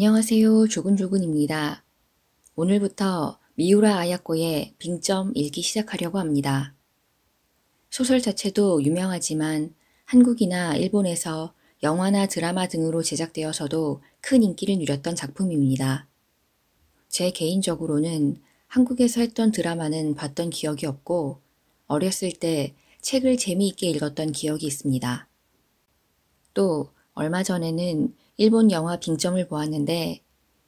안녕하세요. 조근조근입니다. 오늘부터 미우라 아야코의 빙점 읽기 시작하려고 합니다. 소설 자체도 유명하지만 한국이나 일본에서 영화나 드라마 등으로 제작되어서도 큰 인기를 누렸던 작품입니다. 제 개인적으로는 한국에서 했던 드라마는 봤던 기억이 없고 어렸을 때 책을 재미있게 읽었던 기억이 있습니다. 또 얼마 전에는 일본 영화 빙점을 보았는데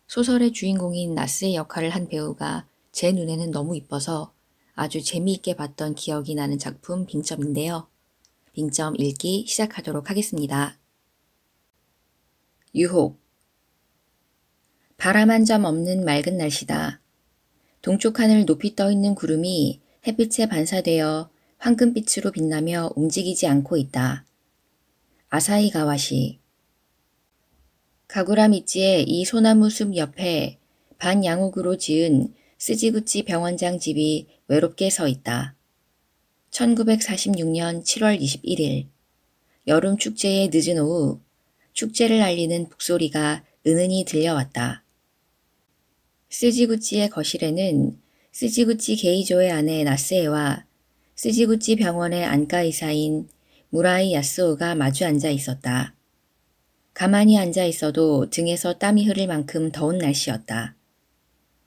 소설의 주인공인 나스의 역할을 한 배우가 제 눈에는 너무 이뻐서 아주 재미있게 봤던 기억이 나는 작품 빙점인데요. 빙점 읽기 시작하도록 하겠습니다. 유혹 바람 한 점 없는 맑은 날씨다. 동쪽 하늘 높이 떠있는 구름이 햇빛에 반사되어 황금빛으로 빛나며 움직이지 않고 있다. 아사히 가와시 가구라미치의 이 소나무 숲 옆에 반양옥으로 지은 쓰지구치 병원장 집이 외롭게 서 있다. 1946년 7월 21일 여름 축제의 늦은 오후 축제를 알리는 북소리가 은은히 들려왔다. 쓰지구치의 거실에는 쓰지구치 게이조의 아내 나스에와 쓰지구치 병원의 안과의사인 무라이 야스오가 마주 앉아 있었다. 가만히 앉아 있어도 등에서 땀이 흐를 만큼 더운 날씨였다.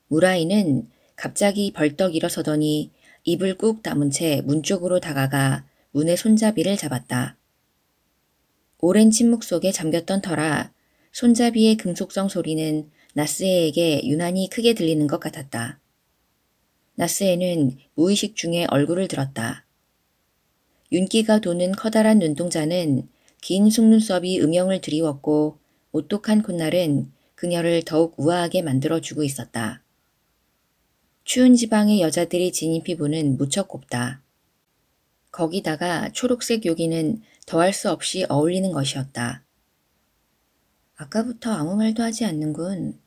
우라이는 갑자기 벌떡 일어서더니 입을 꾹 다문 채 문 쪽으로 다가가 문의 손잡이를 잡았다. 오랜 침묵 속에 잠겼던 터라 손잡이의 금속성 소리는 나스에에게 유난히 크게 들리는 것 같았다. 나스에는 무의식 중에 얼굴을 들었다. 윤기가 도는 커다란 눈동자는 긴 속눈썹이 음영을 드리웠고 오똑한 콧날은 그녀를 더욱 우아하게 만들어주고 있었다. 추운 지방의 여자들이 지닌 피부는 무척 곱다. 거기다가 초록색 요기는 더할 수 없이 어울리는 것이었다. 아까부터 아무 말도 하지 않는군.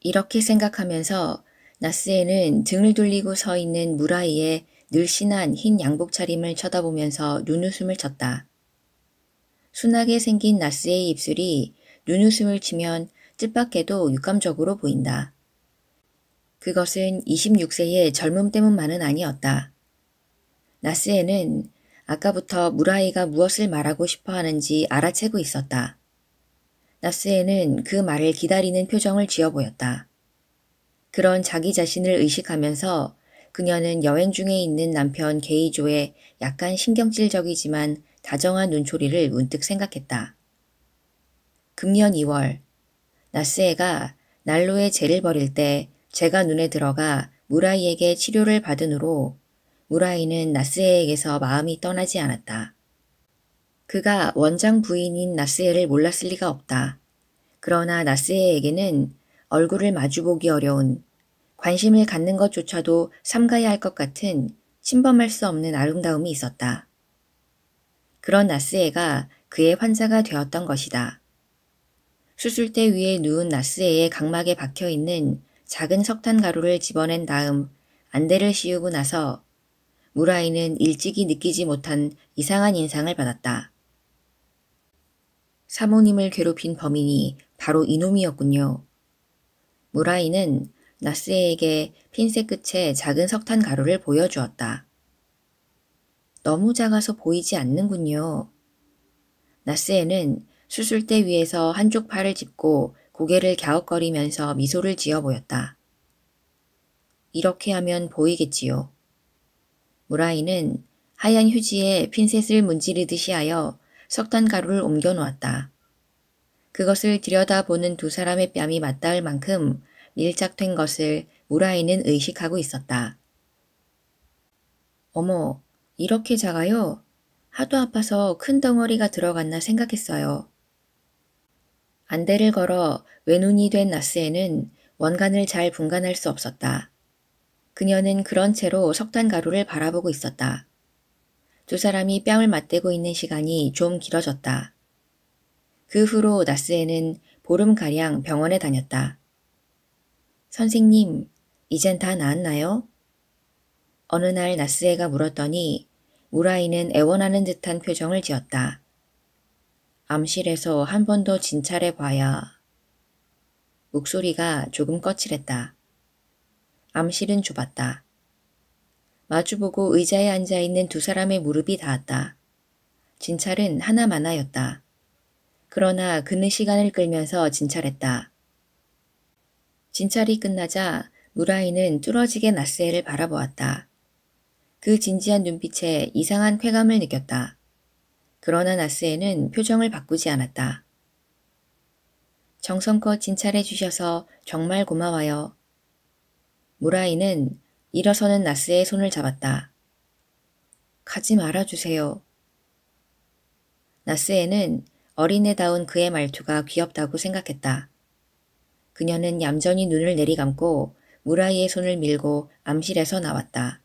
이렇게 생각하면서 나스에는 등을 돌리고 서 있는 무라이의 늘씬한 흰 양복 차림을 쳐다보면서 눈웃음을 쳤다. 순하게 생긴 나스의 입술이 눈웃음을 치면 뜻밖에도 유감적으로 보인다. 그것은 26세의 젊음 때문만은 아니었다. 나스에는 아까부터 무라이가 무엇을 말하고 싶어 하는지 알아채고 있었다. 나스에는 그 말을 기다리는 표정을 지어 보였다. 그런 자기 자신을 의식하면서 그녀는 여행 중에 있는 남편 게이조의 약간 신경질적이지만 다정한 눈초리를 문득 생각했다. 금년 2월 나스에가 난로에 재를 버릴 때 제가 눈에 들어가 무라이에게 치료를 받은 후로 무라이는 나스에에게서 마음이 떠나지 않았다. 그가 원장 부인인 나스에를 몰랐을 리가 없다. 그러나 나스에에게는 얼굴을 마주보기 어려운 관심을 갖는 것조차도 삼가야 할 것 같은 침범할 수 없는 아름다움이 있었다. 그런 나스에가 그의 환자가 되었던 것이다. 수술대 위에 누운 나스에의 각막에 박혀 있는 작은 석탄 가루를 집어낸 다음 안대를 씌우고 나서 무라이는 일찍이 느끼지 못한 이상한 인상을 받았다. 사모님을 괴롭힌 범인이 바로 이놈이었군요. 무라이는 나스에게 에 핀셋 끝에 작은 석탄 가루를 보여주었다. 너무 작아서 보이지 않는군요. 나스에는 수술대 위에서 한쪽 팔을 짚고 고개를 갸웃거리면서 미소를 지어 보였다. 이렇게 하면 보이겠지요. 무라이는 하얀 휴지에 핀셋을 문지르듯이 하여 석탄 가루를 옮겨 놓았다. 그것을 들여다보는 두 사람의 뺨이 맞닿을 만큼 밀착된 것을 무라이는 의식하고 있었다. 어머, 이렇게 작아요. 하도 아파서 큰 덩어리가 들어갔나 생각했어요. 안대를 걸어 외눈이 된 나스에는 원간을 잘 분간할 수 없었다. 그녀는 그런 채로 석탄 가루를 바라보고 있었다. 두 사람이 뺨을 맞대고 있는 시간이 좀 길어졌다. 그 후로 나스에는 보름가량 병원에 다녔다. 선생님, 이젠 다 나았나요? 어느 날 나스에가 물었더니 우라이는 애원하는 듯한 표정을 지었다. 암실에서 한 번 더 진찰해 봐야. 목소리가 조금 거칠했다. 암실은 좁았다. 마주보고 의자에 앉아있는 두 사람의 무릎이 닿았다. 진찰은 하나만하였다. 그러나 그는 시간을 끌면서 진찰했다. 진찰이 끝나자 무라이는 뚫어지게 나스에를 바라보았다. 그 진지한 눈빛에 이상한 쾌감을 느꼈다. 그러나 나스에는 표정을 바꾸지 않았다. 정성껏 진찰해 주셔서 정말 고마워요. 무라이는 일어서는 나스의 손을 잡았다. 가지 말아주세요. 나스에는 어린애다운 그의 말투가 귀엽다고 생각했다. 그녀는 얌전히 눈을 내리감고 무라이의 손을 밀고 암실에서 나왔다.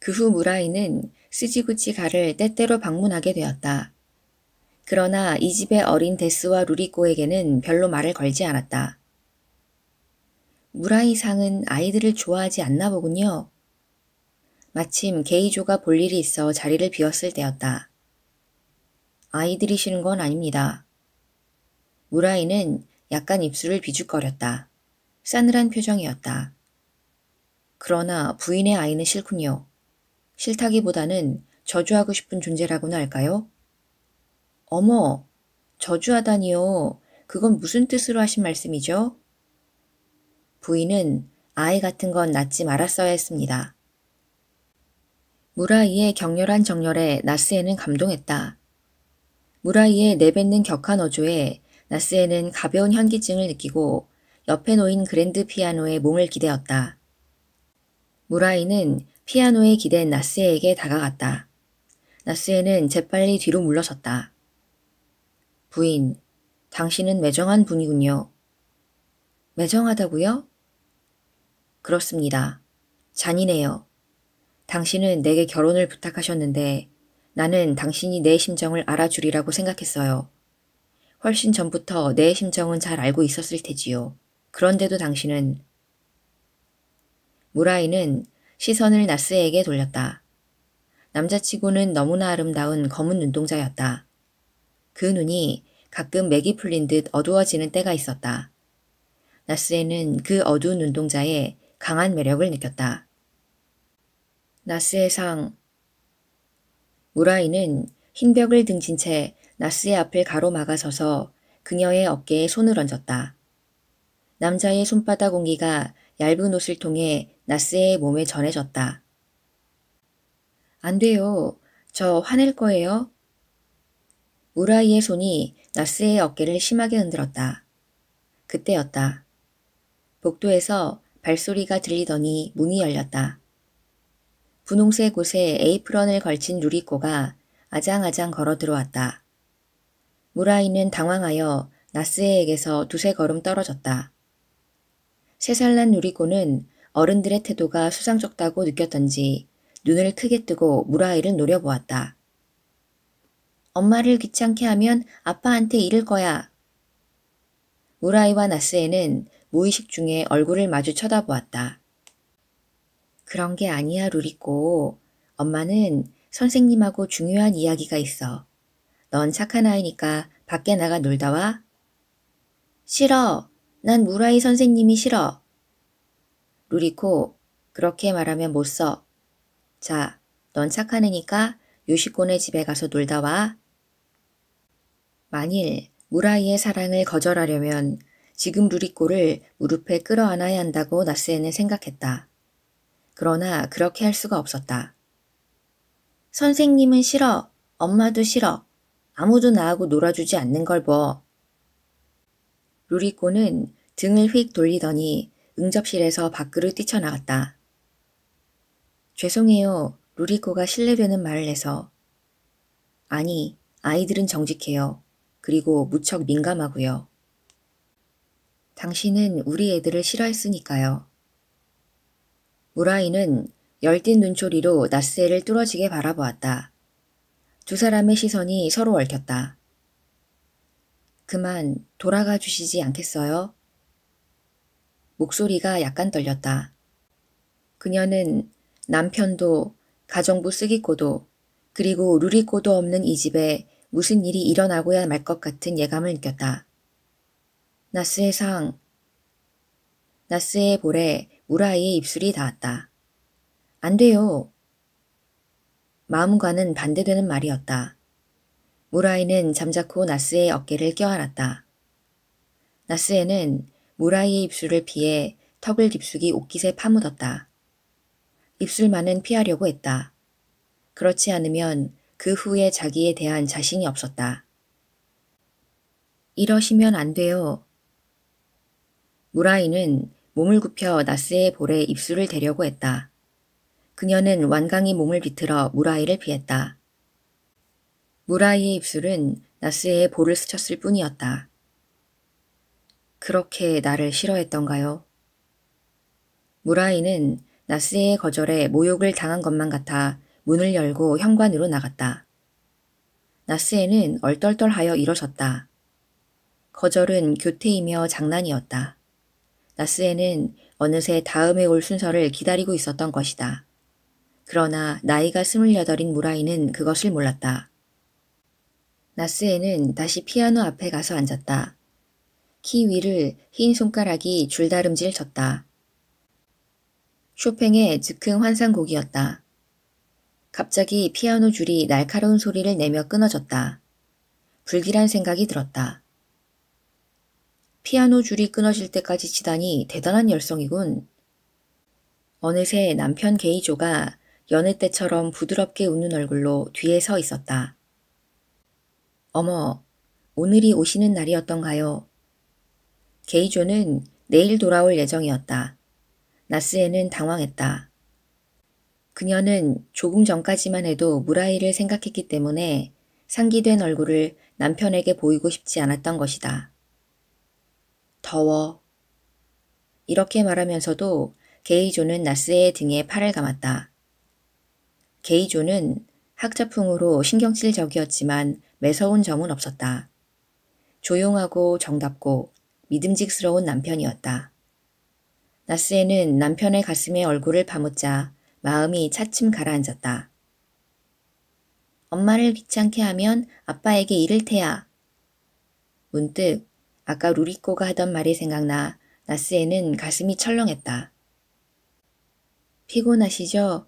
그후 무라이는 스지구치가를 때때로 방문하게 되었다. 그러나 이 집의 어린 데스와 루리코에게는 별로 말을 걸지 않았다. 무라이 상은 아이들을 좋아하지 않나 보군요. 마침 게이조가 볼 일이 있어 자리를 비웠을 때였다. 아이들이시는 건 아닙니다. 무라이는 약간 입술을 비죽거렸다. 싸늘한 표정이었다. 그러나 부인의 아이는 싫군요. 싫다기보다는 저주하고 싶은 존재라고나 할까요? 어머, 저주하다니요. 그건 무슨 뜻으로 하신 말씀이죠? 부인은 아이 같은 건 낳지 말았어야 했습니다. 무라이의 격렬한 정열에 나스에는 감동했다. 무라이의 내뱉는 격한 어조에 나스에는 가벼운 현기증을 느끼고 옆에 놓인 그랜드 피아노에 몸을 기대었다. 무라이는 피아노에 기댄 나스에게 다가갔다. 나스에는 재빨리 뒤로 물러섰다. 부인, 당신은 매정한 분이군요. 매정하다고요? 그렇습니다. 잔인해요. 당신은 내게 결혼을 부탁하셨는데 나는 당신이 내 심정을 알아주리라고 생각했어요. 훨씬 전부터 내 심정은 잘 알고 있었을 테지요. 그런데도 당신은 무라이는 시선을 나스에게 돌렸다. 남자치고는 너무나 아름다운 검은 눈동자였다. 그 눈이 가끔 맥이 풀린 듯 어두워지는 때가 있었다. 나스에는 그 어두운 눈동자에 강한 매력을 느꼈다. 나스의 상 우라이는 흰 벽을 등진 채 나스의 앞을 가로막아 서서 그녀의 어깨에 손을 얹었다. 남자의 손바닥 공기가 얇은 옷을 통해 나스의 몸에 전해졌다. 안 돼요. 저 화낼 거예요. 우라이의 손이 나스의 어깨를 심하게 흔들었다. 그때였다. 복도에서 발소리가 들리더니 문이 열렸다. 분홍색 옷에 에이프런을 걸친 루리코가 아장아장 걸어 들어왔다. 무라이는 당황하여 나스에게서 두세 걸음 떨어졌다. 세살난 루리코는 어른들의 태도가 수상적다고 느꼈던지 눈을 크게 뜨고 무라이를 노려보았다. 엄마를 귀찮게 하면 아빠한테 이를 거야. 무라이와 나스에는 무의식 중에 얼굴을 마주 쳐다보았다. 그런 게 아니야, 루리꼬. 엄마는 선생님하고 중요한 이야기가 있어. 넌 착한 아이니까 밖에 나가 놀다 와. 싫어. 난 무라이 선생님이 싫어. 루리코, 그렇게 말하면 못 써. 자, 넌착하니까요시곤의 집에 가서 놀다 와. 만일 무라이의 사랑을 거절하려면 지금 루리코를 무릎에 끌어안아야 한다고 나스에는 생각했다. 그러나 그렇게 할 수가 없었다. 선생님은 싫어. 엄마도 싫어. 아무도 나하고 놀아주지 않는 걸 보어. 뭐. 루리코는 등을 휙 돌리더니 응접실에서 밖으로 뛰쳐나갔다. 죄송해요. 루리코가 실례되는 말을 해서. 아니, 아이들은 정직해요. 그리고 무척 민감하고요. 당신은 우리 애들을 싫어했으니까요. 무라이는 열띤 눈초리로 나스에를 뚫어지게 바라보았다. 두 사람의 시선이 서로 얽혔다. 그만 돌아가 주시지 않겠어요? 목소리가 약간 떨렸다. 그녀는 남편도 가정부 쓰기꼬도 그리고 루리꼬도 없는 이 집에 무슨 일이 일어나고야 말 것 같은 예감을 느꼈다. 나스의 상, 나스의 볼에 우라이의 입술이 닿았다. 안 돼요. 마음과는 반대되는 말이었다. 우라이는 잠자코 나스의 어깨를 껴안았다. 나스에는 무라이의 입술을 피해 턱을 깊숙이 옷깃에 파묻었다. 입술만은 피하려고 했다. 그렇지 않으면 그 후에 자기에 대한 자신이 없었다. 이러시면 안 돼요. 무라이는 몸을 굽혀 나스의 볼에 입술을 대려고 했다. 그녀는 완강히 몸을 비틀어 무라이를 피했다. 무라이의 입술은 나스의 볼을 스쳤을 뿐이었다. 그렇게 나를 싫어했던가요? 무라이는 나스의 거절에 모욕을 당한 것만 같아 문을 열고 현관으로 나갔다. 나스에는 얼떨떨하여 일어섰다. 거절은 교태이며 장난이었다. 나스에는 어느새 다음에 올 순서를 기다리고 있었던 것이다. 그러나 나이가 스물여덟인 무라이는 그것을 몰랐다. 나스에는 다시 피아노 앞에 가서 앉았다. 키 위를 흰 손가락이 줄다름질 쳤다. 쇼팽의 즉흥 환상곡이었다. 갑자기 피아노 줄이 날카로운 소리를 내며 끊어졌다. 불길한 생각이 들었다. 피아노 줄이 끊어질 때까지 치다니 대단한 열성이군. 어느새 남편 게이조가 연애 때처럼 부드럽게 웃는 얼굴로 뒤에 서 있었다. 어머, 오늘이 오시는 날이었던가요? 게이조는 내일 돌아올 예정이었다. 나스에는 당황했다. 그녀는 조금 전까지만 해도 무라이를 생각했기 때문에 상기된 얼굴을 남편에게 보이고 싶지 않았던 것이다. 더워. 이렇게 말하면서도 게이조는 나스의 등에 팔을 감았다. 게이조는 학자풍으로 신경질적이었지만 매서운 점은 없었다. 조용하고 정답고 믿음직스러운 남편이었다. 나스에는 남편의 가슴에 얼굴을 파묻자 마음이 차츰 가라앉았다. 엄마를 귀찮게 하면 아빠에게 이를 테야. 문득 아까 루리코가 하던 말이 생각나 나스에는 가슴이 철렁했다. 피곤하시죠?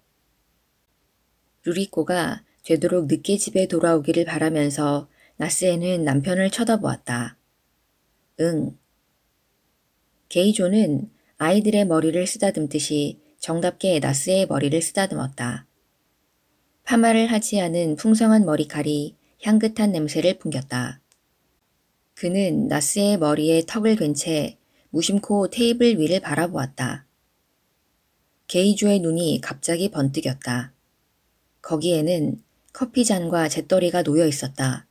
루리코가 되도록 늦게 집에 돌아오기를 바라면서 나스에는 남편을 쳐다보았다. 응, 게이조는 아이들의 머리를 쓰다듬듯이 정답게 나스의 머리를 쓰다듬었다. 파마를 하지 않은 풍성한 머리칼이 향긋한 냄새를 풍겼다. 그는 나스의 머리에 턱을 댄 채 무심코 테이블 위를 바라보았다. 게이조의 눈이 갑자기 번뜩였다. 거기에는 커피잔과 잿더리가 놓여 있었다.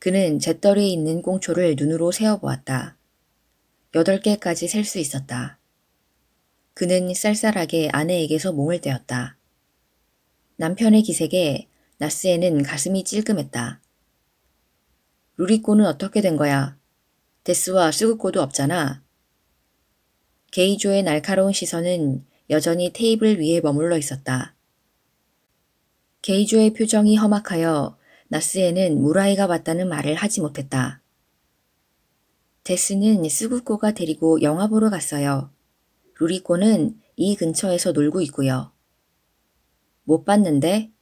그는 잿더리에 있는 꽁초를 눈으로 세어보았다. 여덟 개까지 셀 수 있었다. 그는 쌀쌀하게 아내에게서 몸을 떼었다. 남편의 기색에 나스에는 가슴이 찔끔했다. 루리꼬는 어떻게 된 거야? 데스와 수그꼬도 없잖아. 게이조의 날카로운 시선은 여전히 테이블 위에 머물러 있었다. 게이조의 표정이 험악하여 나스에는 무라이가 왔다는 말을 하지 못했다. 데스는 스구꼬가 데리고 영화 보러 갔어요. 루리코는 이 근처에서 놀고 있고요. 못 봤는데?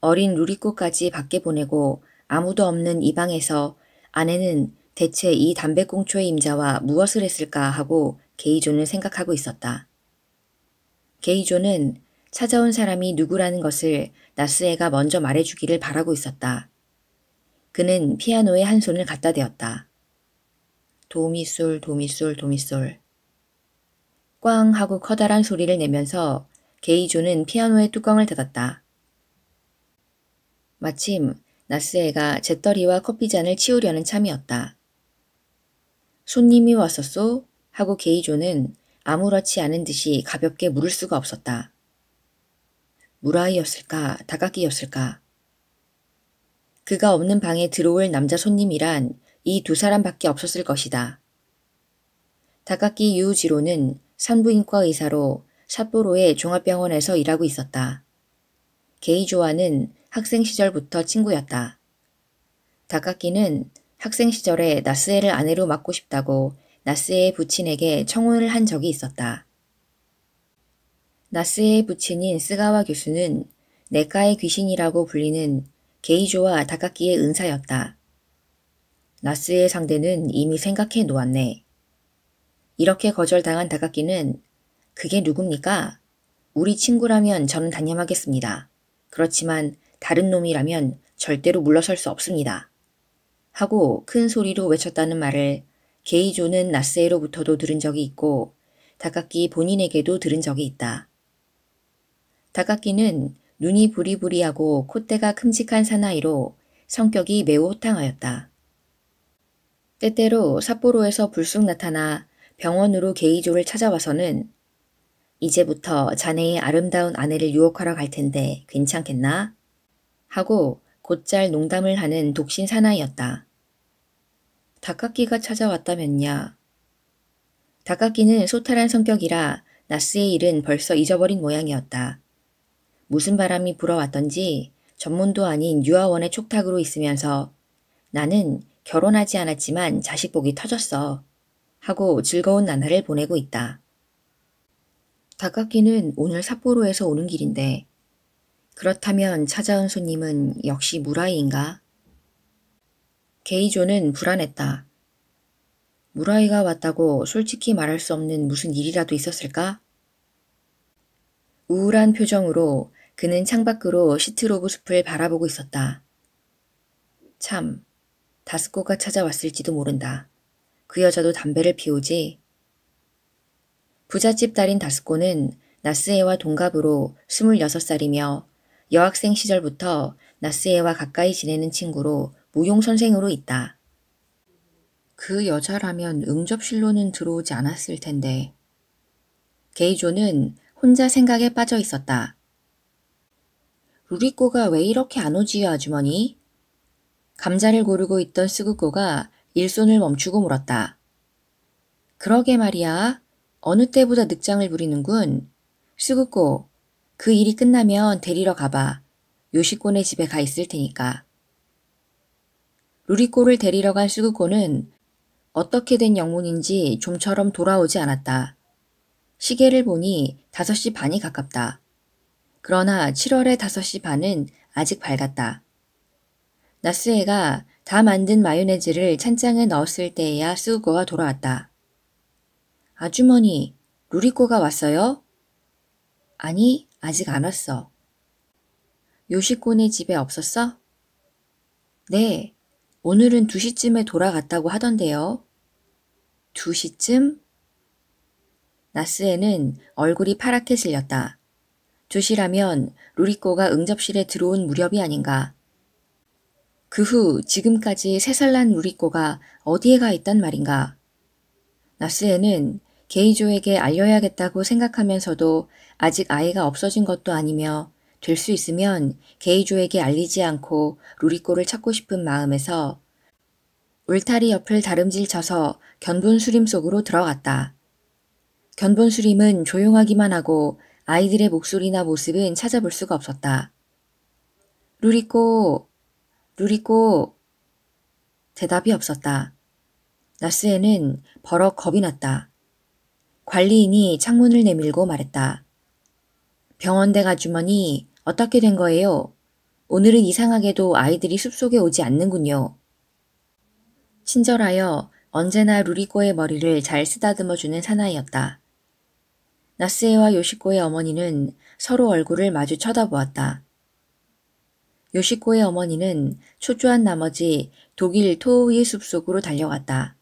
어린 루리코까지 밖에 보내고 아무도 없는 이 방에서 아내는 대체 이 담배꽁초의 임자와 무엇을 했을까 하고 게이존을 생각하고 있었다. 게이존은 찾아온 사람이 누구라는 것을 나스에가 먼저 말해주기를 바라고 있었다. 그는 피아노에 한 손을 갖다 대었다. 도미솔 도미솔 도미솔 꽝 하고 커다란 소리를 내면서 게이조는 피아노의 뚜껑을 닫았다. 마침 나스에가 재떨이와 커피잔을 치우려는 참이었다. 손님이 왔었소? 하고 게이조는 아무렇지 않은 듯이 가볍게 물을 수가 없었다. 무라이였을까 다각이였을까 그가 없는 방에 들어올 남자 손님이란 이두 사람밖에 없었을 것이다. 다카키 유지로는 우 산부인과 의사로 삿포로의 종합병원에서 일하고 있었다. 게이조와는 학생 시절부터 친구였다. 다카키는 학생 시절에 나스에를 아내로 맡고 싶다고 나스의 부친에게 청혼을 한 적이 있었다. 나스의 부친인 스가와 교수는 내과의 귀신이라고 불리는 게이조와 다카키의 은사였다. 나스의 상대는 이미 생각해 놓았네. 이렇게 거절당한 다각기는 그게 누굽니까? 우리 친구라면 저는 단념하겠습니다. 그렇지만 다른 놈이라면 절대로 물러설 수 없습니다. 하고 큰 소리로 외쳤다는 말을 게이조는 나스에로부터도 들은 적이 있고 다각기 본인에게도 들은 적이 있다. 다각기는 눈이 부리부리하고 콧대가 큼직한 사나이로 성격이 매우 호탕하였다. 때때로 삿포로에서 불쑥 나타나 병원으로 게이조를 찾아와서는 이제부터 자네의 아름다운 아내를 유혹하러 갈 텐데 괜찮겠나? 하고 곧잘 농담을 하는 독신 사나이였다. 닭깎기가 찾아왔다면야. 닭깎기는 소탈한 성격이라 나스의 일은 벌써 잊어버린 모양이었다. 무슨 바람이 불어왔던지 전문도 아닌 유아원의 촉탁으로 있으면서 나는 결혼하지 않았지만 자식 복이 터졌어. 하고 즐거운 나날을 보내고 있다. 닭카키는 오늘 삿포로에서 오는 길인데 그렇다면 찾아온 손님은 역시 무라이인가? 게이조는 불안했다. 무라이가 왔다고 솔직히 말할 수 없는 무슨 일이라도 있었을까? 우울한 표정으로 그는 창밖으로 시트로브 숲을 바라보고 있었다. 참, 다스코가 찾아왔을지도 모른다. 그 여자도 담배를 피우지. 부잣집 딸인 다스코는 나스에와 동갑으로 26살이며 여학생 시절부터 나스에와 가까이 지내는 친구로 무용 선생으로 있다. 그 여자라면 응접실로는 들어오지 않았을 텐데. 게이조는 혼자 생각에 빠져 있었다. 루리코가왜 이렇게 안 오지요, 아주머니? 감자를 고르고 있던 스구코가 일손을 멈추고 물었다. 그러게 말이야. 어느 때보다 늑장을 부리는군. 스구코, 그 일이 끝나면 데리러 가봐. 요시코네 집에 가 있을 테니까. 루리코를 데리러 간 스구코는 어떻게 된 영문인지 좀처럼 돌아오지 않았다. 시계를 보니 5시 반이 가깝다. 그러나 7월의 5시 반은 아직 밝았다. 나스에가 다 만든 마요네즈를 찬장에 넣었을 때에야 스우고가 돌아왔다. 아주머니, 루리코가 왔어요? 아니, 아직 안 왔어. 요시코네 집에 없었어? 네, 오늘은 2시쯤에 돌아갔다고 하던데요. 2시쯤? 나스에는 얼굴이 파랗게 질렸다. 2시라면 루리코가 응접실에 들어온 무렵이 아닌가. 그후 지금까지 세살난루리 꼬가 어디에 가 있단 말인가. 나스에는 게이조에게 알려야겠다고 생각하면서도 아직 아이가 없어진 것도 아니며 될 수 있으면 게이조에게 알리지 않고 루리꼬를 찾고 싶은 마음에서 울타리 옆을 다름질 쳐서 견본 수림 속으로 들어갔다. 견본 수림은 조용하기만 하고 아이들의 목소리나 모습은 찾아볼 수가 없었다. 루리꼬, 누리고 대답이 없었다. 나스에는 버럭 겁이 났다. 관리인이 창문을 내밀고 말했다. 병원대 가주머니 어떻게 된 거예요? 오늘은 이상하게도 아이들이 숲속에 오지 않는군요. 친절하여 언제나 루리코의 머리를 잘 쓰다듬어주는 사나이였다. 나스에와 요시코의 어머니는 서로 얼굴을 마주 쳐다보았다. 요시코의 어머니는 초조한 나머지 독일 토우의 숲속으로 달려갔다.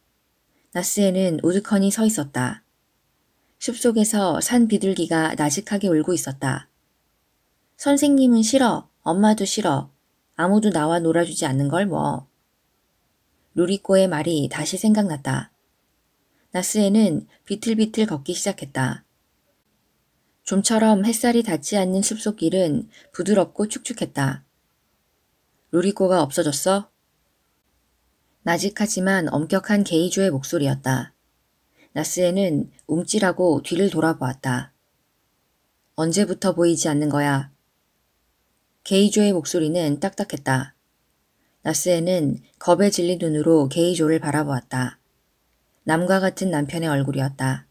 나스에는 우드커니서 있었다. 숲속에서 산 비둘기가 나직하게 울고 있었다. 선생님은 싫어. 엄마도 싫어. 아무도 나와 놀아주지 않는 걸 뭐. 루리꼬의 말이 다시 생각났다. 나스에는 비틀비틀 걷기 시작했다. 좀처럼 햇살이 닿지 않는 숲 속길은 부드럽고 축축했다. 로리코가 없어졌어? 나직하지만 엄격한 게이주의 목소리였다. 나스에는 움찔하고 뒤를 돌아보았다. 언제부터 보이지 않는 거야? 게이조의 목소리는 딱딱했다. 나스에는 겁에 질린 눈으로 게이조를 바라보았다. 남과 같은 남편의 얼굴이었다.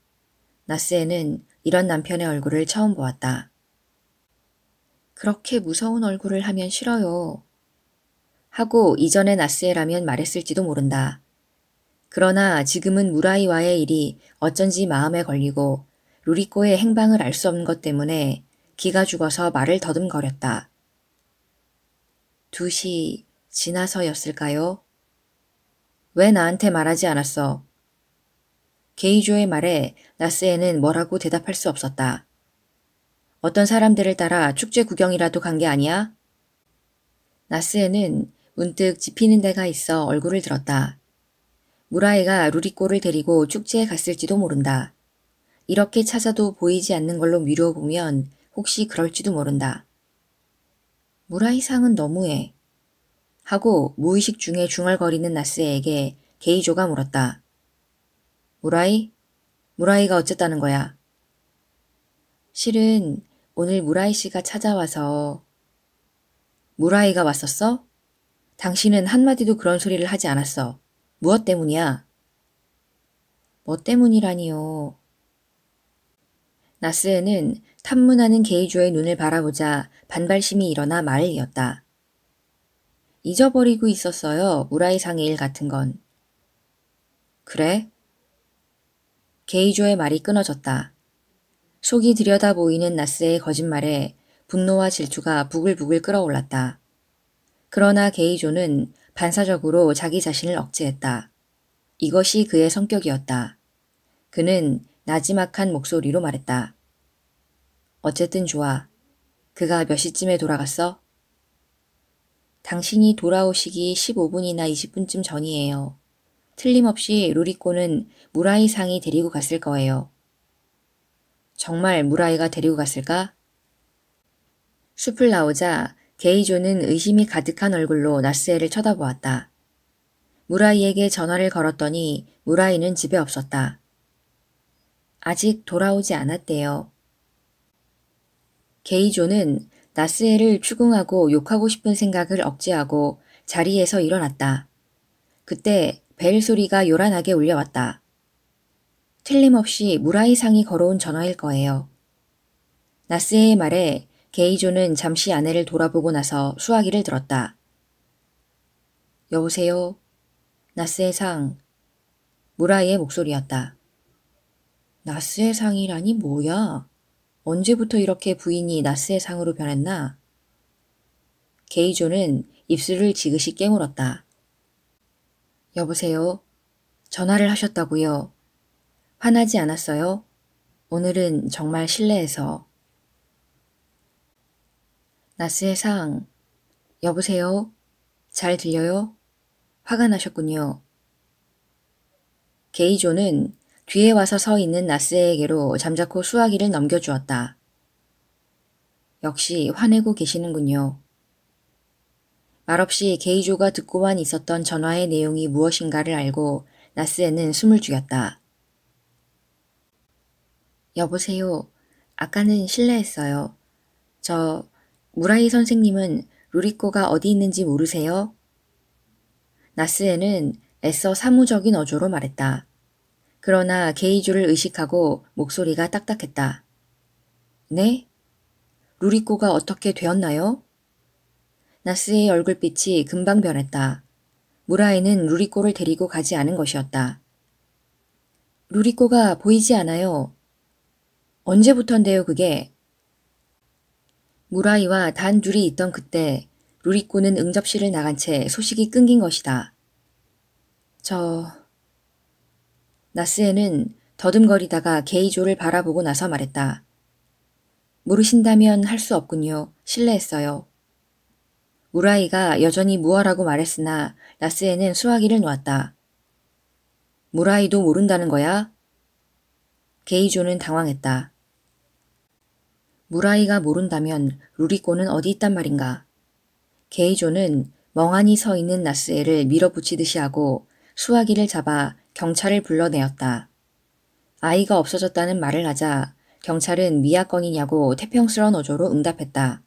나스에는 이런 남편의 얼굴을 처음 보았다. 그렇게 무서운 얼굴을 하면 싫어요. 하고 이전의 나스에라면 말했을지도 모른다. 그러나 지금은 무라이와의 일이 어쩐지 마음에 걸리고 루리코의 행방을 알 수 없는 것 때문에 기가 죽어서 말을 더듬거렸다. 2시 지나서였을까요? 왜 나한테 말하지 않았어? 게이조의 말에 나스에는 뭐라고 대답할 수 없었다. 어떤 사람들을 따라 축제 구경이라도 간 게 아니야? 나스에는 문득 지피는 데가 있어 얼굴을 들었다. 무라이가 루리꼬를 데리고 축제에 갔을지도 모른다. 이렇게 찾아도 보이지 않는 걸로 미뤄보면 혹시 그럴지도 모른다. 무라이상은 너무해. 하고 무의식 중에 중얼거리는 나스에게 게이조가 물었다. 무라이? 무라이가 어쨌다는 거야? 실은 오늘 무라이 씨가 찾아와서 무라이가 왔었어? 당신은 한마디도 그런 소리를 하지 않았어. 무엇 때문이야? 뭐 때문이라니요. 나스에는 탐문하는 게이조의 눈을 바라보자 반발심이 일어나 말을 이었다. 잊어버리고 있었어요. 우라이상의일 같은 건. 그래? 게이조의 말이 끊어졌다. 속이 들여다보이는 나스의 거짓말에 분노와 질투가 부글부글 끓어올랐다. 그러나 게이조는 반사적으로 자기 자신을 억제했다. 이것이 그의 성격이었다. 그는 나지막한 목소리로 말했다. 어쨌든 좋아. 그가 몇 시쯤에 돌아갔어? 당신이 돌아오시기 15분이나 20분쯤 전이에요. 틀림없이 루리코는 무라이상이 데리고 갔을 거예요. 정말 무라이가 데리고 갔을까? 숲을 나오자 게이조는 의심이 가득한 얼굴로 나스에를 쳐다보았다. 무라이에게 전화를 걸었더니 무라이는 집에 없었다. 아직 돌아오지 않았대요. 게이조는 나스에를 추궁하고 욕하고 싶은 생각을 억제하고 자리에서 일어났다. 그때 벨 소리가 요란하게 울려왔다. 틀림없이 무라이 상이 걸어온 전화일 거예요. 나스의 말에 게이조는 잠시 아내를 돌아보고 나서 수화기를 들었다. 여보세요. 나스의 상. 무라이의 목소리였다. 나스의 상이라니 뭐야? 언제부터 이렇게 부인이 나스의 상으로 변했나? 게이조는 입술을 지그시 깨물었다. 여보세요. 전화를 하셨다고요. 화나지 않았어요? 오늘은 정말 실내에서 나스의 상. 항 여보세요? 잘 들려요? 화가 나셨군요. 게이조는 뒤에 와서 서 있는 나스에게로 잠자코 수화기를 넘겨주었다. 역시 화내고 계시는군요. 말없이 게이조가 듣고만 있었던 전화의 내용이 무엇인가를 알고 나스에는 숨을 죽였다. 여보세요. 아까는 실례했어요. 저 무라이 선생님은 루리코가 어디 있는지 모르세요? 나스에는 애써 사무적인 어조로 말했다. 그러나 게이주를 의식하고 목소리가 딱딱했다. 네? 루리코가 어떻게 되었나요? 나스의 얼굴빛이 금방 변했다. 무라이는 루리코를 데리고 가지 않은 것이었다. 루리코가 보이지 않아요. 언제부턴데요, 그게? 무라이와 단 둘이 있던 그때 루리꼬는 응접실을 나간 채 소식이 끊긴 것이다. 저... 나스에는 더듬거리다가 게이조를 바라보고 나서 말했다. 모르신다면 할 수 없군요. 실례했어요. 무라이가 여전히 무어라고 말했으나 나스에는 수화기를 놓았다. 무라이도 모른다는 거야? 게이조는 당황했다. 무라이가 모른다면 루리꼬는 어디 있단 말인가. 게이조는 멍하니 서 있는 나스에를 밀어붙이듯이 하고 수화기를 잡아 경찰을 불러내었다. 아이가 없어졌다는 말을 하자 경찰은 미아건이냐고 태평스러운 어조로 응답했다.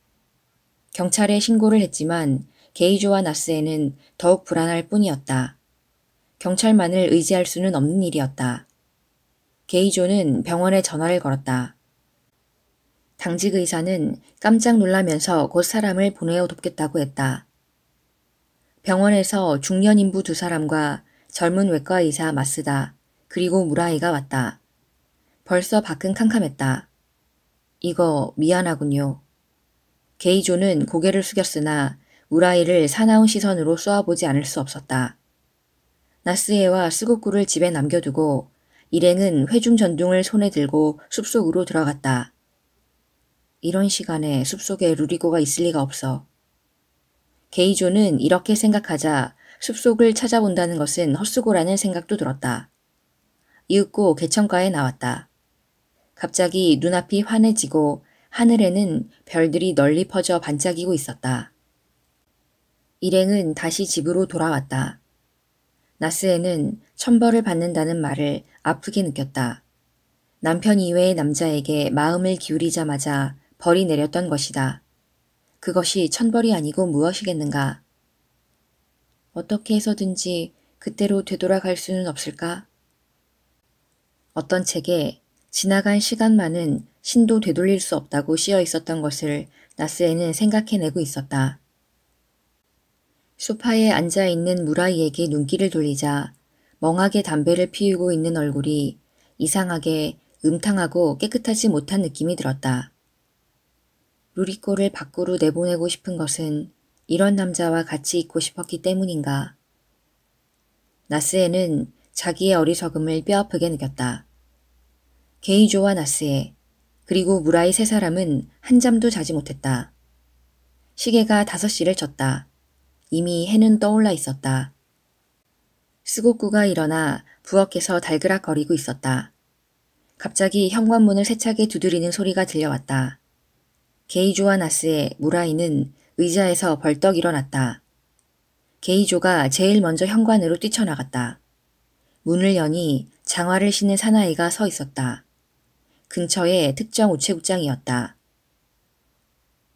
경찰에 신고를 했지만 게이조와 나스에는 더욱 불안할 뿐이었다. 경찰만을 의지할 수는 없는 일이었다. 게이조는 병원에 전화를 걸었다. 당직 의사는 깜짝 놀라면서 곧 사람을 보내어 돕겠다고 했다. 병원에서 중년 인부 두 사람과 젊은 외과 의사 마스다 그리고 무라이가 왔다. 벌써 밖은 캄캄했다. 이거 미안하군요. 게이조는 고개를 숙였으나 우라이를 사나운 시선으로 쏘아보지 않을 수 없었다. 나스에와 스고꾸를 집에 남겨두고 일행은 회중 전둥을 손에 들고 숲속으로 들어갔다. 이런 시간에 숲속에 루리고가 있을 리가 없어. 게이조는 이렇게 생각하자 숲속을 찾아본다는 것은 헛수고라는 생각도 들었다. 이윽고 개천가에 나왔다. 갑자기 눈앞이 환해지고 하늘에는 별들이 널리 퍼져 반짝이고 있었다. 일행은 다시 집으로 돌아왔다. 나스에는 천벌을 받는다는 말을 아프게 느꼈다. 남편 이외의 남자에게 마음을 기울이자마자 벌이 내렸던 것이다. 그것이 천벌이 아니고 무엇이겠는가. 어떻게 해서든지 그때로 되돌아갈 수는 없을까? 어떤 책에 지나간 시간만은 신도 되돌릴 수 없다고 씌어 있었던 것을 나스에는 생각해내고 있었다. 소파에 앉아있는 무라이에게 눈길을 돌리자 멍하게 담배를 피우고 있는 얼굴이 이상하게 음탕하고 깨끗하지 못한 느낌이 들었다. 루리꼬를 밖으로 내보내고 싶은 것은 이런 남자와 같이 있고 싶었기 때문인가. 나스에는 자기의 어리석음을 뼈아프게 느꼈다. 게이조와 나스에 그리고 무라이 세 사람은 한잠도 자지 못했다. 시계가 다섯 시를 쳤다. 이미 해는 떠올라 있었다. 스고꾸가 일어나 부엌에서 달그락거리고 있었다. 갑자기 현관문을 세차게 두드리는 소리가 들려왔다. 게이조와나스의 무라이는 의자에서 벌떡 일어났다. 게이조가 제일 먼저 현관으로 뛰쳐나갔다. 문을 여니 장화를 신은 사나이가 서 있었다. 근처에 특정 우체국장이었다.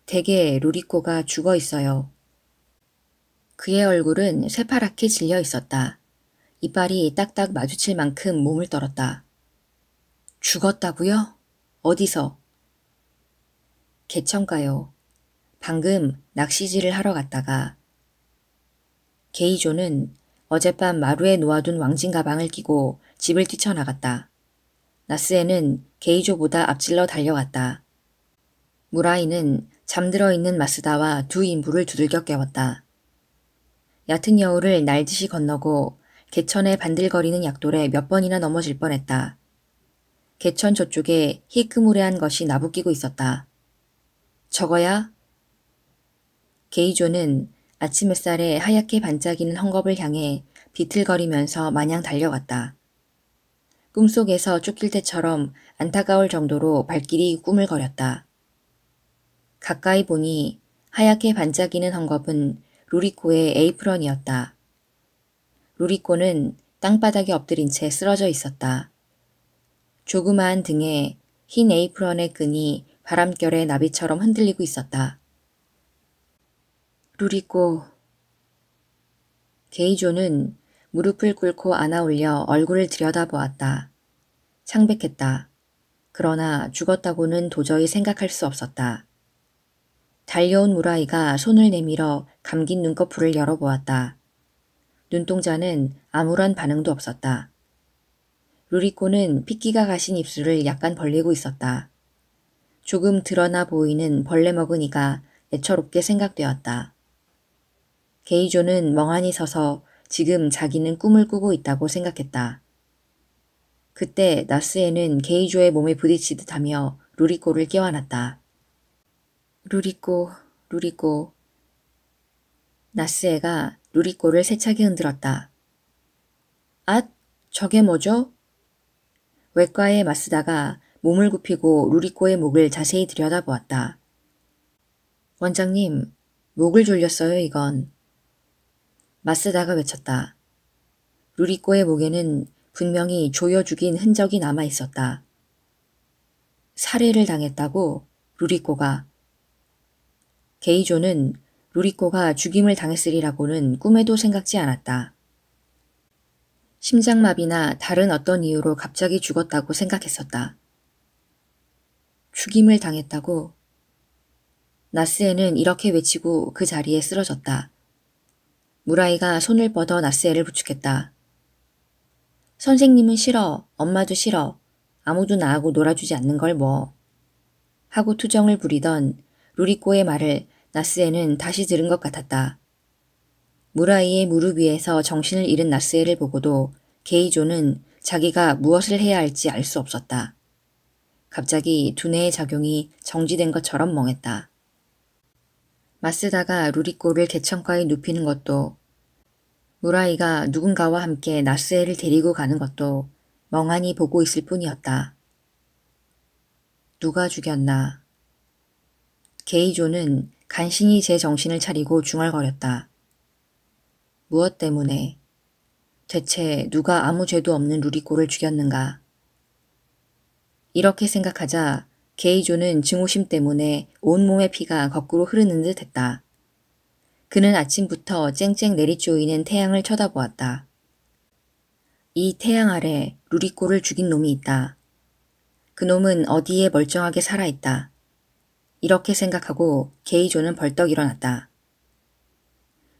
대개 루리코가 죽어 있어요. 그의 얼굴은 새파랗게 질려 있었다. 이빨이 딱딱 마주칠 만큼 몸을 떨었다. 죽었다고요? 어디서? 개천가요. 방금 낚시질을 하러 갔다가 게이조는 어젯밤 마루에 놓아둔 왕진 가방을 끼고 집을 뛰쳐나갔다. 나스에는 게이조보다 앞질러 달려갔다. 무라이는 잠들어 있는 마스다와 두 인부를 두들겨 깨웠다. 얕은 여우를 날듯이 건너고 개천에 반들거리는 약돌에 몇 번이나 넘어질 뻔했다. 개천 저쪽에 희끄무레한 것이 나부끼고 있었다. 저거야? 게이조는 아침 햇살에 하얗게 반짝이는 헝겊을 향해 비틀거리면서 마냥 달려갔다. 꿈속에서 쫓길 때처럼 안타까울 정도로 발길이 꾸물거렸다. 가까이 보니 하얗게 반짝이는 헝겊은 루리코의 에이프런이었다. 루리코는 땅바닥에 엎드린 채 쓰러져 있었다. 조그마한 등에 흰 에이프런의 끈이 바람결에 나비처럼 흔들리고 있었다. 루리코 게이조는 무릎을 꿇고 안아 올려 얼굴을 들여다보았다. 창백했다. 그러나 죽었다고는 도저히 생각할 수 없었다. 달려온 무라이가 손을 내밀어 감긴 눈꺼풀을 열어보았다. 눈동자는 아무런 반응도 없었다. 루리코는 핏기가 가신 입술을 약간 벌리고 있었다. 조금 드러나 보이는 벌레 먹은 이가 애처롭게 생각되었다. 게이조는 멍하니 서서 지금 자기는 꿈을 꾸고 있다고 생각했다. 그때 나스에는 게이조의 몸에 부딪히듯 하며 루리꼬를 깨워놨다. 루리꼬, 루리꼬. 나스에가 루리꼬를 세차게 흔들었다. 앗, 저게 뭐죠? 외과의 마스다가 몸을 굽히고 루리코의 목을 자세히 들여다보았다. 원장님, 목을 졸렸어요, 이건. 마쓰다가 외쳤다. 루리코의 목에는 분명히 조여 죽인 흔적이 남아 있었다. 살해를 당했다고 루리코가. 게이조는 루리코가 죽임을 당했으리라고는 꿈에도 생각지 않았다. 심장마비나 다른 어떤 이유로 갑자기 죽었다고 생각했었다. 죽임을 당했다고. 나스에는 이렇게 외치고 그 자리에 쓰러졌다. 무라이가 손을 뻗어 나스에를 부축했다. 선생님은 싫어, 엄마도 싫어, 아무도 나하고 놀아주지 않는 걸 뭐. 하고 투정을 부리던 루리꼬의 말을 나스에는 다시 들은 것 같았다. 무라이의 무릎 위에서 정신을 잃은 나스에를 보고도 게이조는 자기가 무엇을 해야 할지 알 수 없었다. 갑자기 두뇌의 작용이 정지된 것처럼 멍했다. 마쓰다가 루리꼬를 개천가에 눕히는 것도 무라이가 누군가와 함께 나스에를 데리고 가는 것도 멍하니 보고 있을 뿐이었다. 누가 죽였나? 게이조는 간신히 제 정신을 차리고 중얼거렸다. 무엇 때문에? 대체 누가 아무 죄도 없는 루리꼬를 죽였는가? 이렇게 생각하자 게이조는 증오심 때문에 온몸의 피가 거꾸로 흐르는 듯 했다. 그는 아침부터 쨍쨍 내리쪼이는 태양을 쳐다보았다. 이 태양 아래 루리코를 죽인 놈이 있다. 그놈은 어디에 멀쩡하게 살아있다. 이렇게 생각하고 게이조는 벌떡 일어났다.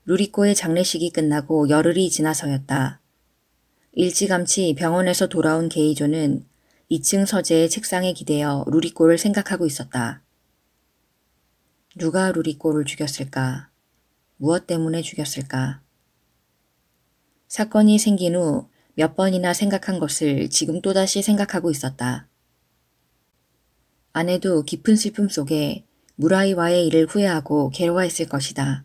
루리코의 장례식이 끝나고 열흘이 지나서였다. 일찌감치 병원에서 돌아온 게이조는 2층 서재의 책상에 기대어 루리꼬를 생각하고 있었다. 누가 루리꼬를 죽였을까? 무엇 때문에 죽였을까? 사건이 생긴 후 몇 번이나 생각한 것을 지금 또다시 생각하고 있었다. 아내도 깊은 슬픔 속에 무라이와의 일을 후회하고 괴로워했을 것이다.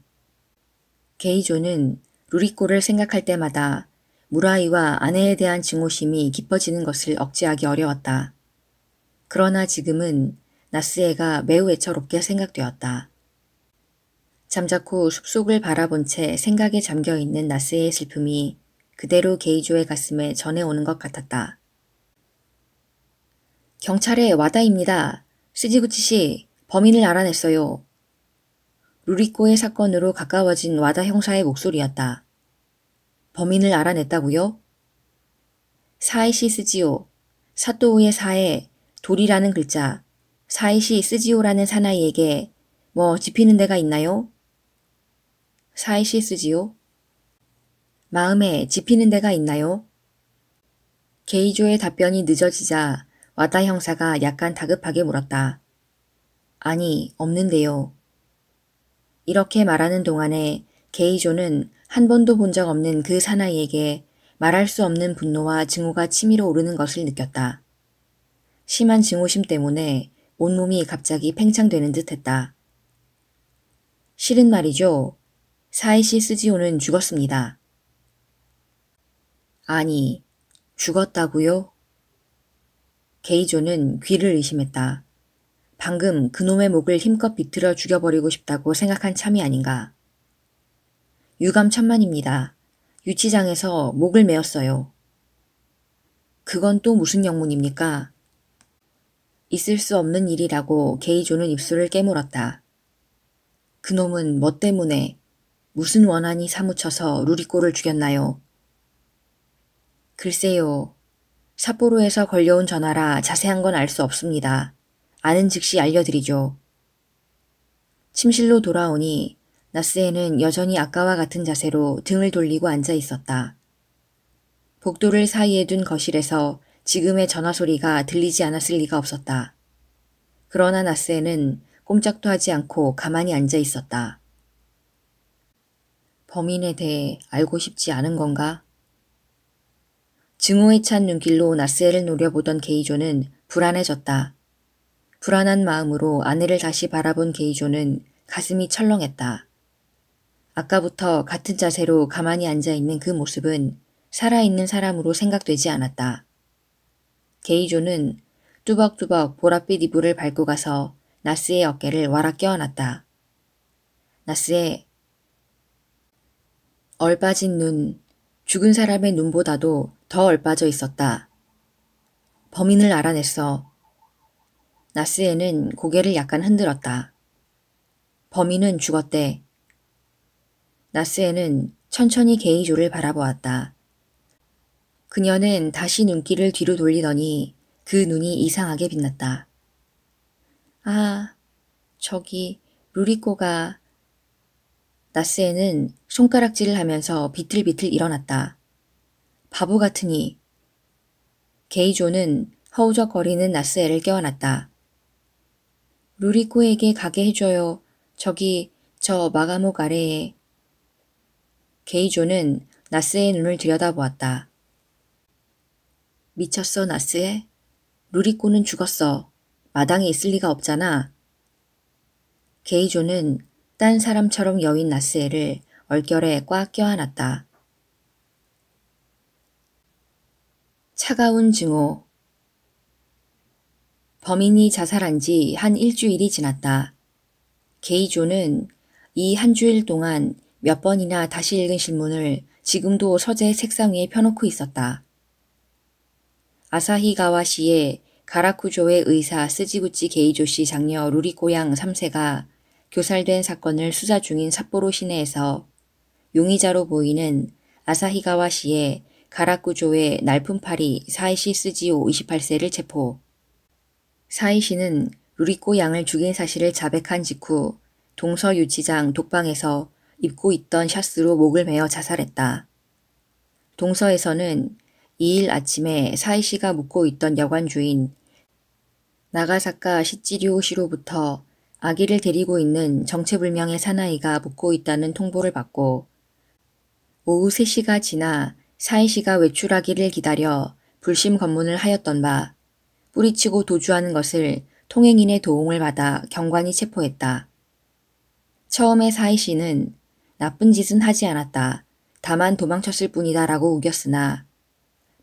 게이조는 루리꼬를 생각할 때마다 무라이와 아내에 대한 증오심이 깊어지는 것을 억제하기 어려웠다. 그러나 지금은 나스에가 매우 애처롭게 생각되었다. 잠자코 숲속을 바라본 채 생각에 잠겨있는 나스의 슬픔이 그대로 게이조의 가슴에 전해오는 것 같았다. 경찰의 와다입니다. 스지구치 씨, 범인을 알아냈어요. 루리코의 사건으로 가까워진 와다 형사의 목소리였다. 범인을 알아냈다고요? 사이시 쓰지오 사또우의 사에 돌이라는 글자, 사이시 쓰지오라는 사나이에게 뭐 지피는 데가 있나요? 사이시 쓰지오 마음에 지피는 데가 있나요? 게이조의 답변이 늦어지자 와다 형사가 약간 다급하게 물었다. 아니, 없는데요. 이렇게 말하는 동안에 게이조는 한 번도 본 적 없는 그 사나이에게 말할 수 없는 분노와 증오가 치밀어 오르는 것을 느꼈다. 심한 증오심 때문에 온몸이 갑자기 팽창되는 듯 했다. 실은 말이죠. 사이시 스지오는 죽었습니다. 아니, 죽었다고요? 게이조는 귀를 의심했다. 방금 그놈의 목을 힘껏 비틀어 죽여버리고 싶다고 생각한 참이 아닌가. 유감 천만입니다. 유치장에서 목을 메었어요. 그건 또 무슨 영문입니까? 있을 수 없는 일이라고 게이조는 입술을 깨물었다. 그놈은 뭐 때문에 무슨 원한이 사무쳐서 루리꼬를 죽였나요? 글쎄요. 삿포로에서 걸려온 전화라 자세한 건 알 수 없습니다. 아는 즉시 알려드리죠. 침실로 돌아오니 나스에는 여전히 아까와 같은 자세로 등을 돌리고 앉아 있었다. 복도를 사이에 둔 거실에서 지금의 전화 소리가 들리지 않았을 리가 없었다. 그러나 나스에는 꼼짝도 하지 않고 가만히 앉아 있었다. 범인에 대해 알고 싶지 않은 건가? 증오에 찬 눈길로 나스에를 노려보던 게이조는 불안해졌다. 불안한 마음으로 아내를 다시 바라본 게이조는 가슴이 철렁했다. 아까부터 같은 자세로 가만히 앉아있는 그 모습은 살아있는 사람으로 생각되지 않았다. 게이조는 뚜벅뚜벅 보랏빛 이불을 밟고 가서 나스의 어깨를 와락 껴안았다. 나스의 얼빠진 눈, 죽은 사람의 눈보다도 더 얼빠져 있었다. 범인을 알아냈어. 나스에는 고개를 약간 흔들었다. 범인은 죽었대. 나스에는 천천히 게이조를 바라보았다. 그녀는 다시 눈길을 뒤로 돌리더니 그 눈이 이상하게 빛났다. 아, 저기 루리코가... 나스에는 손가락질을 하면서 비틀비틀 일어났다. 바보 같으니. 게이조는 허우적거리는 나스에를 깨워놨다. 루리코에게 가게 해줘요. 저기 저 마감옥 아래에 게이조는 나스의 눈을 들여다보았다. 미쳤어, 나스에? 루리꼬는 죽었어. 마당에 있을 리가 없잖아. 게이조는 딴 사람처럼 여인 나스에를 얼결에 꽉 껴안았다. 차가운 증오 범인이 자살한 지 한 일주일이 지났다. 게이조는 이 한 주일 동안 몇 번이나 다시 읽은 신문을 지금도 서재 책상 위에 펴놓고 있었다. 아사히가와 씨의 가라쿠조의 의사 스지구치 게이조 씨 장녀 루리코양 3세가 교살된 사건을 수사 중인 삿포로 시내에서 용의자로 보이는 아사히가와 씨의 가라쿠조의 날품팔이 사이시 스지오 28세를 체포. 사이시는 루리코 양을 죽인 사실을 자백한 직후 동서 유치장 독방에서 입고 있던 샷으로 목을 메어 자살했다. 동서에서는 2일 아침에 사이 씨가 묵고 있던 여관 주인 나가사카 시찌리오 시로부터 아기를 데리고 있는 정체불명의 사나이가 묵고 있다는 통보를 받고 오후 3시가 지나 사이 씨가 외출하기를 기다려 불심 검문을 하였던 바 뿌리치고 도주하는 것을 통행인의 도움을 받아 경관이 체포했다. 처음에 사이 씨는 나쁜 짓은 하지 않았다. 다만 도망쳤을 뿐이다 라고 우겼으나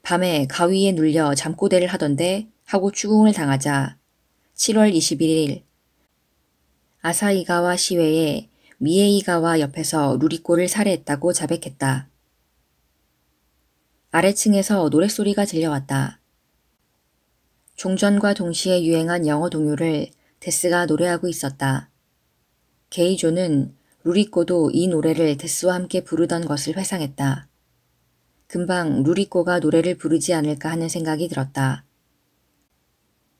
밤에 가위에 눌려 잠꼬대를 하던데 하고 추궁을 당하자 7월 21일 아사이가와 시외에 미에이가와 옆에서 루리꼬를 살해했다고 자백했다. 아래층에서 노랫소리가 들려왔다. 종전과 동시에 유행한 영어 동요를 데스가 노래하고 있었다. 게이조는 루리꼬도 이 노래를 데스와 함께 부르던 것을 회상했다. 금방 루리꼬가 노래를 부르지 않을까 하는 생각이 들었다.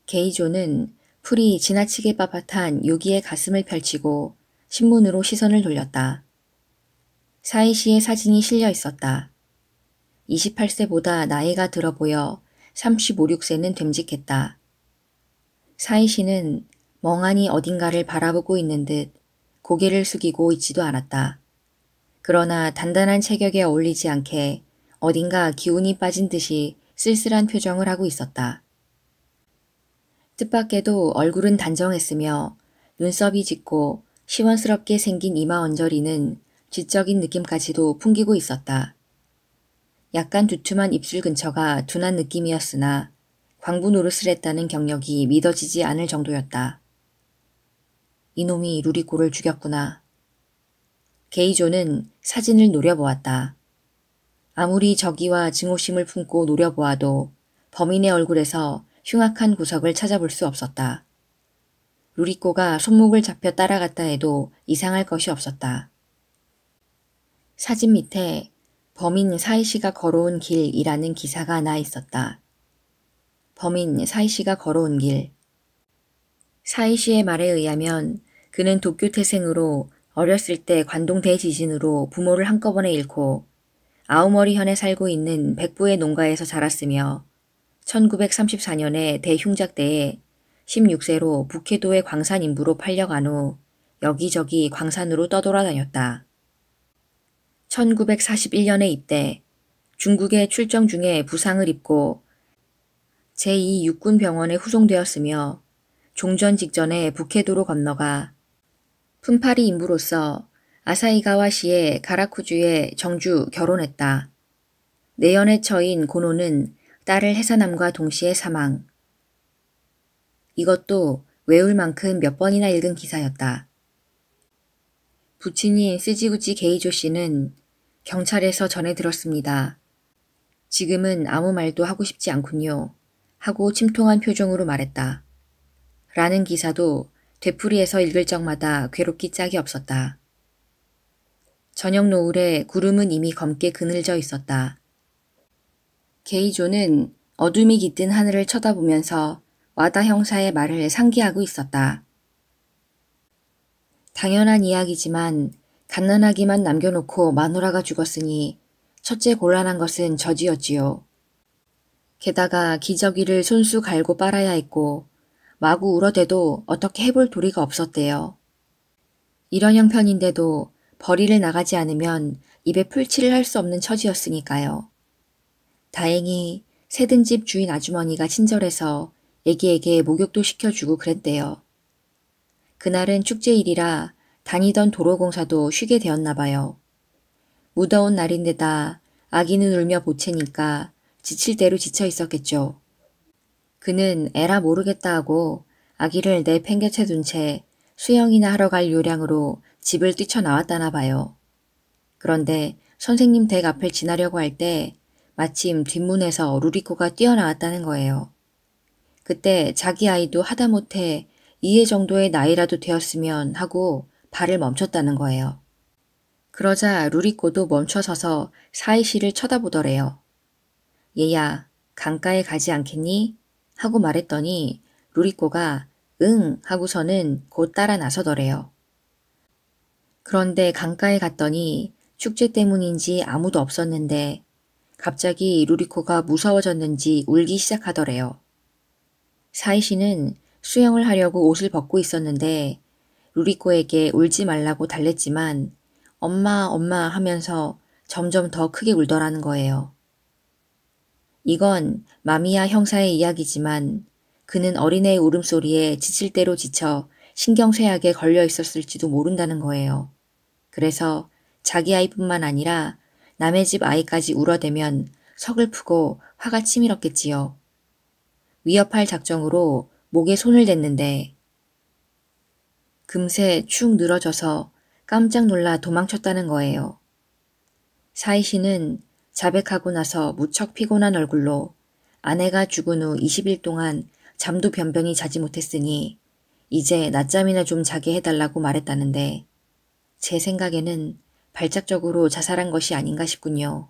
게이조는 풀이 지나치게 빳빳한 요기의 가슴을 펼치고 신문으로 시선을 돌렸다. 사이시의 사진이 실려 있었다. 28세보다 나이가 들어 보여 35, 6세는 됨직했다. 사이시는 멍하니 어딘가를 바라보고 있는 듯 고개를 숙이고 있지도 않았다. 그러나 단단한 체격에 어울리지 않게 어딘가 기운이 빠진 듯이 쓸쓸한 표정을 하고 있었다. 뜻밖에도 얼굴은 단정했으며 눈썹이 짙고 시원스럽게 생긴 이마 언저리는 지적인 느낌까지도 풍기고 있었다. 약간 두툼한 입술 근처가 둔한 느낌이었으나 광부 노릇을 했다는 경력이 믿어지지 않을 정도였다. 이놈이 루리코를 죽였구나. 게이조는 사진을 노려보았다. 아무리 적의와 증오심을 품고 노려보아도 범인의 얼굴에서 흉악한 구석을 찾아볼 수 없었다. 루리코가 손목을 잡혀 따라갔다 해도 이상할 것이 없었다. 사진 밑에 범인 사이시가 걸어온 길이라는 기사가 나 있었다. 범인 사이시가 걸어온 길. 사이시의 말에 의하면 그는 도쿄 태생으로 어렸을 때 관동 대지진으로 부모를 한꺼번에 잃고 아우머리현에 살고 있는 백부의 농가에서 자랐으며 1934년에 대흉작대에 16세로 북해도의 광산 인부로 팔려간 후 여기저기 광산으로 떠돌아다녔다. 1941년에 입대, 중국에 출정 중에 부상을 입고 제2 육군병원에 후송되었으며 종전 직전에 북해도로 건너가 분파리 인부로서 아사이가와 시의 가라쿠주에 정주 결혼했다. 내연에 처인 고노는 딸을 해산함과 동시에 사망. 이것도 외울 만큼 몇 번이나 읽은 기사였다. 부친인 쓰지구치 게이조 씨는 경찰에서 전해 들었습니다. 지금은 아무 말도 하고 싶지 않군요. 하고 침통한 표정으로 말했다. 라는 기사도 되풀이해서 읽을 적마다 괴롭기 짝이 없었다. 저녁 노을에 구름은 이미 검게 그늘져 있었다. 게이조는 어둠이 깃든 하늘을 쳐다보면서 와다 형사의 말을 상기하고 있었다. 당연한 이야기지만 갓난아기만 남겨놓고 마누라가 죽었으니 첫째 곤란한 것은 저지였지요. 게다가 기저귀를 손수 갈고 빨아야 했고 마구 울어대도 어떻게 해볼 도리가 없었대요. 이런 형편인데도 벌이를 나가지 않으면 입에 풀칠을 할 수 없는 처지였으니까요. 다행히 새든집 주인 아주머니가 친절해서 애기에게 목욕도 시켜주고 그랬대요. 그날은 축제일이라 다니던 도로공사도 쉬게 되었나 봐요. 무더운 날인데다 아기는 울며 보채니까 지칠 대로 지쳐 있었겠죠. 그는 에라 모르겠다 하고 아기를 내팽개쳐 둔 채 수영이나 하러 갈 요량으로 집을 뛰쳐나왔다나 봐요. 그런데 선생님 댁 앞을 지나려고 할 때 마침 뒷문에서 루리코가 뛰어나왔다는 거예요. 그때 자기 아이도 하다못해 이해 정도의 나이라도 되었으면 하고 발을 멈췄다는 거예요. 그러자 루리코도 멈춰서서 사이시를 쳐다보더래요. 얘야, 강가에 가지 않겠니? 하고 말했더니 루리코가응 하고서는 곧 따라 나서더래요. 그런데 강가에 갔더니 축제 때문인지 아무도 없었는데 갑자기 루리코가 무서워졌는지 울기 시작하더래요. 사이 씨는 수영을 하려고 옷을 벗고 있었는데 루리코에게 울지 말라고 달랬지만 엄마 엄마 하면서 점점 더 크게 울더라는 거예요. 이건 마미야 형사의 이야기지만 그는 어린애의 울음소리에 지칠 대로 지쳐 신경쇠약에 걸려 있었을지도 모른다는 거예요. 그래서 자기 아이뿐만 아니라 남의 집 아이까지 울어대면 서글프고 화가 치밀었겠지요. 위협할 작정으로 목에 손을 댔는데 금세 축 늘어져서 깜짝 놀라 도망쳤다는 거예요. 사이 씨는 자백하고 나서 무척 피곤한 얼굴로 아내가 죽은 후 20일 동안 잠도 변변히 자지 못했으니 이제 낮잠이나 좀 자게 해달라고 말했다는데 제 생각에는 발작적으로 자살한 것이 아닌가 싶군요.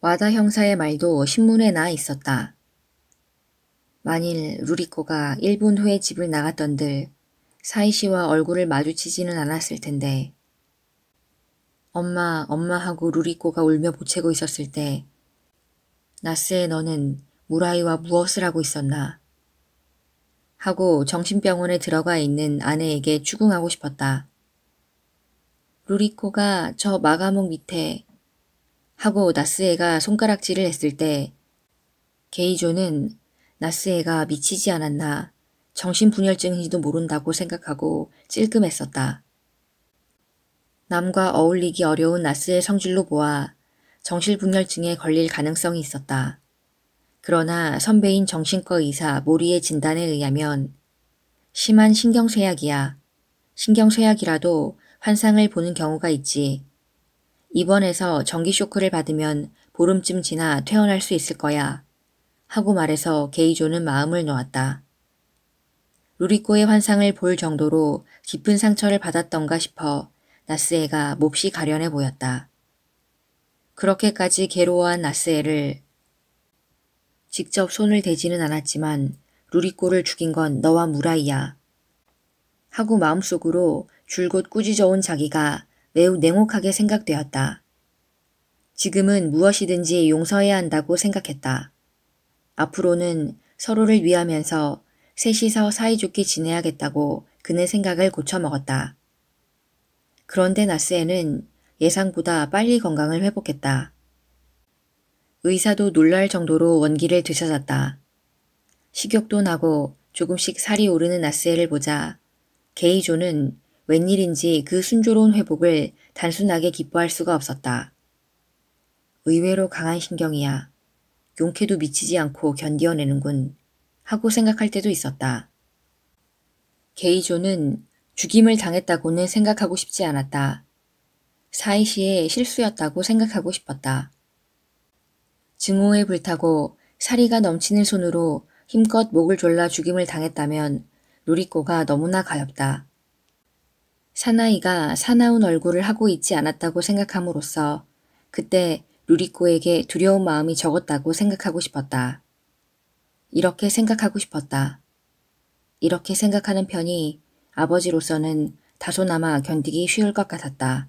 와다 형사의 말도 신문에 나 있었다. 만일 루리코가 1분 후에 집을 나갔던들 사이 시와 얼굴을 마주치지는 않았을 텐데 엄마, 엄마 하고 루리코가 울며 보채고 있었을 때 나스의 너는 무라이와 무엇을 하고 있었나 하고 정신병원에 들어가 있는 아내에게 추궁하고 싶었다. 루리코가 저 마감옥 밑에 하고 나스에가 손가락질을 했을 때 게이조는 나스에가 미치지 않았나 정신분열증인지도 모른다고 생각하고 찔끔했었다. 남과 어울리기 어려운 나스의 성질로 보아 정실분열증에 걸릴 가능성이 있었다. 그러나 선배인 정신과 의사 모리의 진단에 의하면 심한 신경쇠약이야. 신경쇠약이라도 환상을 보는 경우가 있지. 입원해서 전기쇼크를 받으면 보름쯤 지나 퇴원할 수 있을 거야. 하고 말해서 게이조는 마음을 놓았다. 루리코의 환상을 볼 정도로 깊은 상처를 받았던가 싶어 나스에가 몹시 가련해 보였다. 그렇게까지 괴로워한 나스에를 직접 손을 대지는 않았지만 루리꼬를 죽인 건 너와 무라이야. 하고 마음속으로 줄곧 꾸짖어온 자기가 매우 냉혹하게 생각되었다. 지금은 무엇이든지 용서해야 한다고 생각했다. 앞으로는 서로를 위하면서 셋이서 사이좋게 지내야겠다고 그네 생각을 고쳐먹었다. 그런데 나스에는 예상보다 빨리 건강을 회복했다. 의사도 놀랄 정도로 원기를 되찾았다. 식욕도 나고 조금씩 살이 오르는 나스에를 보자 게이조는 웬일인지 그 순조로운 회복을 단순하게 기뻐할 수가 없었다. 의외로 강한 신경이야. 용케도 미치지 않고 견디어내는군 하고 생각할 때도 있었다. 게이조는 죽임을 당했다고는 생각하고 싶지 않았다. 사이시의 실수였다고 생각하고 싶었다. 증오에 불타고 사리가 넘치는 손으로 힘껏 목을 졸라 죽임을 당했다면 누리꼬가 너무나 가엽다. 사나이가 사나운 얼굴을 하고 있지 않았다고 생각함으로써 그때 누리꼬에게 두려운 마음이 적었다고 생각하고 싶었다. 이렇게 생각하고 싶었다. 이렇게 생각하는 편이 아버지로서는 다소나마 견디기 쉬울 것 같았다.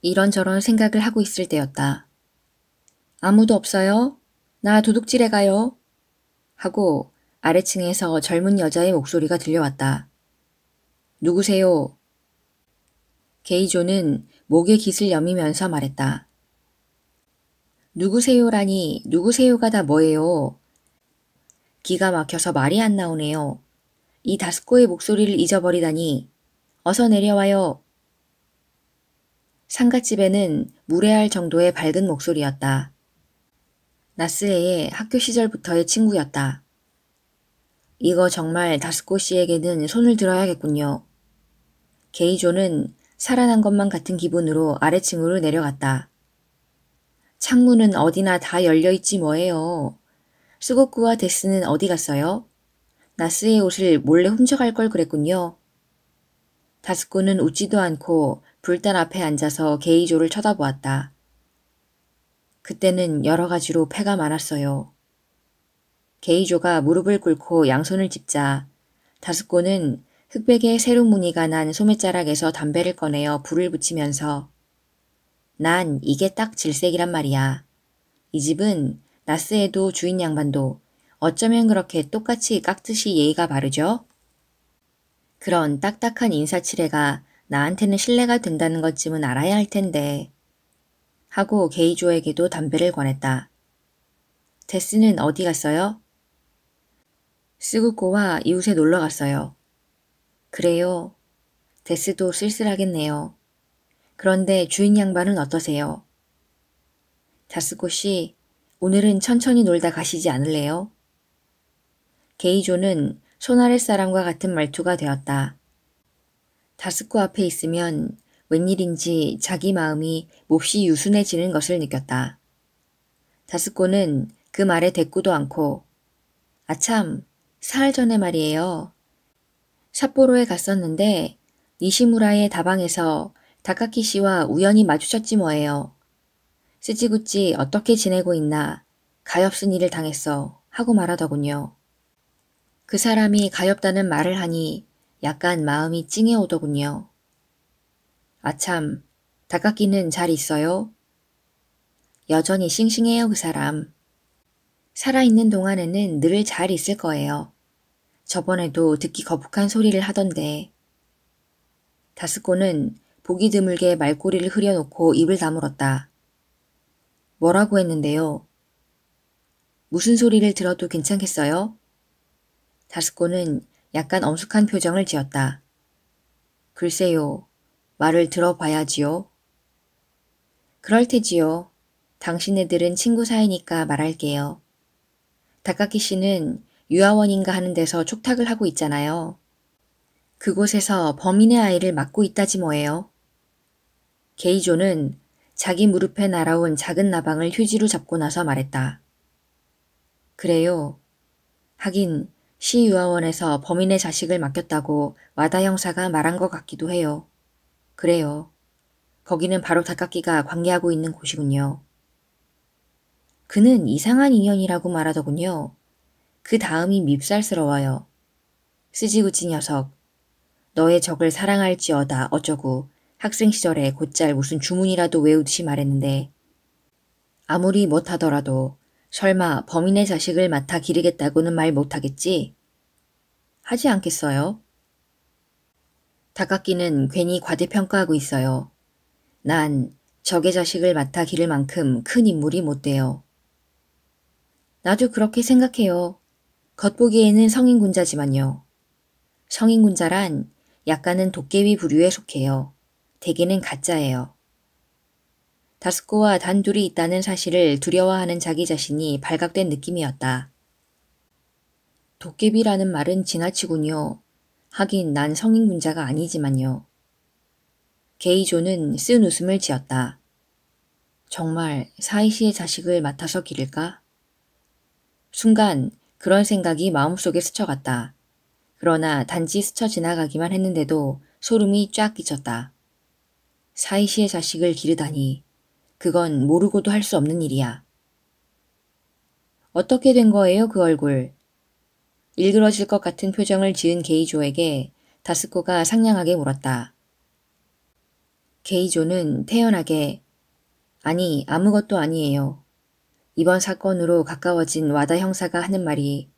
이런저런 생각을 하고 있을 때였다. 아무도 없어요? 나 도둑질해 가요? 하고 아래층에서 젊은 여자의 목소리가 들려왔다. 누구세요? 게이조는 목에 깃을 여미면서 말했다. 누구세요라니 누구세요가 다 뭐예요? 기가 막혀서 말이 안 나오네요. 이 다스코의 목소리를 잊어버리다니 어서 내려와요. 상갓집에는 무례할 정도의 밝은 목소리였다. 나스에의 학교 시절부터의 친구였다. 이거 정말 다스코 씨에게는 손을 들어야겠군요. 게이조는 살아난 것만 같은 기분으로 아래층으로 내려갔다. 창문은 어디나 다 열려있지 뭐예요. 수고쿠와 데스는 어디 갔어요? 나스의 옷을 몰래 훔쳐갈 걸 그랬군요. 다스쿠는 웃지도 않고 불단 앞에 앉아서 게이조를 쳐다보았다. 그때는 여러 가지로 패가 많았어요. 게이조가 무릎을 꿇고 양손을 짚자 다스코는 흑백의 새로 무늬가 난 소매자락에서 담배를 꺼내어 불을 붙이면서 난 이게 딱 질색이란 말이야. 이 집은 나스에도 주인 양반도 어쩌면 그렇게 똑같이 깍듯이 예의가 바르죠? 그런 딱딱한 인사치레가 나한테는 신뢰가 된다는 것쯤은 알아야 할 텐데. 하고 게이조에게도 담배를 권했다. 데스는 어디 갔어요? 스구코와 이웃에 놀러 갔어요. 그래요. 데스도 쓸쓸하겠네요. 그런데 주인 양반은 어떠세요? 다스코 씨, 오늘은 천천히 놀다 가시지 않을래요? 게이조는 소나렛 사람과 같은 말투가 되었다. 다스코 앞에 있으면 웬일인지 자기 마음이 몹시 유순해지는 것을 느꼈다. 다스코는 그 말에 대꾸도 않고 아참 사흘 전에 말이에요. 삿포로에 갔었는데 니시무라의 다방에서 다카키 씨와 우연히 마주쳤지 뭐예요. 쓰지구찌 어떻게 지내고 있나 가엾은 일을 당했어 하고 말하더군요. 그 사람이 가엾다는 말을 하니 약간 마음이 찡해 오더군요. 아참, 닭깎이는 잘 있어요? 여전히 싱싱해요, 그 사람. 살아있는 동안에는 늘 잘 있을 거예요. 저번에도 듣기 거북한 소리를 하던데. 다스코는 보기 드물게 말꼬리를 흐려놓고 입을 다물었다. 뭐라고 했는데요? 무슨 소리를 들어도 괜찮겠어요? 다스코는 약간 엄숙한 표정을 지었다. 글쎄요. 말을 들어봐야지요. 그럴 테지요. 당신네들은 친구 사이니까 말할게요. 다카키 씨는 유아원인가 하는 데서 촉탁을 하고 있잖아요. 그곳에서 범인의 아이를 맡고 있다지 뭐예요. 게이조는 자기 무릎에 날아온 작은 나방을 휴지로 잡고 나서 말했다. 그래요. 하긴 시의아원에서 범인의 자식을 맡겼다고 와다 형사가 말한 것 같기도 해요. 그래요. 거기는 바로 닭깎이가 관계하고 있는 곳이군요. 그는 이상한 인연이라고 말하더군요. 그 다음이 밉살스러워요. 쓰지구치 녀석. 너의 적을 사랑할지어다 어쩌구 학생 시절에 곧잘 무슨 주문이라도 외우듯이 말했는데 아무리 못하더라도 설마 범인의 자식을 맡아 기르겠다고는 말 못하겠지? 하지 않겠어요? 다각기는 괜히 과대평가하고 있어요. 난 적의 자식을 맡아 기를 만큼 큰 인물이 못 돼요. 나도 그렇게 생각해요. 겉보기에는 성인군자지만요. 성인군자란 약간은 도깨비 부류에 속해요. 대개는 가짜예요. 다스코와 단둘이 있다는 사실을 두려워하는 자기 자신이 발각된 느낌이었다. 도깨비라는 말은 지나치군요. 하긴 난 성인군자가 아니지만요. 게이조는 쓴 웃음을 지었다. 정말 사이시의 자식을 맡아서 기를까? 순간 그런 생각이 마음속에 스쳐갔다. 그러나 단지 스쳐 지나가기만 했는데도 소름이 쫙 끼쳤다. 사이시의 자식을 기르다니 그건 모르고도 할 수 없는 일이야. 어떻게 된 거예요, 그 얼굴? 일그러질 것 같은 표정을 지은 게이조에게 다스코가 상냥하게 물었다. 게이조는 태연하게 아니, 아무것도 아니에요. 이번 사건으로 가까워진 와다 형사가 하는 말이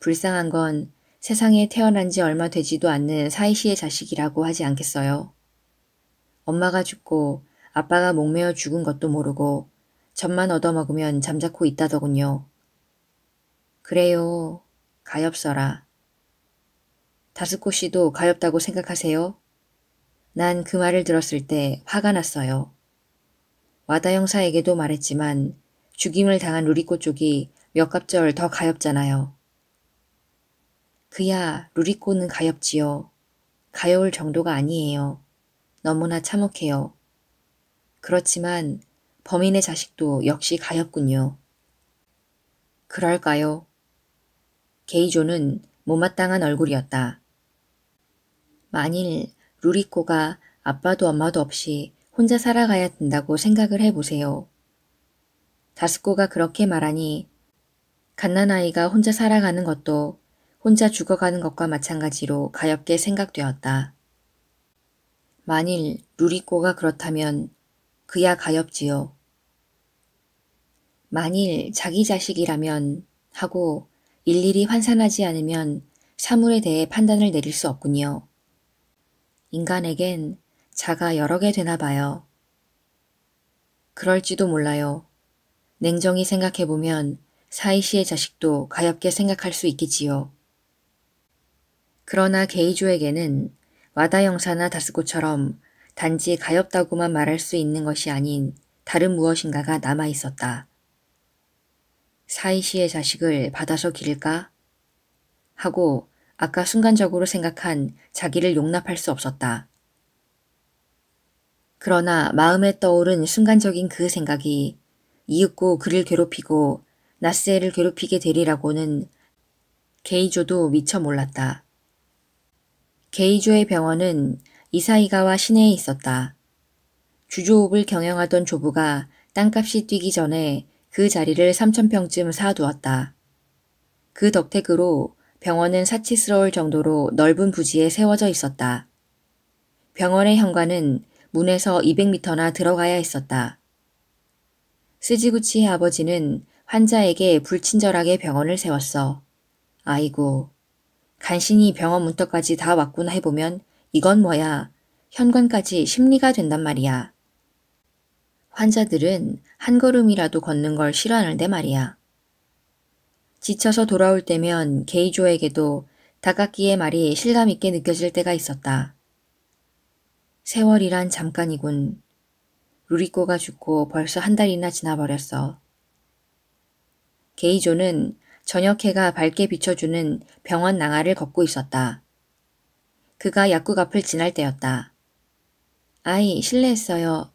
불쌍한 건 세상에 태어난 지 얼마 되지도 않는 사이시의 자식이라고 하지 않겠어요. 엄마가 죽고 아빠가 목매어 죽은 것도 모르고 점만 얻어먹으면 잠자코 있다더군요. 그래요. 가엾어라. 다스코 씨도 가엾다고 생각하세요? 난 그 말을 들었을 때 화가 났어요. 와다 형사에게도 말했지만 죽임을 당한 루리코 쪽이 몇 갑절 더 가엾잖아요. 그야 루리코는 가엾지요. 가여울 정도가 아니에요. 너무나 참혹해요. 그렇지만 범인의 자식도 역시 가엾군요 그럴까요? 게이조는 못마땅한 얼굴이었다. 만일 루리코가 아빠도 엄마도 없이 혼자 살아가야 된다고 생각을 해보세요. 다스코가 그렇게 말하니 갓난아이가 혼자 살아가는 것도 혼자 죽어가는 것과 마찬가지로 가엽게 생각되었다. 만일 루리코가 그렇다면 그야 가엾지요. 만일 자기 자식이라면 하고 일일이 환산하지 않으면 사물에 대해 판단을 내릴 수 없군요. 인간에겐 자가 여러 개 되나 봐요. 그럴지도 몰라요. 냉정히 생각해보면 사이 시의 자식도 가엾게 생각할 수 있겠지요. 그러나 게이조에게는 와다 영사나 다스코처럼 단지 가엾다고만 말할 수 있는 것이 아닌 다른 무엇인가가 남아 있었다. 사이시의 자식을 받아서 기를까? 하고 아까 순간적으로 생각한 자기를 용납할 수 없었다. 그러나 마음에 떠오른 순간적인 그 생각이 이윽고 그를 괴롭히고 나스에를 괴롭히게 되리라고는 게이조도 미처 몰랐다. 게이조의 병원은 이사이가와 시내에 있었다. 주조옥을 경영하던 조부가 땅값이 뛰기 전에 그 자리를 3천평쯤 사두었다. 그 덕택으로 병원은 사치스러울 정도로 넓은 부지에 세워져 있었다. 병원의 현관은 문에서 200m나 들어가야 했었다. 스지구치의 아버지는 환자에게 불친절하게 병원을 세웠어. 아이고, 간신히 병원 문턱까지 다 왔구나 해보면 이건 뭐야. 현관까지 심리가 된단 말이야. 환자들은 한 걸음이라도 걷는 걸 싫어하는데 말이야. 지쳐서 돌아올 때면 게이조에게도 다각기의 말이 실감 있게 느껴질 때가 있었다. 세월이란 잠깐이군. 루리코가 죽고 벌써 한 달이나 지나버렸어. 게이조는 저녁해가 밝게 비춰주는 병원 낭하를 걷고 있었다. 그가 약국 앞을 지날 때였다. 아이, 실례했어요.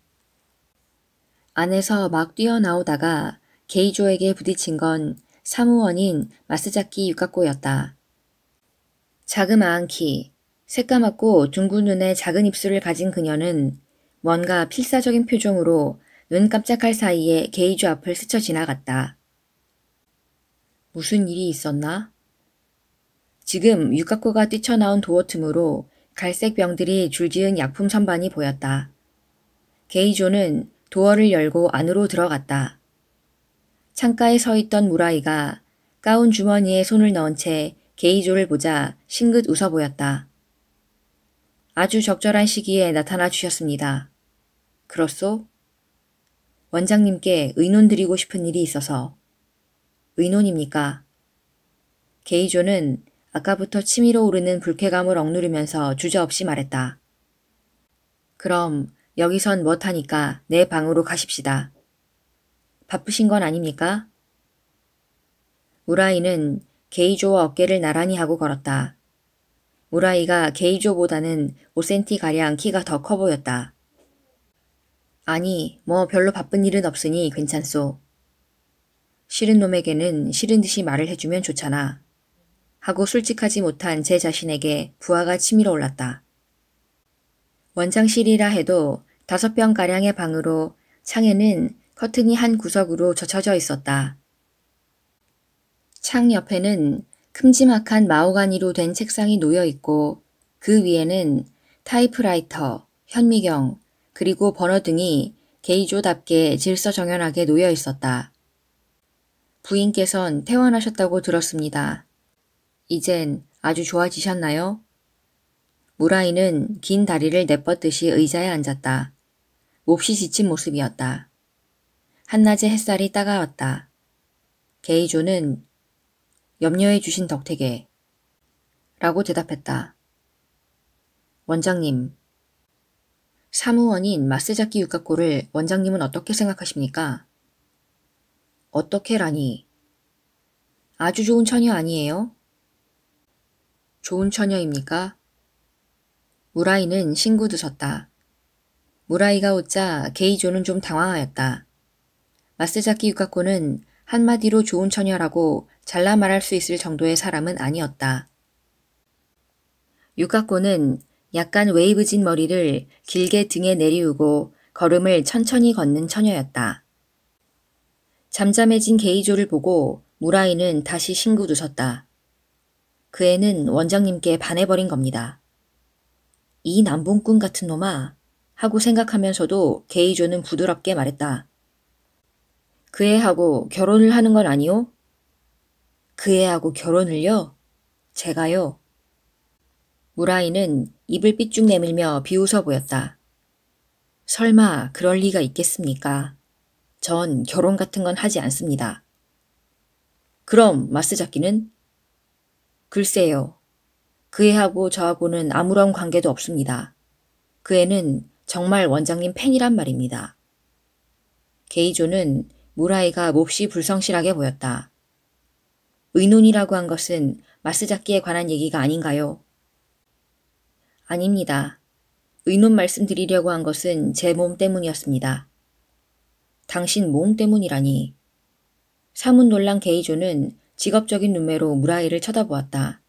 안에서 막 뛰어나오다가 게이조에게 부딪힌 건 사무원인 마스자키 유카코였다. 자그마한 키, 새까맣고 둥근 눈에 작은 입술을 가진 그녀는 뭔가 필사적인 표정으로 눈 깜짝할 사이에 게이조 앞을 스쳐 지나갔다. 무슨 일이 있었나? 지금 육각구가 뛰쳐나온 도어 틈으로 갈색 병들이 줄지은 약품 선반이 보였다. 게이조는 도어를 열고 안으로 들어갔다. 창가에 서 있던 무라이가 가운 주머니에 손을 넣은 채 게이조를 보자 싱긋 웃어 보였다. 아주 적절한 시기에 나타나 주셨습니다. 그렇소? 원장님께 의논 드리고 싶은 일이 있어서. 의논입니까? 게이조는 아까부터 치밀어 오르는 불쾌감을 억누르면서 주저없이 말했다. 그럼 여기선 못하니까 뭐 내 방으로 가십시다. 바쁘신 건 아닙니까? 우라이는 게이조와 어깨를 나란히 하고 걸었다. 우라이가 게이조보다는 5cm가량 키가 더 커 보였다. 아니, 뭐 별로 바쁜 일은 없으니 괜찮소. 싫은 놈에게는 싫은 듯이 말을 해주면 좋잖아. 하고 솔직하지 못한 제 자신에게 부하가 치밀어 올랐다. 원장실이라 해도 다섯 병가량의 방으로 창에는 커튼이 한 구석으로 젖혀져 있었다. 창 옆에는 큼지막한 마오가니로된 책상이 놓여 있고 그 위에는 타이프라이터, 현미경, 그리고 번호 등이 게이조답게 질서정연하게 놓여 있었다. 부인께선 퇴원하셨다고 들었습니다. 이젠 아주 좋아지셨나요? 무라이는 긴 다리를 내뻗듯이 의자에 앉았다. 몹시 지친 모습이었다. 한낮의 햇살이 따가웠다. 게이조는 염려해 주신 덕택에 라고 대답했다. 원장님, 사무원인 마스자키 유카코를 원장님은 어떻게 생각하십니까? 어떻게라니? 아주 좋은 처녀 아니에요? 좋은 처녀입니까? 무라이는 신구두 섰다. 무라이가 웃자 게이조는 좀 당황하였다. 마스자키 유카코는 한마디로 좋은 처녀라고 잘라 말할 수 있을 정도의 사람은 아니었다. 유카코는 약간 웨이브진 머리를 길게 등에 내리우고 걸음을 천천히 걷는 처녀였다. 잠잠해진 게이조를 보고 무라이는 다시 신구두 섰다. 그 애는 원장님께 반해버린 겁니다. 이 남봉꾼 같은 놈아 하고 생각하면서도 게이조는 부드럽게 말했다. 그 애하고 결혼을 하는 건 아니오? 그 애하고 결혼을요? 제가요? 무라이는 입을 삐쭉 내밀며 비웃어 보였다. 설마 그럴 리가 있겠습니까? 전 결혼 같은 건 하지 않습니다. 그럼 마스자키는 글쎄요. 그 애하고 저하고는 아무런 관계도 없습니다. 그 애는 정말 원장님 팬이란 말입니다. 게이조는 무라이가 몹시 불성실하게 보였다. 의논이라고 한 것은 마스자키에 관한 얘기가 아닌가요? 아닙니다. 의논 말씀드리려고 한 것은 제 몸 때문이었습니다. 당신 몸 때문이라니. 사문 논란 게이조는 직업적인 눈매로 무라이를 쳐다보았다.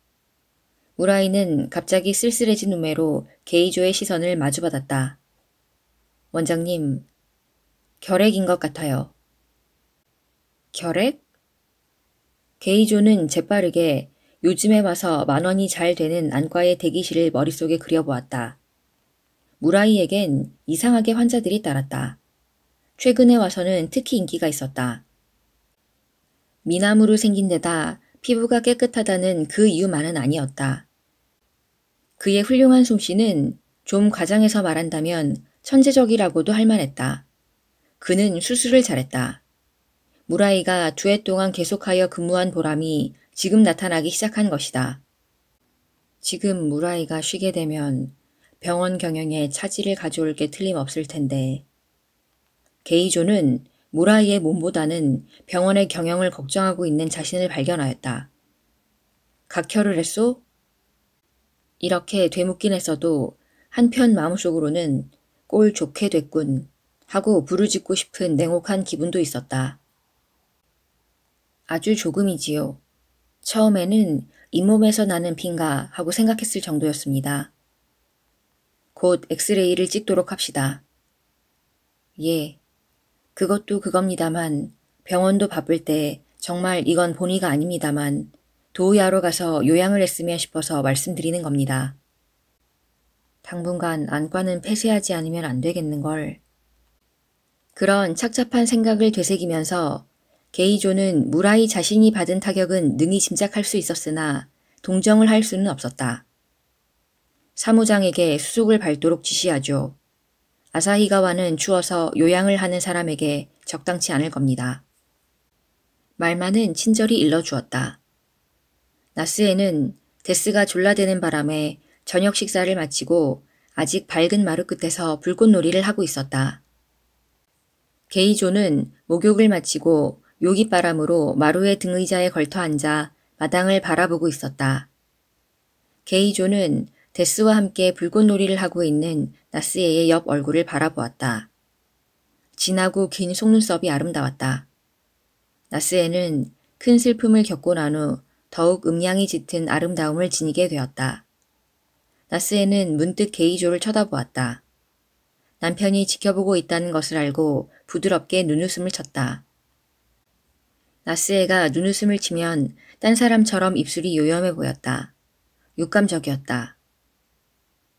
무라이는 갑자기 쓸쓸해진 눈매로 게이조의 시선을 마주받았다. 원장님, 결핵인 것 같아요. 결핵? 게이조는 재빠르게 요즘에 와서 만 원이 잘 되는 안과의 대기실을 머릿속에 그려보았다. 무라이에겐 이상하게 환자들이 따랐다. 최근에 와서는 특히 인기가 있었다. 미남으로 생긴 데다 피부가 깨끗하다는 그 이유만은 아니었다. 그의 훌륭한 솜씨는 좀 과장해서 말한다면 천재적이라고도 할 만했다. 그는 수술을 잘했다. 무라이가 두 해 동안 계속하여 근무한 보람이 지금 나타나기 시작한 것이다. 지금 무라이가 쉬게 되면 병원 경영에 차질을 가져올 게 틀림없을 텐데. 게이조는 모라이의 몸보다는 병원의 경영을 걱정하고 있는 자신을 발견하였다. 각혈을 했소? 이렇게 되묻긴 했어도 한편 마음속으로는 꼴 좋게 됐군 하고 부르짖고 싶은 냉혹한 기분도 있었다. 아주 조금이지요. 처음에는 잇몸에서 나는 빈가 하고 생각했을 정도였습니다. 곧 엑스레이를 찍도록 합시다. 예, 그것도 그겁니다만 병원도 바쁠 때 정말 이건 본의가 아닙니다만 도우야로 가서 요양을 했으면 싶어서 말씀드리는 겁니다. 당분간 안과는 폐쇄하지 않으면 안 되겠는걸. 그런 착잡한 생각을 되새기면서 게이조는 무라이 자신이 받은 타격은 능히 짐작할 수 있었으나 동정을 할 수는 없었다. 사무장에게 수속을 밟도록 지시하죠. 아사히가와는 추워서 요양을 하는 사람에게 적당치 않을 겁니다. 말만은 친절히 일러주었다. 나스에는 데스가 졸라대는 바람에 저녁 식사를 마치고 아직 밝은 마루 끝에서 불꽃놀이를 하고 있었다. 게이조는 목욕을 마치고 요깃바람으로 마루의 등의자에 걸터 앉아 마당을 바라보고 있었다. 게이조는 데스와 함께 불꽃놀이를 하고 있는 나스에의 옆 얼굴을 바라보았다. 진하고 긴 속눈썹이 아름다웠다. 나스에는 큰 슬픔을 겪고 난 후 더욱 음양이 짙은 아름다움을 지니게 되었다. 나스에는 문득 게이조를 쳐다보았다. 남편이 지켜보고 있다는 것을 알고 부드럽게 눈웃음을 쳤다. 나스에가 눈웃음을 치면 딴 사람처럼 입술이 요염해 보였다. 육감적이었다.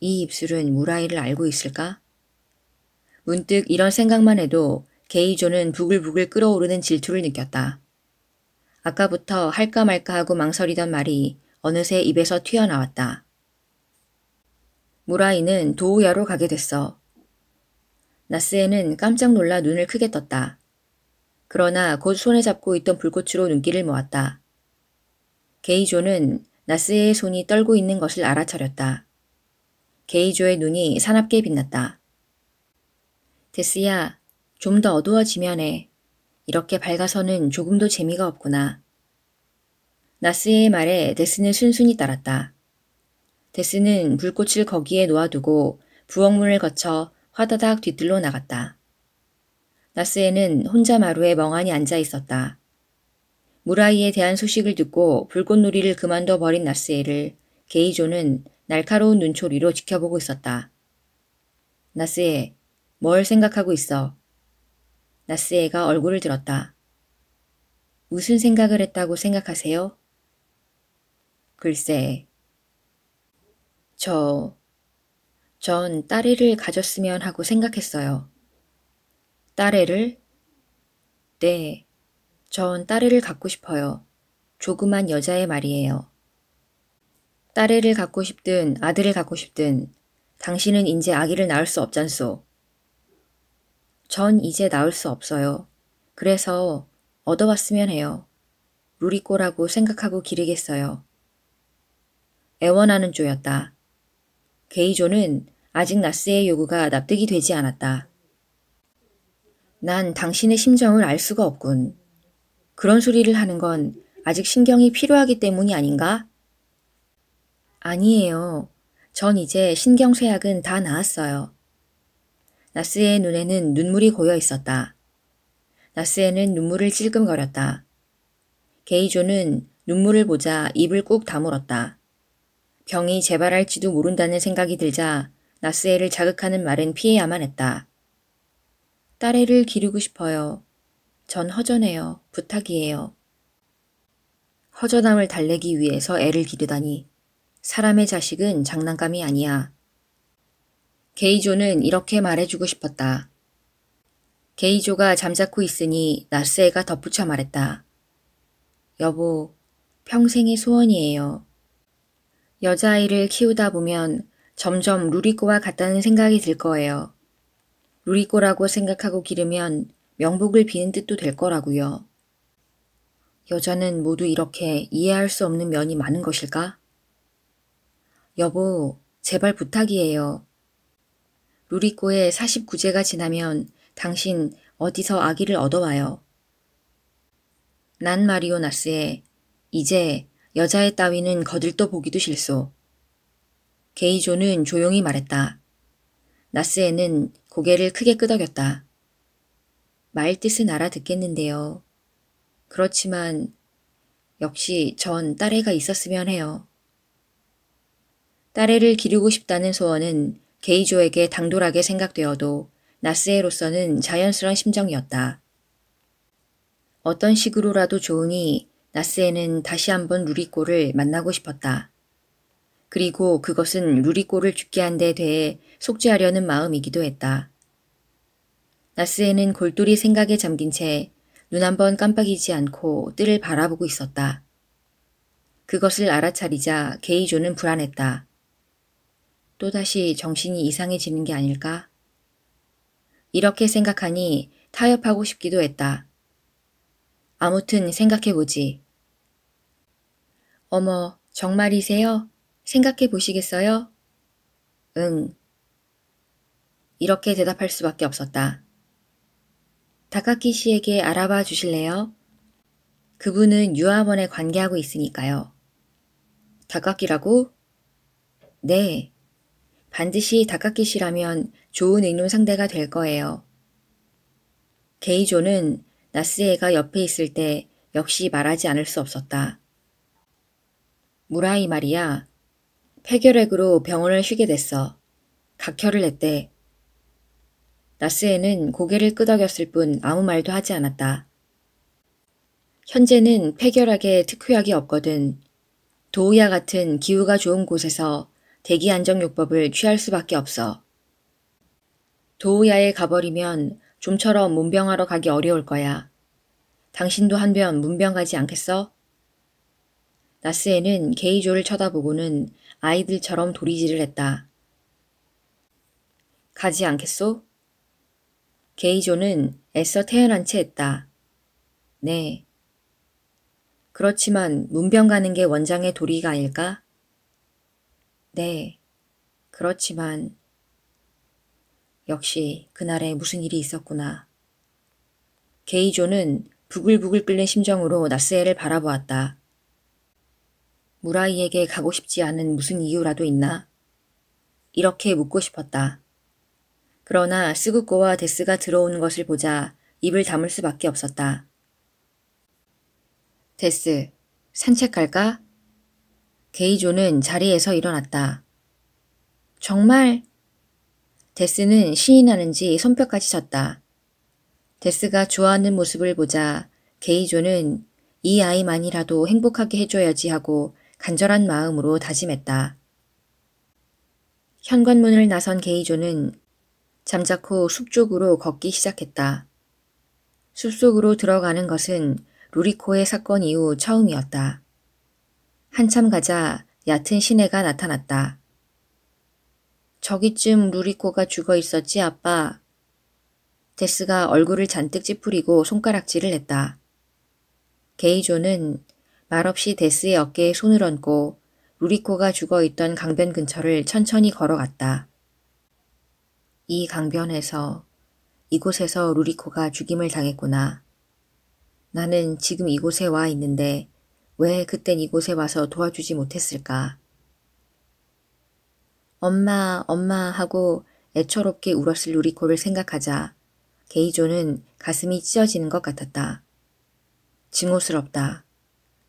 이 입술은 무라이를 알고 있을까? 문득 이런 생각만 해도 게이조는 부글부글 끓어오르는 질투를 느꼈다. 아까부터 할까 말까 하고 망설이던 말이 어느새 입에서 튀어나왔다. 무라이는 도우야로 가게 됐어. 나스에는 깜짝 놀라 눈을 크게 떴다. 그러나 곧 손에 잡고 있던 불꽃으로 눈길을 모았다. 게이조는 나스의 손이 떨고 있는 것을 알아차렸다. 게이조의 눈이 사납게 빛났다. 데스야, 좀 더 어두워지면 해. 이렇게 밝아서는 조금도 재미가 없구나. 나스의 말에 데스는 순순히 따랐다. 데스는 불꽃을 거기에 놓아두고 부엌문을 거쳐 화다닥 뒤뜰로 나갔다. 나스에는 혼자 마루에 멍하니 앉아 있었다. 무라이에 대한 소식을 듣고 불꽃놀이를 그만둬 버린 나스에를 게이조는 날카로운 눈초리로 지켜보고 있었다. 나스에, 뭘 생각하고 있어? 나스에가 얼굴을 들었다. 무슨 생각을 했다고 생각하세요? 글쎄, 저, 전 딸애를 가졌으면 하고 생각했어요. 딸애를? 네, 전 딸애를 갖고 싶어요. 조그만 여자의 말이에요. 딸애를 갖고 싶든 아들을 갖고 싶든 당신은 이제 아기를 낳을 수 없잖소. 전 이제 낳을 수 없어요. 그래서 얻어왔으면 해요. 루리꼬라고 생각하고 기르겠어요. 애원하는 조였다. 게이조는 아직 나스의 요구가 납득이 되지 않았다. 난 당신의 심정을 알 수가 없군. 그런 소리를 하는 건 아직 신경이 필요하기 때문이 아닌가? 아니에요. 전 이제 신경쇠약은 다 나았어요. 나스의 눈에는 눈물이 고여 있었다. 나스에는 눈물을 찔끔거렸다. 게이조는 눈물을 보자 입을 꾹 다물었다. 병이 재발할지도 모른다는 생각이 들자 나스에를 자극하는 말은 피해야만 했다. 딸애를 기르고 싶어요. 전 허전해요. 부탁이에요. 허전함을 달래기 위해서 애를 기르다니 사람의 자식은 장난감이 아니야. 게이조는 이렇게 말해주고 싶었다. 게이조가 잠자코 있으니 나스에가 덧붙여 말했다. 여보, 평생의 소원이에요. 여자아이를 키우다 보면 점점 루리꼬와 같다는 생각이 들 거예요. 루리꼬라고 생각하고 기르면 명복을 비는 뜻도 될 거라고요. 여자는 모두 이렇게 이해할 수 없는 면이 많은 것일까? 여보, 제발 부탁이에요. 루리코의 49제가 지나면 당신 어디서 아기를 얻어와요. 난 마리오나스에 이제 여자의 따위는 거들떠 보기도 싫소. 게이조는 조용히 말했다. 나스에는 고개를 크게 끄덕였다. 말뜻은 알아듣겠는데요. 그렇지만 역시 전 딸애가 있었으면 해요. 딸애를 기르고 싶다는 소원은 게이조에게 당돌하게 생각되어도 나스에로서는 자연스러운 심정이었다. 어떤 식으로라도 좋으니 나스에는 다시 한번 루리꼬를 만나고 싶었다. 그리고 그것은 루리꼬를 죽게 한 데 대해 속죄하려는 마음이기도 했다. 나스에는 골똘히 생각에 잠긴 채 눈 한번 깜빡이지 않고 뜰을 바라보고 있었다. 그것을 알아차리자 게이조는 불안했다. 또다시 정신이 이상해지는 게 아닐까? 이렇게 생각하니 타협하고 싶기도 했다. 아무튼 생각해보지. 어머, 정말이세요? 생각해보시겠어요? 응. 이렇게 대답할 수밖에 없었다. 다카키 씨에게 알아봐 주실래요? 그분은 유아원에 관계하고 있으니까요. 다카키라고? 네. 반드시 다카키시라면 좋은 의논 상대가 될 거예요. 게이조는 나스에가 옆에 있을 때 역시 말하지 않을 수 없었다. 무라이 말이야. 폐결핵으로 병원을 쉬게 됐어. 각혈을 냈대. 나스에는 고개를 끄덕였을 뿐 아무 말도 하지 않았다. 현재는 폐결핵에 특효약이 없거든. 도우야 같은 기후가 좋은 곳에서 대기안정요법을 취할 수밖에 없어. 도우야에 가버리면 좀처럼 문병하러 가기 어려울 거야. 당신도 한변 문병 가지 않겠어? 나스에는 게이조를 쳐다보고는 아이들처럼 도리질을 했다. 가지 않겠소? 게이조는 애써 태연한 채 했다. 네. 그렇지만 문병 가는 게 원장의 도리가 아닐까? 네, 그렇지만 역시 그날에 무슨 일이 있었구나. 게이조는 부글부글 끓는 심정으로 나스에를 바라보았다. 무라이에게 가고 싶지 않은 무슨 이유라도 있나? 이렇게 묻고 싶었다. 그러나 스구꼬와 데스가 들어오는 것을 보자 입을 다물 수밖에 없었다. 데스, 산책 갈까? 게이조는 자리에서 일어났다. 정말? 데스는 시인하는지 손뼉까지 쳤다. 데스가 좋아하는 모습을 보자 게이조는 이 아이만이라도 행복하게 해줘야지 하고 간절한 마음으로 다짐했다. 현관문을 나선 게이조는 잠자코 숲 쪽으로 걷기 시작했다. 숲 속으로 들어가는 것은 루리코의 사건 이후 처음이었다. 한참 가자 얕은 시내가 나타났다. 저기쯤 루리코가 죽어 있었지 아빠. 데스가 얼굴을 잔뜩 찌푸리고 손가락질을 했다. 게이조는 말없이 데스의 어깨에 손을 얹고 루리코가 죽어 있던 강변 근처를 천천히 걸어갔다. 이 강변에서 이곳에서 루리코가 죽임을 당했구나. 나는 지금 이곳에 와 있는데 왜 그땐 이곳에 와서 도와주지 못했을까? 엄마, 엄마 하고 애처롭게 울었을 루리코를 생각하자 게이조는 가슴이 찢어지는 것 같았다. 증오스럽다.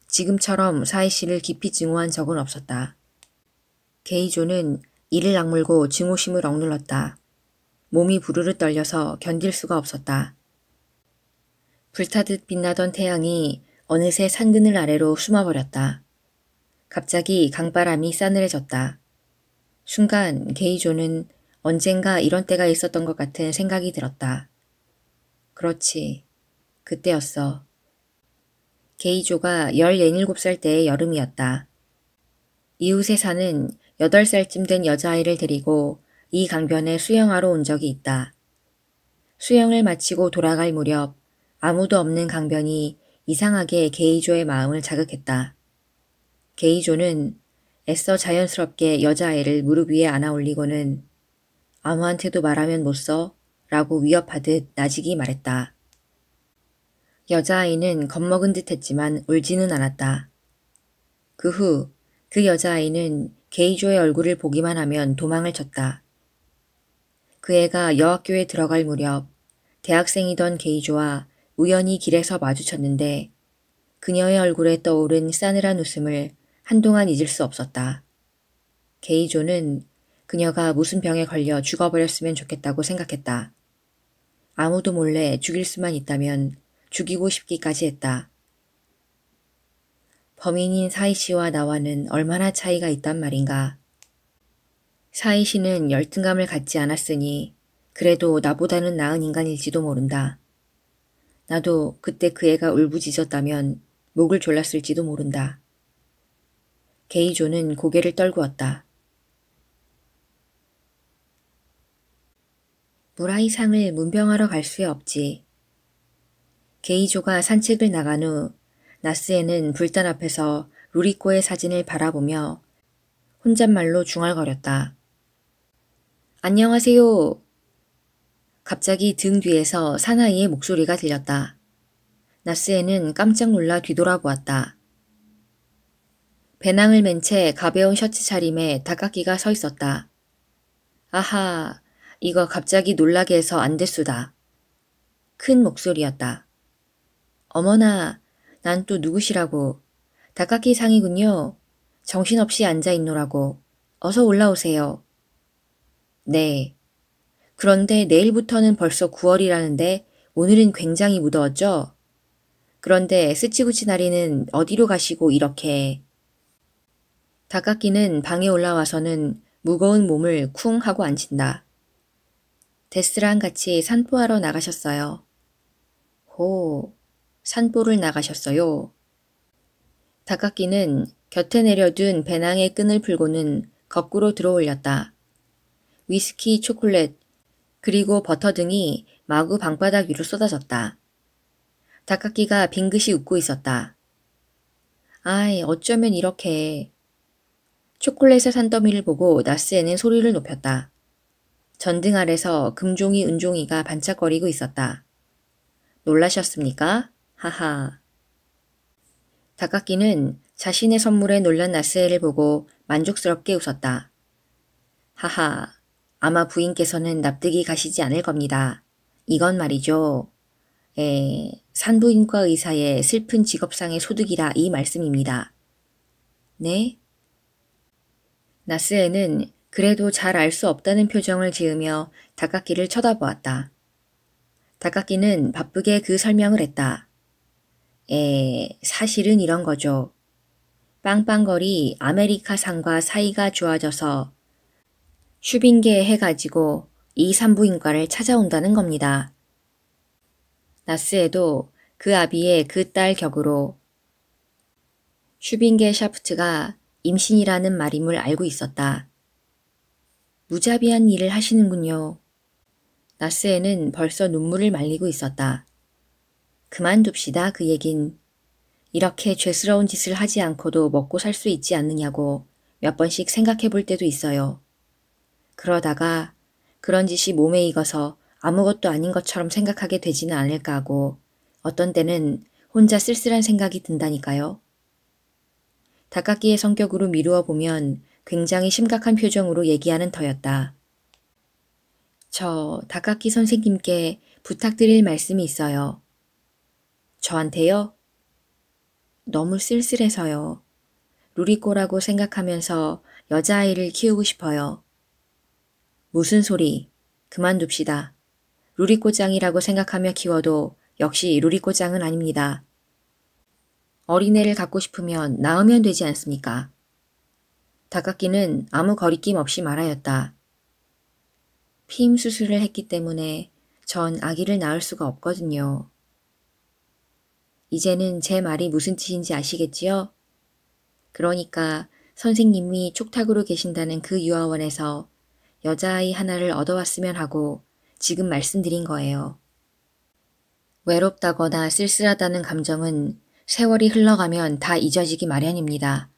지금처럼 사이 씨를 깊이 증오한 적은 없었다. 게이조는 이를 악물고 증오심을 억눌렀다. 몸이 부르르 떨려서 견딜 수가 없었다. 불타듯 빛나던 태양이 어느새 산 그늘 아래로 숨어버렸다. 갑자기 강바람이 싸늘해졌다. 순간 게이조는 언젠가 이런 때가 있었던 것 같은 생각이 들었다. 그렇지. 그때였어. 게이조가 17살 때의 여름이었다. 이웃에 사는 8살쯤 된 여자아이를 데리고 이 강변에 수영하러 온 적이 있다. 수영을 마치고 돌아갈 무렵 아무도 없는 강변이 이상하게 게이조의 마음을 자극했다. 게이조는 애써 자연스럽게 여자아이를 무릎 위에 안아 올리고는 아무한테도 말하면 못써 라고 위협하듯 나직이 말했다. 여자아이는 겁먹은 듯 했지만 울지는 않았다. 그후그 그 여자아이는 게이조의 얼굴을 보기만 하면 도망을 쳤다. 그 애가 여학교에 들어갈 무렵 대학생이던 게이조와 우연히 길에서 마주쳤는데 그녀의 얼굴에 떠오른 싸늘한 웃음을 한동안 잊을 수 없었다. 게이조는 그녀가 무슨 병에 걸려 죽어버렸으면 좋겠다고 생각했다. 아무도 몰래 죽일 수만 있다면 죽이고 싶기까지 했다. 범인인 사이 씨와 나와는 얼마나 차이가 있단 말인가. 사이 씨는 열등감을 갖지 않았으니 그래도 나보다는 나은 인간일지도 모른다. 나도 그때 그 애가 울부짖었다면 목을 졸랐을지도 모른다. 게이조는 고개를 떨구었다. 무라이상을 문병하러 갈 수 없지. 게이조가 산책을 나간 후 나스에는 불단 앞에서 루리코의 사진을 바라보며 혼잣말로 중얼거렸다. 안녕하세요. 갑자기 등 뒤에서 사나이의 목소리가 들렸다. 나스에는 깜짝 놀라 뒤돌아보았다. 배낭을 맨 채 가벼운 셔츠 차림에 다각기가 서 있었다. 아하, 이거 갑자기 놀라게 해서 안 됐수다. 큰 목소리였다. 어머나, 난 또 누구시라고. 다각기 상이군요. 정신없이 앉아있노라고. 어서 올라오세요. 네, 그런데 내일부터는 벌써 9월이라는데 오늘은 굉장히 무더웠죠? 그런데 스치구치나리는 어디로 가시고 이렇게 다카키는 방에 올라와서는 무거운 몸을 쿵 하고 앉힌다. 데스랑 같이 산보하러 나가셨어요. 호, 산보를 나가셨어요. 다카키는 곁에 내려둔 배낭의 끈을 풀고는 거꾸로 들어올렸다. 위스키, 초콜릿, 그리고 버터 등이 마구 방바닥 위로 쏟아졌다. 닭깎기가 빙긋이 웃고 있었다. 아이, 어쩌면 이렇게. 초콜릿의 산더미를 보고 나스에는 소리를 높였다. 전등 아래서 금종이 은종이가 반짝거리고 있었다. 놀라셨습니까? 하하. 닭깎기는 자신의 선물에 놀란 나스에를 보고 만족스럽게 웃었다. 하하. 아마 부인께서는 납득이 가시지 않을 겁니다. 이건 말이죠. 에, 산부인과 의사의 슬픈 직업상의 소득이라 이 말씀입니다. 네? 나스에는 그래도 잘 알 수 없다는 표정을 지으며 다카기를 쳐다보았다. 다카기는 바쁘게 그 설명을 했다. 에, 사실은 이런 거죠. 빵빵거리 아메리카상과 사이가 좋아져서 슈빙계에 해가지고 이 산부인과를 찾아온다는 겁니다. 나스에도 그 아비의 그 딸 격으로 슈빙계 샤프트가 임신이라는 말임을 알고 있었다. 무자비한 일을 하시는군요. 나스에는 벌써 눈물을 말리고 있었다. 그만둡시다 그 얘긴. 이렇게 죄스러운 짓을 하지 않고도 먹고 살 수 있지 않느냐고 몇 번씩 생각해 볼 때도 있어요. 그러다가 그런 짓이 몸에 익어서 아무것도 아닌 것처럼 생각하게 되지는 않을까 하고 어떤 때는 혼자 쓸쓸한 생각이 든다니까요. 닭깎기의 성격으로 미루어 보면 굉장히 심각한 표정으로 얘기하는 터였다. 저 닭깎기 선생님께 부탁드릴 말씀이 있어요. 저한테요? 너무 쓸쓸해서요. 루리꼬라고 생각하면서 여자아이를 키우고 싶어요. 무슨 소리. 그만둡시다. 루리꼬장이라고 생각하며 키워도 역시 루리꼬장은 아닙니다. 어린애를 갖고 싶으면 낳으면 되지 않습니까? 다깎기는 아무 거리낌 없이 말하였다. 피임 수술을 했기 때문에 전 아기를 낳을 수가 없거든요. 이제는 제 말이 무슨 뜻인지 아시겠지요? 그러니까 선생님이 촉탁으로 계신다는 그 유아원에서 여자아이 하나를 얻어왔으면 하고 지금 말씀드린 거예요. 외롭다거나 쓸쓸하다는 감정은 세월이 흘러가면 다 잊어지기 마련입니다.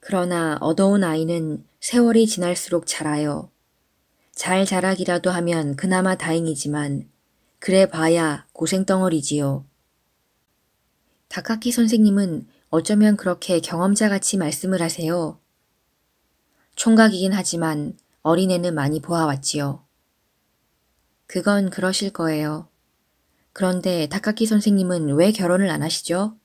그러나 얻어온 아이는 세월이 지날수록 자라요. 잘 자라기라도 하면 그나마 다행이지만 그래 봐야 고생덩어리지요. 다카키 선생님은 어쩌면 그렇게 경험자같이 말씀을 하세요. 총각이긴 하지만 어린애는 많이 보아왔지요. 그건 그러실 거예요. 그런데 타카키 선생님은 왜 결혼을 안 하시죠?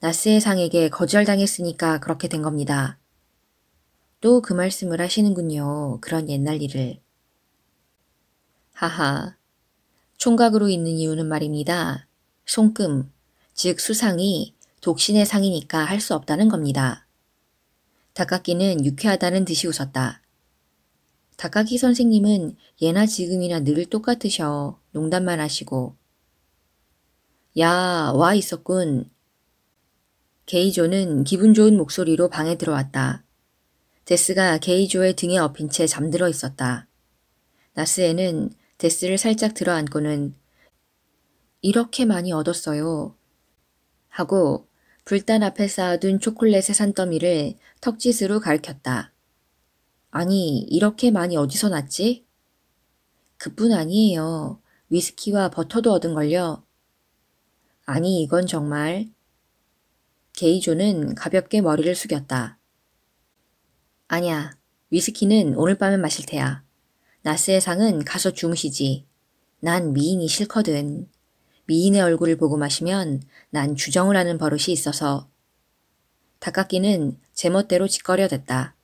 나스의 상에게 거절당했으니까 그렇게 된 겁니다. 또 그 말씀을 하시는군요. 그런 옛날 일을. 하하. 총각으로 있는 이유는 말입니다. 손금, 즉 수상이 독신의 상이니까 할 수 없다는 겁니다. 다카키는 유쾌하다는 듯이 웃었다. 다카키 선생님은 예나 지금이나 늘 똑같으셔. 농담만 하시고. 야, 와 있었군. 게이조는 기분 좋은 목소리로 방에 들어왔다. 데스가 게이조의 등에 업힌 채 잠들어 있었다. 나스에는 데스를 살짝 들어안고는 이렇게 많이 얻었어요. 하고 불단 앞에 쌓아둔 초콜릿의 산더미를 턱짓으로 가리켰다. 아니, 이렇게 많이 어디서 났지? 그뿐 아니에요. 위스키와 버터도 얻은걸요. 아니, 이건 정말. 게이조는 가볍게 머리를 숙였다. 아니야. 위스키는 오늘 밤에 마실 테야. 나스의 상은 가서 주무시지. 난 미인이 싫거든. 미인의 얼굴을 보고 마시면 난 주정을 하는 버릇이 있어서. 닭깎이는 제멋대로 짓거려댔다.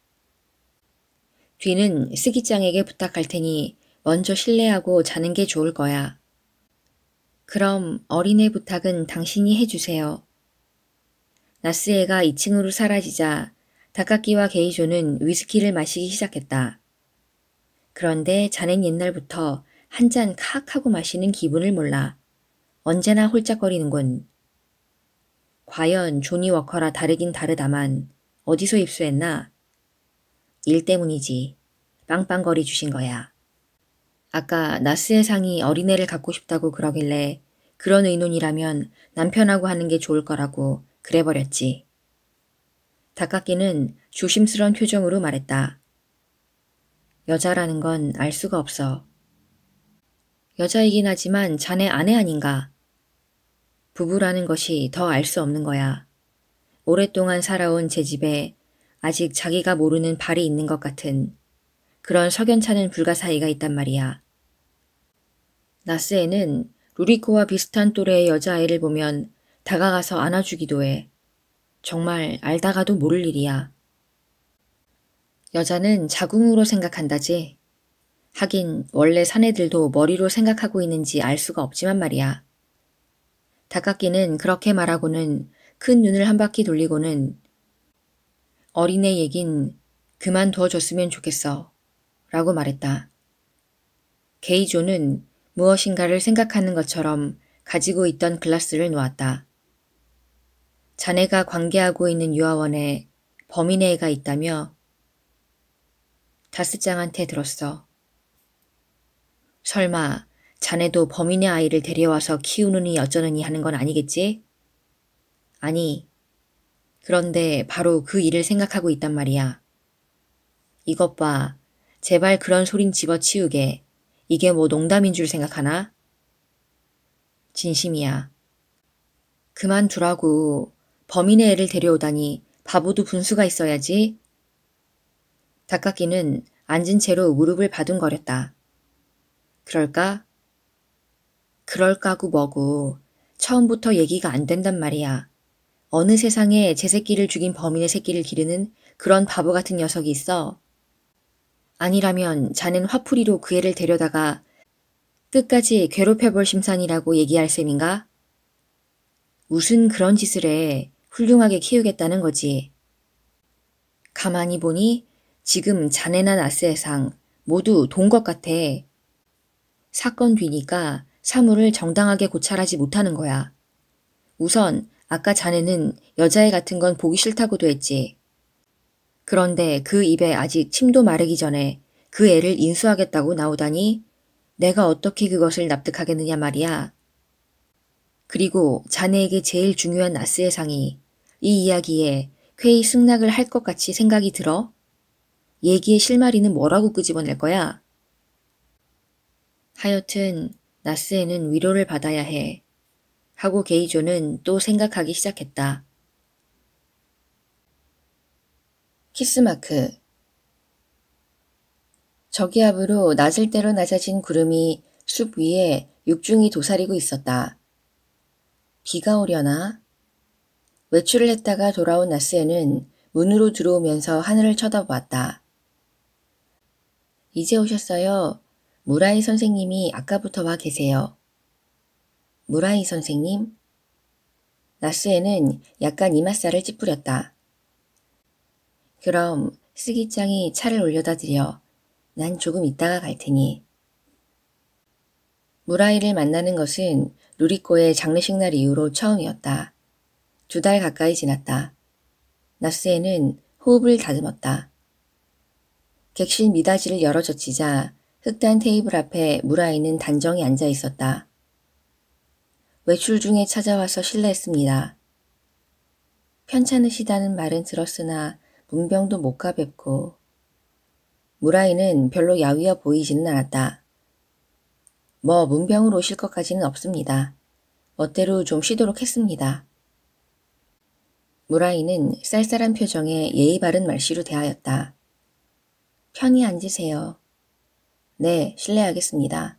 뒤는 쓰기장에게 부탁할 테니 먼저 실례하고 자는 게 좋을 거야. 그럼 어린애 부탁은 당신이 해주세요. 나스애가 2층으로 사라지자 다카키와 게이조는 위스키를 마시기 시작했다. 그런데 자넨 옛날부터 한 잔 칵 하고 마시는 기분을 몰라. 언제나 홀짝거리는군. 과연 조니 워커라 다르긴 다르다만 어디서 입수했나? 일 때문이지. 빵빵거리 주신 거야. 아까 나스의 상이 어린애를 갖고 싶다고 그러길래 그런 의논이라면 남편하고 하는 게 좋을 거라고 그래버렸지. 닭깎이는 조심스런 표정으로 말했다. 여자라는 건 알 수가 없어. 여자이긴 하지만 자네 아내 아닌가. 부부라는 것이 더 알 수 없는 거야. 오랫동안 살아온 제 집에 아직 자기가 모르는 발이 있는 것 같은 그런 석연찮은 불가사의가 있단 말이야. 나스에는 루리코와 비슷한 또래의 여자아이를 보면 다가가서 안아주기도 해. 정말 알다가도 모를 일이야. 여자는 자궁으로 생각한다지. 하긴 원래 사내들도 머리로 생각하고 있는지 알 수가 없지만 말이야. 다깎기는 그렇게 말하고는 큰 눈을 한 바퀴 돌리고는 어린애 얘긴 그만둬줬으면 좋겠어. 라고 말했다. 게이조는 무엇인가를 생각하는 것처럼 가지고 있던 글라스를 놓았다. 자네가 관계하고 있는 유아원에 범인의 애가 있다며 다스장한테 들었어. 설마 자네도 범인의 아이를 데려와서 키우느니 어쩌느니 하는 건 아니겠지? 아니, 그런데 바로 그 일을 생각하고 있단 말이야. 이것 봐. 제발 그런 소린 집어치우게. 이게 뭐 농담인 줄 생각하나? 진심이야. 그만두라고. 범인의 애를 데려오다니 바보도 분수가 있어야지. 닭깎이는 앉은 채로 무릎을 바둥거렸다. 그럴까? 그럴까고 뭐고 처음부터 얘기가 안 된단 말이야. 어느 세상에 제 새끼를 죽인 범인의 새끼를 기르는 그런 바보 같은 녀석이 있어. 아니라면 자넨 화풀이로 그 애를 데려다가 끝까지 괴롭혀볼 심산이라고 얘기할 셈인가? 무슨 그런 짓을 해 훌륭하게 키우겠다는 거지. 가만히 보니 지금 자네나 나스의상 모두 돈 것 같아. 사건 뒤니까 사물을 정당하게 고찰하지 못하는 거야. 우선 아까 자네는 여자애 같은 건 보기 싫다고도 했지. 그런데 그 입에 아직 침도 마르기 전에 그 애를 인수하겠다고 나오다니 내가 어떻게 그것을 납득하겠느냐 말이야. 그리고 자네에게 제일 중요한 나스의 상이 이 이야기에 쾌히 승낙을 할 것 같이 생각이 들어? 얘기의 실마리는 뭐라고 끄집어낼 거야? 하여튼 나스에는 위로를 받아야 해. 하고 게이조는 또 생각하기 시작했다. 키스마크 저기압으로 낮을 대로 낮아진 구름이 숲 위에 육중이 도사리고 있었다. 비가 오려나? 외출을 했다가 돌아온 나스에는 문으로 들어오면서 하늘을 쳐다보았다. 이제 오셨어요. 무라이 선생님이 아까부터 와 계세요. 무라이 선생님? 나스에는 약간 이맛살을 찌푸렸다. 그럼 쓰기짱이 차를 올려다 드려. 난 조금 있다가 갈 테니. 무라이를 만나는 것은 루리코의 장례식 날 이후로 처음이었다. 두 달 가까이 지났다. 나스에는 호흡을 다듬었다. 객실 미닫이를 열어 젖히자 흑단 테이블 앞에 무라이는 단정히 앉아 있었다. 외출 중에 찾아와서 실례했습니다. 편찮으시다는 말은 들었으나 문병도 못 가뵙고 무라이는 별로 야위어 보이지는 않았다. 뭐 문병으로 오실 것까지는 없습니다. 멋대로 좀 쉬도록 했습니다. 무라이는 쌀쌀한 표정에 예의 바른 말씨로 대하였다. 편히 앉으세요. 네, 실례하겠습니다.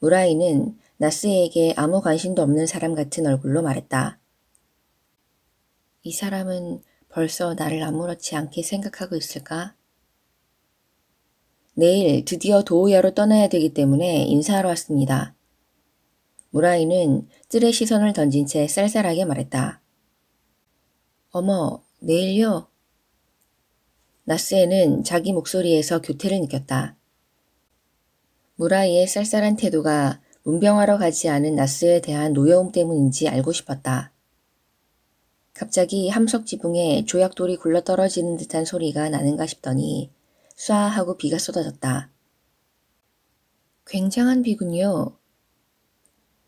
무라이는 나스에게 아무 관심도 없는 사람 같은 얼굴로 말했다. 이 사람은 벌써 나를 아무렇지 않게 생각하고 있을까? 내일 드디어 도우야로 떠나야 되기 때문에 인사하러 왔습니다. 무라이는 뜰의 시선을 던진 채 쌀쌀하게 말했다. 어머, 내일요? 나스에는 자기 목소리에서 교태를 느꼈다. 무라이의 쌀쌀한 태도가 문병하러 가지 않은 나스에 대한 노여움 때문인지 알고 싶었다. 갑자기 함석 지붕에 조약돌이 굴러떨어지는 듯한 소리가 나는가 싶더니 쏴 하고 비가 쏟아졌다. 굉장한 비군요.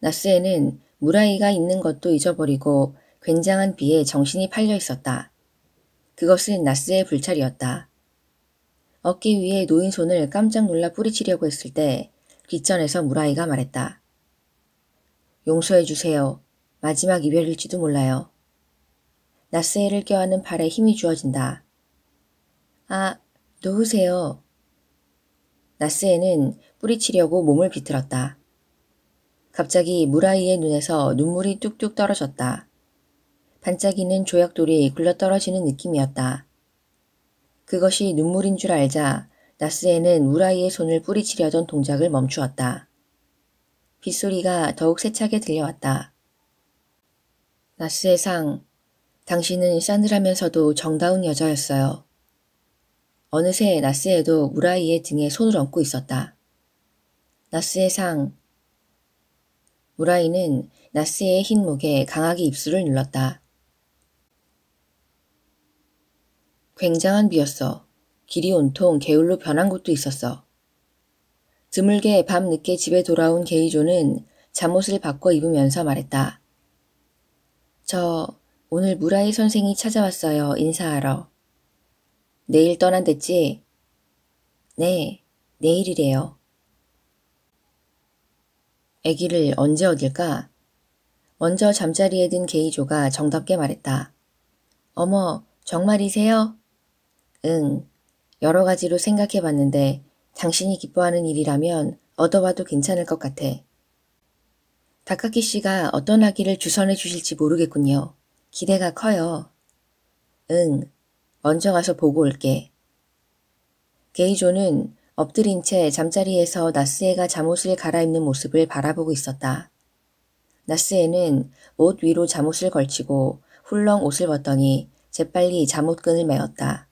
나스에는 무라이가 있는 것도 잊어버리고 굉장한 비에 정신이 팔려 있었다. 그것은 나스의 불찰이었다. 어깨 위에 놓인 손을 깜짝 놀라 뿌리치려고 했을 때 뒷전에서 무라이가 말했다. 용서해 주세요. 마지막 이별일지도 몰라요. 나스에를 껴안은 발에 힘이 주어진다. 아, 놓으세요. 나스에는 뿌리치려고 몸을 비틀었다. 갑자기 무라이의 눈에서 눈물이 뚝뚝 떨어졌다. 반짝이는 조약돌이 굴러떨어지는 느낌이었다. 그것이 눈물인 줄 알자 나스에는 우라이의 손을 뿌리치려던 동작을 멈추었다. 빗소리가 더욱 세차게 들려왔다. 나스의 상, 당신은 싸늘하면서도 정다운 여자였어요. 어느새 나스에도 우라이의 등에 손을 얹고 있었다. 나스의 상, 우라이는 나스의 흰 목에 강하게 입술을 눌렀다. 굉장한 비였어. 길이 온통 게울로 변한 곳도 있었어. 드물게 밤늦게 집에 돌아온 게이조는 잠옷을 바꿔 입으면서 말했다. 저 오늘 무라이 선생이 찾아왔어요. 인사하러. 내일 떠난댔지? 네, 내일이래요. 아기를 언제 얻을까? 먼저 잠자리에 든 게이조가 정답게 말했다. 어머, 정말이세요? 응, 여러 가지로 생각해 봤는데 당신이 기뻐하는 일이라면 얻어봐도 괜찮을 것 같아. 다카키 씨가 어떤 아기를 주선해 주실지 모르겠군요. 기대가 커요. 응, 먼저 가서 보고 올게. 게이조는 엎드린 채 잠자리에서 나스에가 잠옷을 갈아입는 모습을 바라보고 있었다. 나스에는 옷 위로 잠옷을 걸치고 훌렁 옷을 벗더니 재빨리 잠옷끈을 매었다.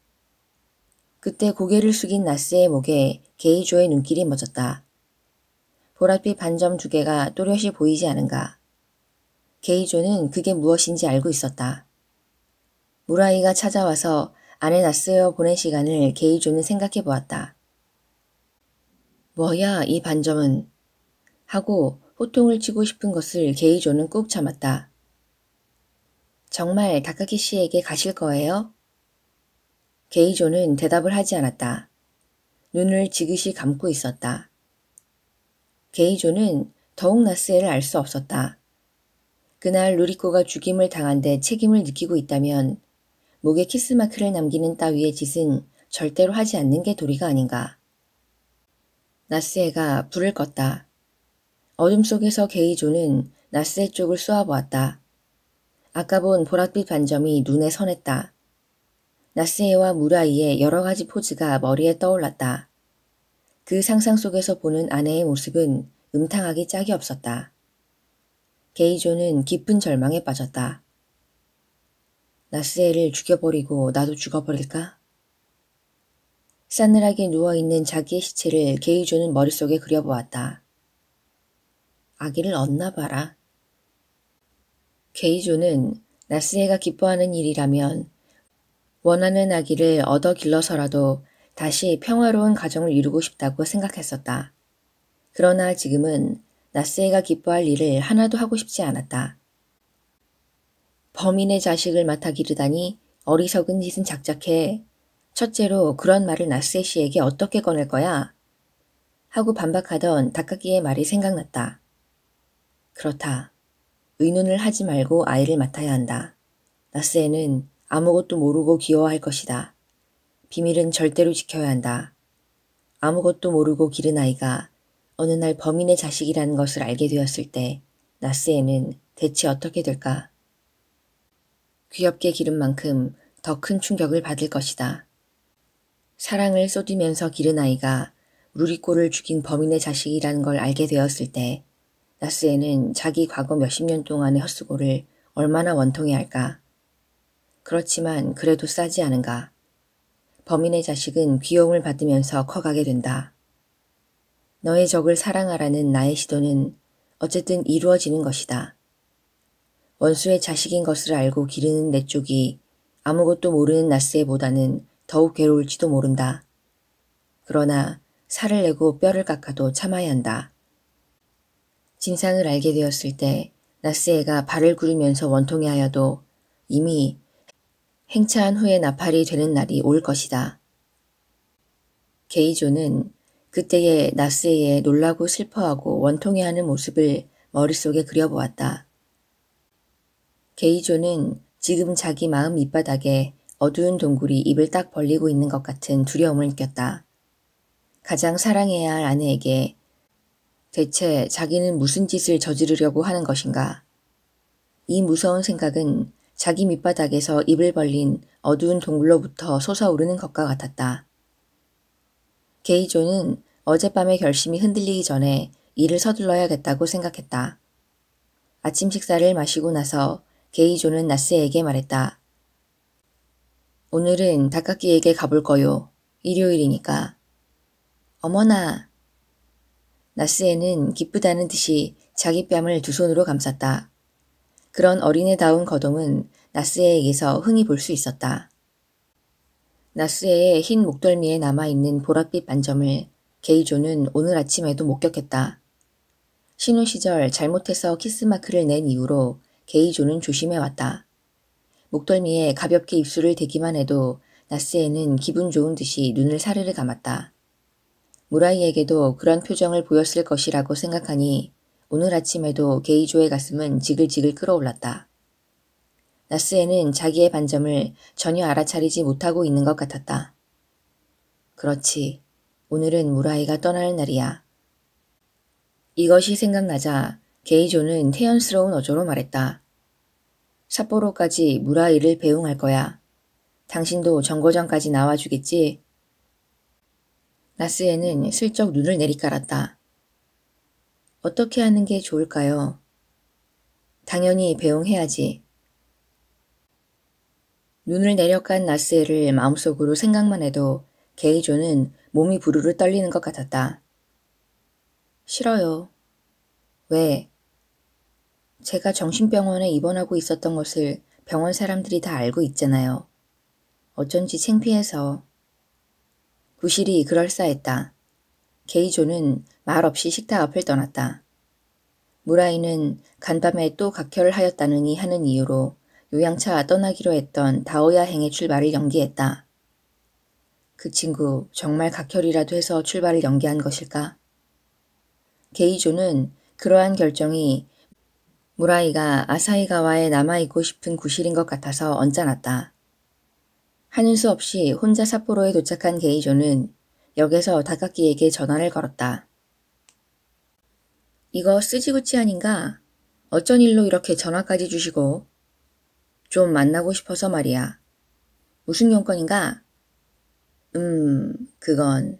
그때 고개를 숙인 나스의 목에 게이조의 눈길이 멎었다. 보랏빛 반점 두 개가 또렷이 보이지 않은가. 게이조는 그게 무엇인지 알고 있었다. 무라이가 찾아와서 아내 나스여 보낸 시간을 게이조는 생각해 보았다. 뭐야 이 반점은 하고 호통을 치고 싶은 것을 게이조는 꾹 참았다. 정말 다카키 씨에게 가실 거예요? 게이조는 대답을 하지 않았다. 눈을 지그시 감고 있었다. 게이조는 더욱 나스에를 알 수 없었다. 그날 루리코가 죽임을 당한 데 책임을 느끼고 있다면 목에 키스마크를 남기는 따위의 짓은 절대로 하지 않는 게 도리가 아닌가. 나스에가 불을 껐다. 어둠 속에서 게이조는 나스에 쪽을 쏘아보았다. 아까 본 보랏빛 반점이 눈에 선했다. 나스에와 무라이의 여러 가지 포즈가 머리에 떠올랐다. 그 상상 속에서 보는 아내의 모습은 음탕하기 짝이 없었다. 게이조는 깊은 절망에 빠졌다. 나스에를 죽여버리고 나도 죽어버릴까? 싸늘하게 누워있는 자기의 시체를 게이조는 머릿속에 그려보았다. 아기를 얻나 봐라. 게이조는 나스에가 기뻐하는 일이라면 원하는 아기를 얻어 길러서라도 다시 평화로운 가정을 이루고 싶다고 생각했었다. 그러나 지금은 나스에가 기뻐할 일을 하나도 하고 싶지 않았다. 범인의 자식을 맡아 기르다니 어리석은 짓은 작작해. 첫째로 그런 말을 나스에 씨에게 어떻게 꺼낼 거야? 하고 반박하던 닭가기의 말이 생각났다. 그렇다. 의논을 하지 말고 아이를 맡아야 한다. 나스에는 아무것도 모르고 기어할 것이다. 비밀은 절대로 지켜야 한다. 아무것도 모르고 기른 아이가 어느 날 범인의 자식이라는 것을 알게 되었을 때 나스에는 대체 어떻게 될까? 귀엽게 기른 만큼 더 큰 충격을 받을 것이다. 사랑을 쏟으면서 기른 아이가 루리꼬를 죽인 범인의 자식이라는 걸 알게 되었을 때 나스에는 자기 과거 몇십 년 동안의 헛수고를 얼마나 원통해 할까? 그렇지만 그래도 싸지 않은가. 범인의 자식은 귀여움을 받으면서 커가게 된다. 너의 적을 사랑하라는 나의 시도는 어쨌든 이루어지는 것이다. 원수의 자식인 것을 알고 기르는 내 쪽이 아무것도 모르는 나스에보다는 더욱 괴로울지도 모른다. 그러나 살을 내고 뼈를 깎아도 참아야 한다. 진상을 알게 되었을 때 나스에가 발을 구르면서 원통해하여도 이미 행차한 후에 나팔이 되는 날이 올 것이다. 게이조는 그때의 나스에의 놀라고 슬퍼하고 원통해하는 모습을 머릿속에 그려보았다. 게이조는 지금 자기 마음 밑바닥에 어두운 동굴이 입을 딱 벌리고 있는 것 같은 두려움을 느꼈다. 가장 사랑해야 할 아내에게 대체 자기는 무슨 짓을 저지르려고 하는 것인가? 이 무서운 생각은 자기 밑바닥에서 입을 벌린 어두운 동굴로부터 솟아오르는 것과 같았다. 게이조는 어젯밤의 결심이 흔들리기 전에 일을 서둘러야겠다고 생각했다. 아침 식사를 마시고 나서 게이조는 나스에게 말했다. 오늘은 닭깎이에게 가볼 거요. 일요일이니까. 어머나. 나스에는 기쁘다는 듯이 자기 뺨을 두 손으로 감쌌다. 그런 어린애다운 거동은 나스에에게서 흥이 볼 수 있었다. 나스에의 흰 목덜미에 남아있는 보랏빛 반점을 게이조는 오늘 아침에도 목격했다. 신혼 시절 잘못해서 키스마크를 낸 이후로 게이조는 조심해왔다. 목덜미에 가볍게 입술을 대기만 해도 나스에는 기분 좋은 듯이 눈을 사르르 감았다. 무라이에게도 그런 표정을 보였을 것이라고 생각하니 오늘 아침에도 게이조의 가슴은 지글지글 끌어올랐다. 나스에는 자기의 반점을 전혀 알아차리지 못하고 있는 것 같았다. 그렇지. 오늘은 무라이가 떠나는 날이야. 이것이 생각나자 게이조는 태연스러운 어조로 말했다. 삿포로까지 무라이를 배웅할 거야. 당신도 정거장까지 나와주겠지? 나스에는 슬쩍 눈을 내리깔았다. 어떻게 하는 게 좋을까요? 당연히 배웅해야지. 눈을 내려간 나스에를 마음속으로 생각만 해도 게이조는 몸이 부르르 떨리는 것 같았다. 싫어요. 왜? 제가 정신병원에 입원하고 있었던 것을 병원 사람들이 다 알고 있잖아요. 어쩐지 창피해서. 구실이 그럴싸했다. 게이조는 말없이 식탁 앞을 떠났다. 무라이는 간밤에 또 각혈을 하였다느니 하는 이유로 요양차 떠나기로 했던 다오야행의 출발을 연기했다. 그 친구 정말 각혈이라도 해서 출발을 연기한 것일까? 게이조는 그러한 결정이 무라이가 아사히가와에 남아있고 싶은 구실인 것 같아서 언짢았다. 하는 수 없이 혼자 삿포로에 도착한 게이조는 역에서 다카키에게 전화를 걸었다. 이거 쓰지구치 아닌가? 어쩐 일로 이렇게 전화까지 주시고 좀 만나고 싶어서 말이야. 무슨 용건인가? 음, 그건.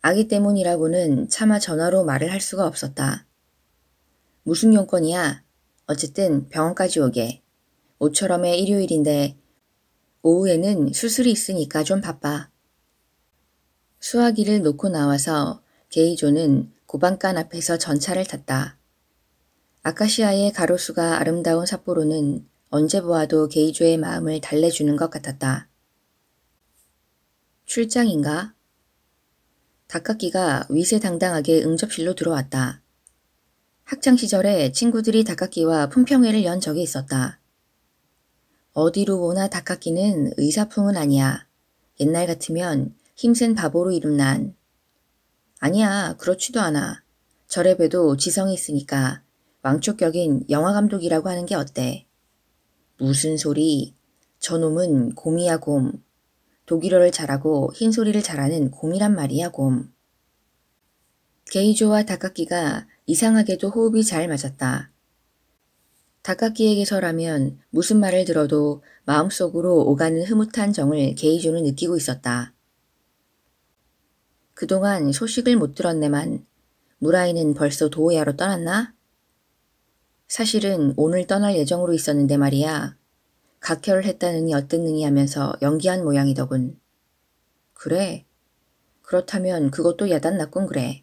아기 때문이라고는 차마 전화로 말을 할 수가 없었다. 무슨 용건이야? 어쨌든 병원까지 오게. 오처럼의 일요일인데 오후에는 수술이 있으니까 좀 바빠. 수화기를 놓고 나와서 게이조는 고방간 앞에서 전차를 탔다. 아카시아의 가로수가 아름다운 삿포로는 언제 보아도 게이조의 마음을 달래주는 것 같았다. 출장인가? 닭깎기가 위세당당하게 응접실로 들어왔다. 학창시절에 친구들이 닭깎기와 품평회를 연 적이 있었다. 어디로 오나 닭깎기는 의사풍은 아니야. 옛날 같으면 힘센 바보로 이름난. 아니야 그렇지도 않아. 저래 봬도 지성이 있으니까 왕초격인 영화감독이라고 하는 게 어때. 무슨 소리? 저놈은 곰이야 곰. 독일어를 잘하고 흰소리를 잘하는 곰이란 말이야 곰. 게이조와 다카키가 이상하게도 호흡이 잘 맞았다. 다카키에게서라면 무슨 말을 들어도 마음속으로 오가는 흐뭇한 정을 게이조는 느끼고 있었다. 그동안 소식을 못 들었네만 무라이는 벌써 도호야로 떠났나? 사실은 오늘 떠날 예정으로 있었는데 말이야. 각혈을 했다느니 어땠느니 하면서 연기한 모양이더군. 그래. 그렇다면 그것도 야단났군 그래.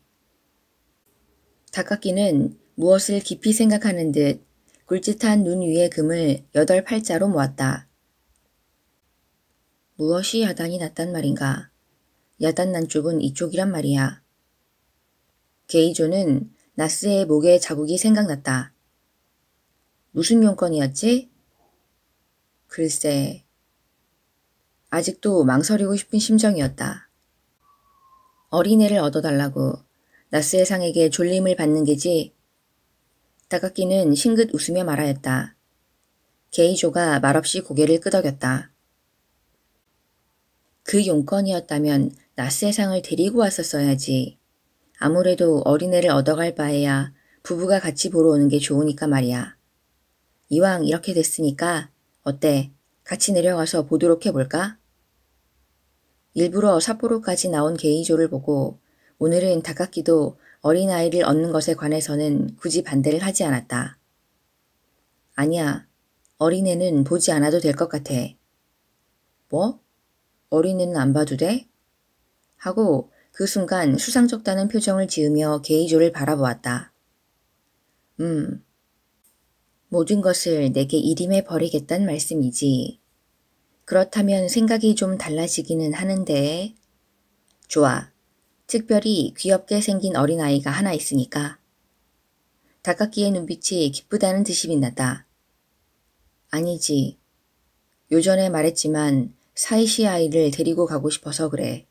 다카기는 무엇을 깊이 생각하는 듯 굵직한 눈위에 금을 여덟 팔자로 모았다. 무엇이 야단이 났단 말인가. 야단난 쪽은 이쪽이란 말이야. 게이조는 나스의 목에 자국이 생각났다. 무슨 용건이었지? 글쎄, 아직도 망설이고 싶은 심정이었다. 어린애를 얻어달라고 나스의 상에게 졸림을 받는 게지. 다각기는 싱긋 웃으며 말하였다. 게이조가 말없이 고개를 끄덕였다. 그 용건이었다면 나스의 상을 데리고 왔었어야지. 아무래도 어린애를 얻어갈 바에야 부부가 같이 보러 오는 게 좋으니까 말이야. 이왕 이렇게 됐으니까 어때? 같이 내려가서 보도록 해볼까? 일부러 삿포로까지 나온 게이조를 보고 오늘은 다카키도 어린아이를 얻는 것에 관해서는 굳이 반대를 하지 않았다. 아니야. 어린애는 보지 않아도 될 것 같아. 뭐? 어린애는 안 봐도 돼? 하고 그 순간 수상적다는 표정을 지으며 게이조를 바라보았다. 음, 모든 것을 내게 이임해 버리겠단 말씀이지. 그렇다면 생각이 좀 달라지기는 하는데 좋아. 특별히 귀엽게 생긴 어린아이가 하나 있으니까. 다각기의 눈빛이 기쁘다는 듯이 빛났다. 아니지. 요전에 말했지만 사이시 아이를 데리고 가고 싶어서 그래.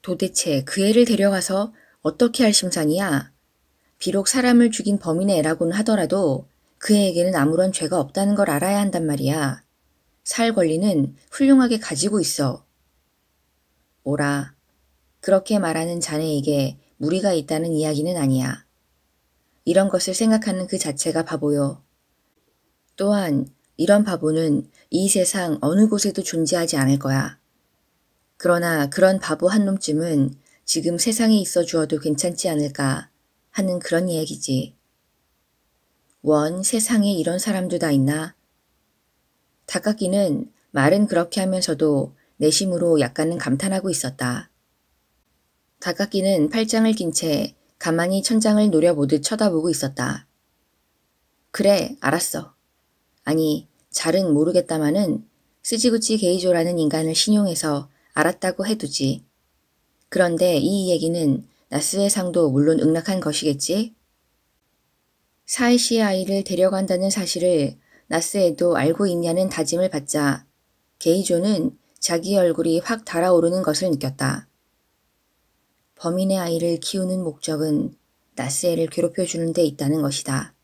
도대체 그 애를 데려가서 어떻게 할 심산이야? 비록 사람을 죽인 범인의 애라고는 하더라도 그에게는 아무런 죄가 없다는 걸 알아야 한단 말이야. 살 권리는 훌륭하게 가지고 있어. 오라. 그렇게 말하는 자네에게 무리가 있다는 이야기는 아니야. 이런 것을 생각하는 그 자체가 바보요. 또한 이런 바보는 이 세상 어느 곳에도 존재하지 않을 거야. 그러나 그런 바보 한 놈쯤은 지금 세상에 있어 주어도 괜찮지 않을까 하는 그런 이야기지. 원 세상에 이런 사람도 다 있나? 다카기는 말은 그렇게 하면서도 내심으로 약간은 감탄하고 있었다. 다카기는 팔짱을 낀 채 가만히 천장을 노려보듯 쳐다보고 있었다. 그래, 알았어. 아니, 잘은 모르겠다마는 스지구치 게이조라는 인간을 신용해서 알았다고 해두지. 그런데 이 얘기는 나스의 상도 물론 응락한 것이겠지? 사이시의 아이를 데려간다는 사실을 나스에도 알고 있냐는 다짐을 받자 게이조는 자기 얼굴이 확 달아오르는 것을 느꼈다. 범인의 아이를 키우는 목적은 나스에를 괴롭혀주는 데 있다는 것이다.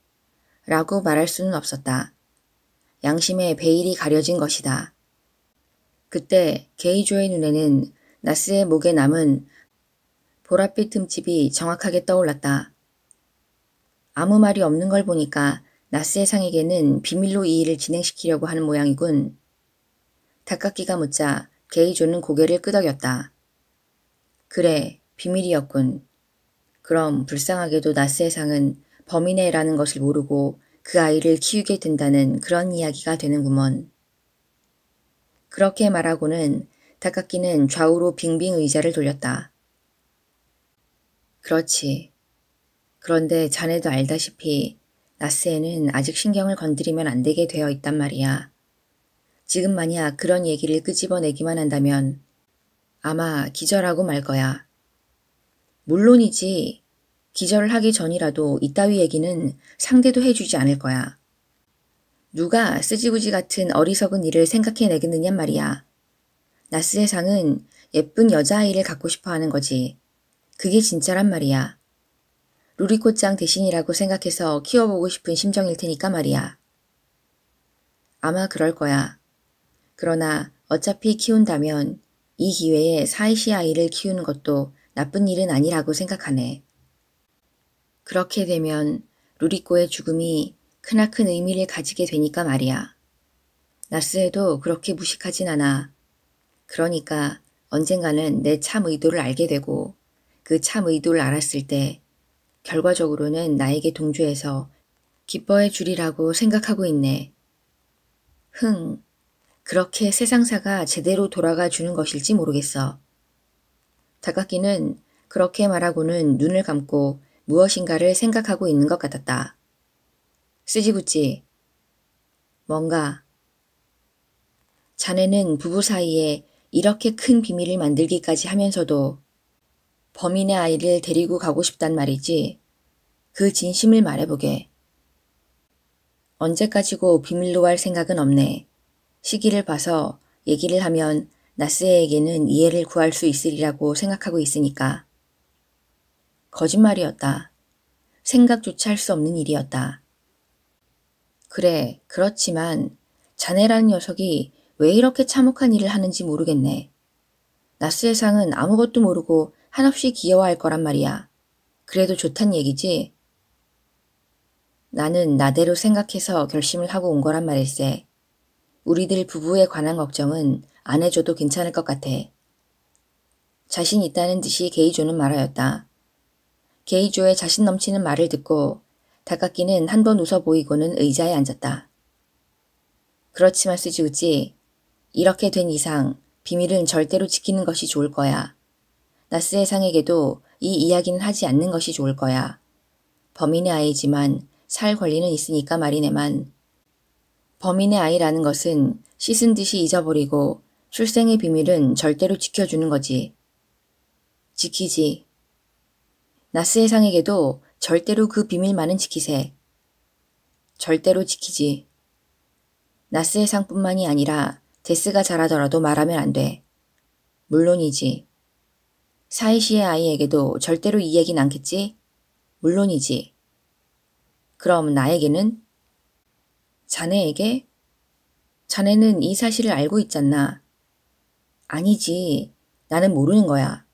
라고 말할 수는 없었다. 양심의 베일이 가려진 것이다. 그때 게이조의 눈에는 나스의 목에 남은 보랏빛 틈집이 정확하게 떠올랐다. 아무 말이 없는 걸 보니까 나스의상에게는 비밀로 이 일을 진행시키려고 하는 모양이군. 닭깍기가 묻자 게이조는 고개를 끄덕였다. 그래, 비밀이었군. 그럼 불쌍하게도 나스의 상은 범인애라는 것을 모르고 그 아이를 키우게 된다는 그런 이야기가 되는구먼. 그렇게 말하고는 닭깍기는 좌우로 빙빙 의자를 돌렸다. 그렇지. 그런데 자네도 알다시피 나스에는 아직 신경을 건드리면 안 되게 되어 있단 말이야. 지금 만약 그런 얘기를 끄집어내기만 한다면 아마 기절하고 말 거야. 물론이지. 기절을 하기 전이라도 이따위 얘기는 상대도 해주지 않을 거야. 누가 쓰지구지 같은 어리석은 일을 생각해내겠느냐 말이야. 나스의 상은 예쁜 여자아이를 갖고 싶어 하는 거지. 그게 진짜란 말이야. 루리코장 대신이라고 생각해서 키워보고 싶은 심정일 테니까 말이야. 아마 그럴 거야. 그러나 어차피 키운다면 이 기회에 사이시 아이를 키우는 것도 나쁜 일은 아니라고 생각하네. 그렇게 되면 루리코의 죽음이 크나큰 의미를 가지게 되니까 말이야. 나스에도 그렇게 무식하진 않아. 그러니까 언젠가는 내 참 의도를 알게 되고 그참 의도를 알았을 때 결과적으로는 나에게 동조해서 기뻐해 주리라고 생각하고 있네. 흥, 그렇게 세상사가 제대로 돌아가 주는 것일지 모르겠어. 다각기는 그렇게 말하고는 눈을 감고 무엇인가를 생각하고 있는 것 같았다. 쓰지붙지. 뭔가. 자네는 부부 사이에 이렇게 큰 비밀을 만들기까지 하면서도 범인의 아이를 데리고 가고 싶단 말이지. 그 진심을 말해보게. 언제까지고 비밀로 할 생각은 없네. 시기를 봐서 얘기를 하면 나스에게는 이해를 구할 수 있으리라고 생각하고 있으니까. 거짓말이었다. 생각조차 할 수 없는 일이었다. 그래, 그렇지만 자네라는 녀석이 왜 이렇게 참혹한 일을 하는지 모르겠네. 나스 세상은 아무것도 모르고 한없이 귀여워할 거란 말이야. 그래도 좋단 얘기지? 나는 나대로 생각해서 결심을 하고 온 거란 말일세. 우리들 부부에 관한 걱정은 안 해줘도 괜찮을 것 같아. 자신 있다는 듯이 게이조는 말하였다. 게이조의 자신 넘치는 말을 듣고 다각기는 한 번 웃어 보이고는 의자에 앉았다. 그렇지만 쓰지우지 이렇게 된 이상 비밀은 절대로 지키는 것이 좋을 거야. 나스의 상에게도 이 이야기는 하지 않는 것이 좋을 거야. 범인의 아이지만 살 권리는 있으니까 말이네만. 범인의 아이라는 것은 씻은 듯이 잊어버리고 출생의 비밀은 절대로 지켜주는 거지. 지키지. 나스의 상에게도 절대로 그 비밀만은 지키세. 절대로 지키지. 나스의 상뿐만이 아니라 데스가 자라더라도 말하면 안 돼. 물론이지. 사이시의 아이에게도 절대로 이 얘기는 않겠지? 물론이지. 그럼 나에게는? 자네에게? 자네는 이 사실을 알고 있잖아 아니지. 나는 모르는 거야.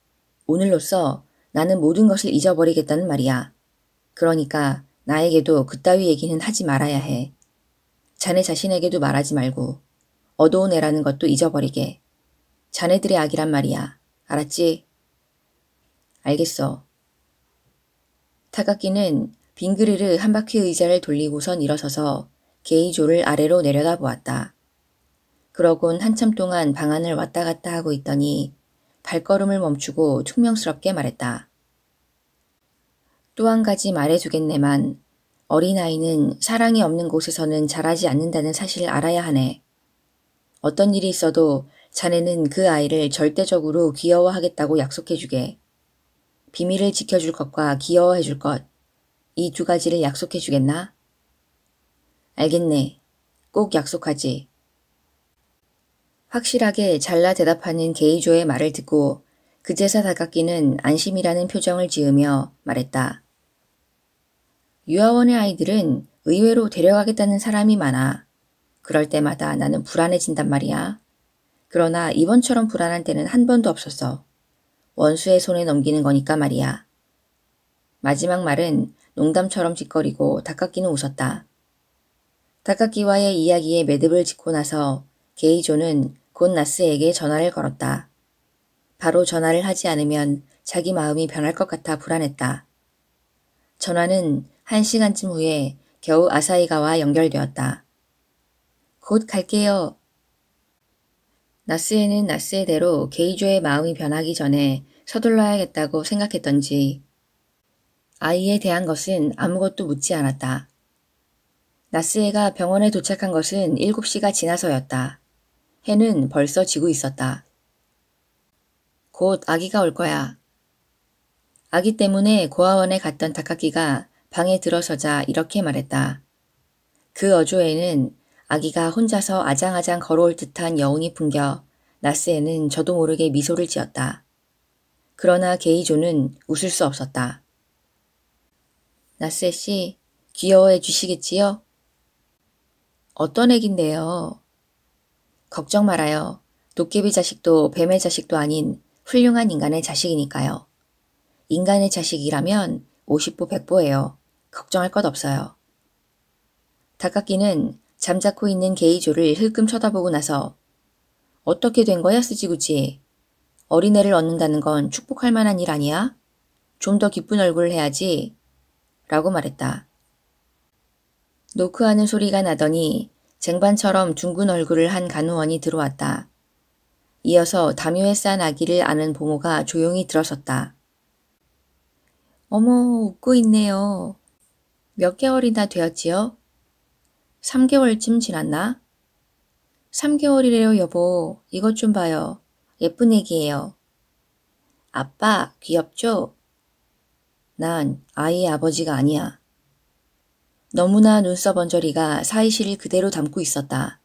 오늘로써 나는 모든 것을 잊어버리겠다는 말이야. 그러니까 나에게도 그따위 얘기는 하지 말아야 해. 자네 자신에게도 말하지 말고 어두운 애라는 것도 잊어버리게. 자네들의 악이란 말이야. 알았지? 알겠어. 타가키는 빙그르르 한 바퀴 의자를 돌리고선 일어서서 게이조를 아래로 내려다보았다. 그러곤 한참 동안 방안을 왔다 갔다 하고 있더니 발걸음을 멈추고 퉁명스럽게 말했다. 또 한 가지 말해주겠네만 어린아이는 사랑이 없는 곳에서는 자라지 않는다는 사실을 알아야 하네. 어떤 일이 있어도 자네는 그 아이를 절대적으로 귀여워하겠다고 약속해주게. 비밀을 지켜줄 것과 기여해 줄 것, 이 두 가지를 약속해 주겠나? 알겠네. 꼭 약속하지. 확실하게 잘라 대답하는 게이조의 말을 듣고 그제사 다각기는 안심이라는 표정을 지으며 말했다. 유아원의 아이들은 의외로 데려가겠다는 사람이 많아. 그럴 때마다 나는 불안해진단 말이야. 그러나 이번처럼 불안한 때는 한 번도 없었어. 원수의 손에 넘기는 거니까 말이야. 마지막 말은 농담처럼 짓거리고 닭깎기는 웃었다. 닭깎기와의 이야기에 매듭을 짓고 나서 게이조는 곧 나스에게 전화를 걸었다. 바로 전화를 하지 않으면 자기 마음이 변할 것 같아 불안했다. 전화는 한 시간쯤 후에 겨우 아사이가와 연결되었다. 곧 갈게요. 나스에는 나스의 대로 게이조의 마음이 변하기 전에 서둘러야겠다고 생각했던지 아이에 대한 것은 아무것도 묻지 않았다. 나스에가 병원에 도착한 것은 7시가 지나서였다. 해는 벌써 지고 있었다. 곧 아기가 올 거야. 아기 때문에 고아원에 갔던 다카키가 방에 들어서자 이렇게 말했다. 그 어조에는 아기가 혼자서 아장아장 걸어올 듯한 여운이 풍겨 나스에는 저도 모르게 미소를 지었다. 그러나 게이조는 웃을 수 없었다. 나스에 씨, 귀여워해 주시겠지요? 어떤 애긴데요? 걱정 말아요. 도깨비 자식도 뱀의 자식도 아닌 훌륭한 인간의 자식이니까요. 인간의 자식이라면 50보 100보예요. 걱정할 것 없어요. 닭카기는 잠자코 있는 게이조를 흘끔 쳐다보고 나서 어떻게 된 거야 쓰지구지? 어린애를 얻는다는 건 축복할 만한 일 아니야? 좀 더 기쁜 얼굴을 해야지. 라고 말했다. 노크하는 소리가 나더니 쟁반처럼 둥근 얼굴을 한 간호원이 들어왔다. 이어서 담요에 싼 아기를 아는 보모가 조용히 들어섰다. 어머, 웃고 있네요. 몇 개월이나 되었지요? 3개월쯤 지났나? 3개월이래요, 여보. 이것 좀 봐요. 예쁜 애기예요. 아빠, 귀엽죠? 난 아이의 아버지가 아니야. 너무나 눈썹 언저리가 사이실을 그대로 담고 있었다.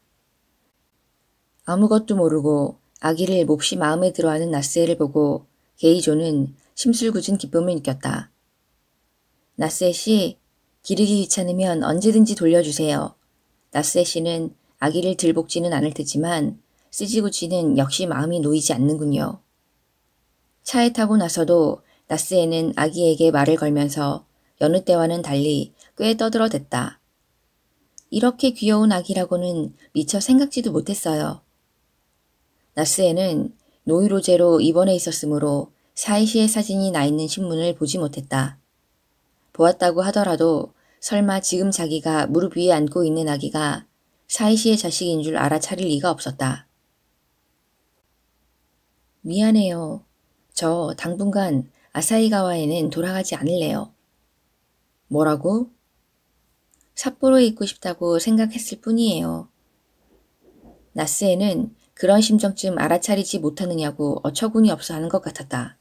아무것도 모르고 아기를 몹시 마음에 들어하는 나스에를 보고 게이조는 심술궂은 기쁨을 느꼈다. 나스에 씨, 기르기 귀찮으면 언제든지 돌려주세요. 나스세씨는 아기를 들복지는 않을 테지만 쓰지구치는 역시 마음이 놓이지 않는군요. 차에 타고 나서도 나스에는 아기에게 말을 걸면서 여느 때와는 달리 꽤 떠들어댔다. 이렇게 귀여운 아기라고는 미처 생각지도 못했어요. 나스에는 노이로제로 입원해 있었으므로 사이시의 사진이 나 있는 신문을 보지 못했다. 보았다고 하더라도 설마 지금 자기가 무릎 위에 앉고 있는 아기가 사이시의 자식인 줄 알아차릴 리가 없었다. 미안해요. 저 당분간 아사이가와에는 돌아가지 않을래요. 뭐라고? 삿포로에 있고 싶다고 생각했을 뿐이에요. 나스에는 그런 심정쯤 알아차리지 못하느냐고 어처구니 없어 하는 것 같았다.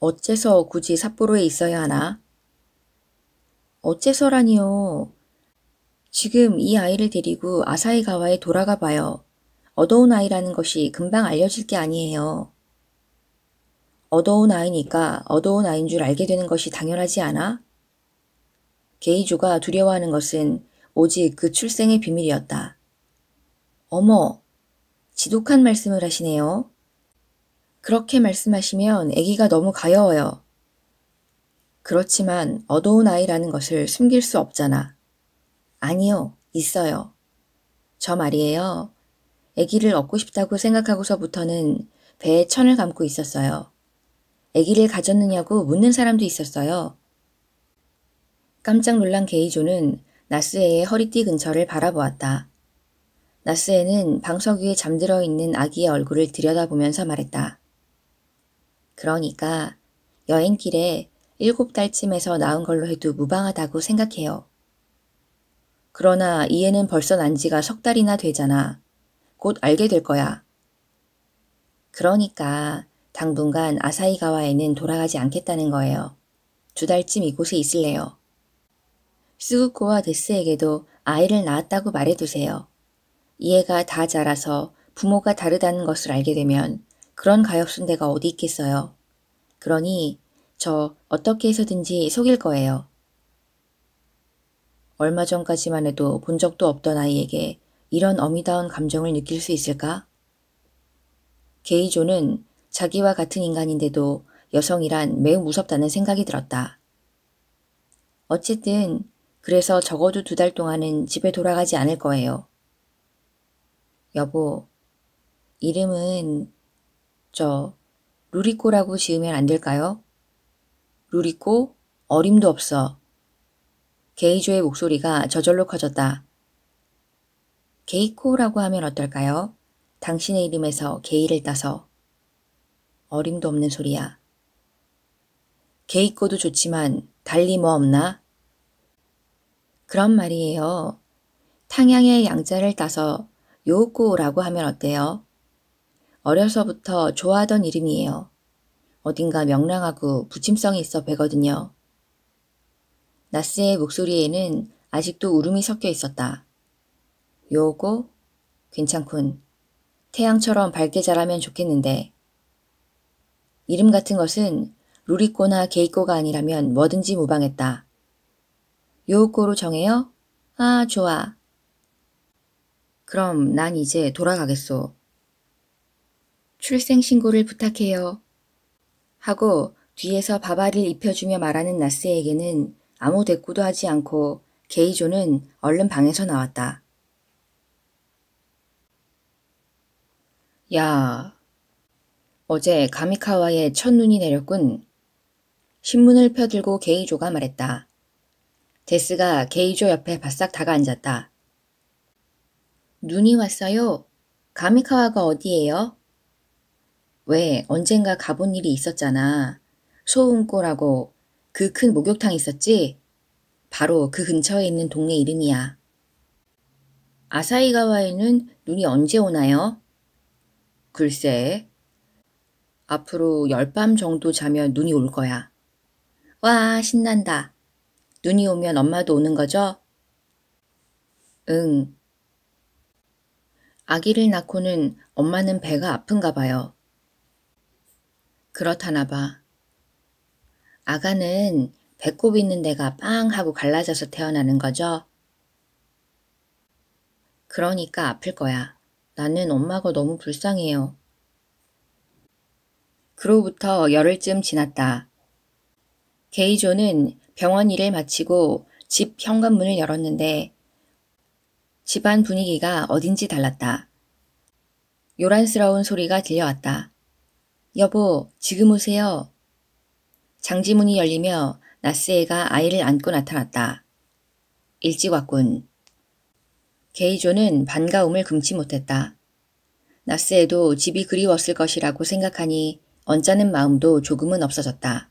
어째서 굳이 삿포로에 있어야 하나? 어째서라니요. 지금 이 아이를 데리고 아사히가와에 돌아가 봐요. 어두운 아이라는 것이 금방 알려질 게 아니에요. 어두운 아이니까 어두운 아이인 줄 알게 되는 것이 당연하지 않아? 게이조가 두려워하는 것은 오직 그 출생의 비밀이었다. 어머, 지독한 말씀을 하시네요. 그렇게 말씀하시면 아기가 너무 가여워요. 그렇지만 어두운 아이라는 것을 숨길 수 없잖아. 아니요, 있어요. 저 말이에요. 아기를 얻고 싶다고 생각하고서부터는 배에 천을 감고 있었어요. 아기를 가졌느냐고 묻는 사람도 있었어요. 깜짝 놀란 게이조는 나스에의 허리띠 근처를 바라보았다. 나스에는 방석 위에 잠들어 있는 아기의 얼굴을 들여다보면서 말했다. 그러니까 여행길에 일곱 달쯤에서 낳은 걸로 해도 무방하다고 생각해요. 그러나 이해는 벌써 난 지가 석 달이나 되잖아. 곧 알게 될 거야. 그러니까 당분간 아사이가와에는 돌아가지 않겠다는 거예요. 두 달쯤 이곳에 있을래요. 스우코와 데스에게도 아이를 낳았다고 말해두세요. 이해가 다 자라서 부모가 다르다는 것을 알게 되면 그런 가엾은 데가 어디 있겠어요. 그러니 저 어떻게 해서든지 속일 거예요. 얼마 전까지만 해도 본 적도 없던 아이에게 이런 어미다운 감정을 느낄 수 있을까? 게이조는 자기와 같은 인간인데도 여성이란 매우 무섭다는 생각이 들었다. 어쨌든 그래서 적어도 두 달 동안은 집에 돌아가지 않을 거예요. 여보, 이름은 저 루리코라고 지으면 안 될까요? 룰 있고 어림도 없어. 게이조의 목소리가 저절로 커졌다. 게이코라고 하면 어떨까요? 당신의 이름에서 게이를 따서. 어림도 없는 소리야. 게이코도 좋지만 달리 뭐 없나? 그런 말이에요. 탕양의 양자를 따서 요코라고 하면 어때요? 어려서부터 좋아하던 이름이에요. 어딘가 명랑하고 부침성이 있어 배거든요. 나스의 목소리에는 아직도 울음이 섞여 있었다. 요고? 괜찮군. 태양처럼 밝게 자라면 좋겠는데. 이름 같은 것은 루리꼬나 게이꼬가 아니라면 뭐든지 무방했다. 요고로 정해요? 아, 좋아. 그럼 난 이제 돌아가겠소. 출생신고를 부탁해요. 하고 뒤에서 바바리를 입혀주며 말하는 나스에게는 아무 대꾸도 하지 않고 게이조는 얼른 방에서 나왔다. 야, 어제 가미카와의 첫눈이 내렸군. 신문을 펴들고 게이조가 말했다. 데스가 게이조 옆에 바싹 다가앉았다. 눈이 왔어요. 가미카와가 어디예요? 왜 언젠가 가본 일이 있었잖아. 소음골라고그 큰 목욕탕 있었지? 바로 그 근처에 있는 동네 이름이야. 아사이가와에는 눈이 언제 오나요? 글쎄, 앞으로 열 밤 정도 자면 눈이 올 거야. 와, 신난다. 눈이 오면 엄마도 오는 거죠? 응. 아기를 낳고는 엄마는 배가 아픈가 봐요. 그렇다나 봐. 아가는 배꼽 있는 데가 빵 하고 갈라져서 태어나는 거죠? 그러니까 아플 거야. 나는 엄마가 너무 불쌍해요. 그로부터 열흘쯤 지났다. 게이조는 병원 일을 마치고 집 현관문을 열었는데 집안 분위기가 어딘지 달랐다. 요란스러운 소리가 들려왔다. 여보, 지금 오세요. 장지문이 열리며 나스에가 아이를 안고 나타났다. 일찍 왔군. 게이조는 반가움을 금치 못했다. 나스에도 집이 그리웠을 것이라고 생각하니 언짢은 마음도 조금은 없어졌다.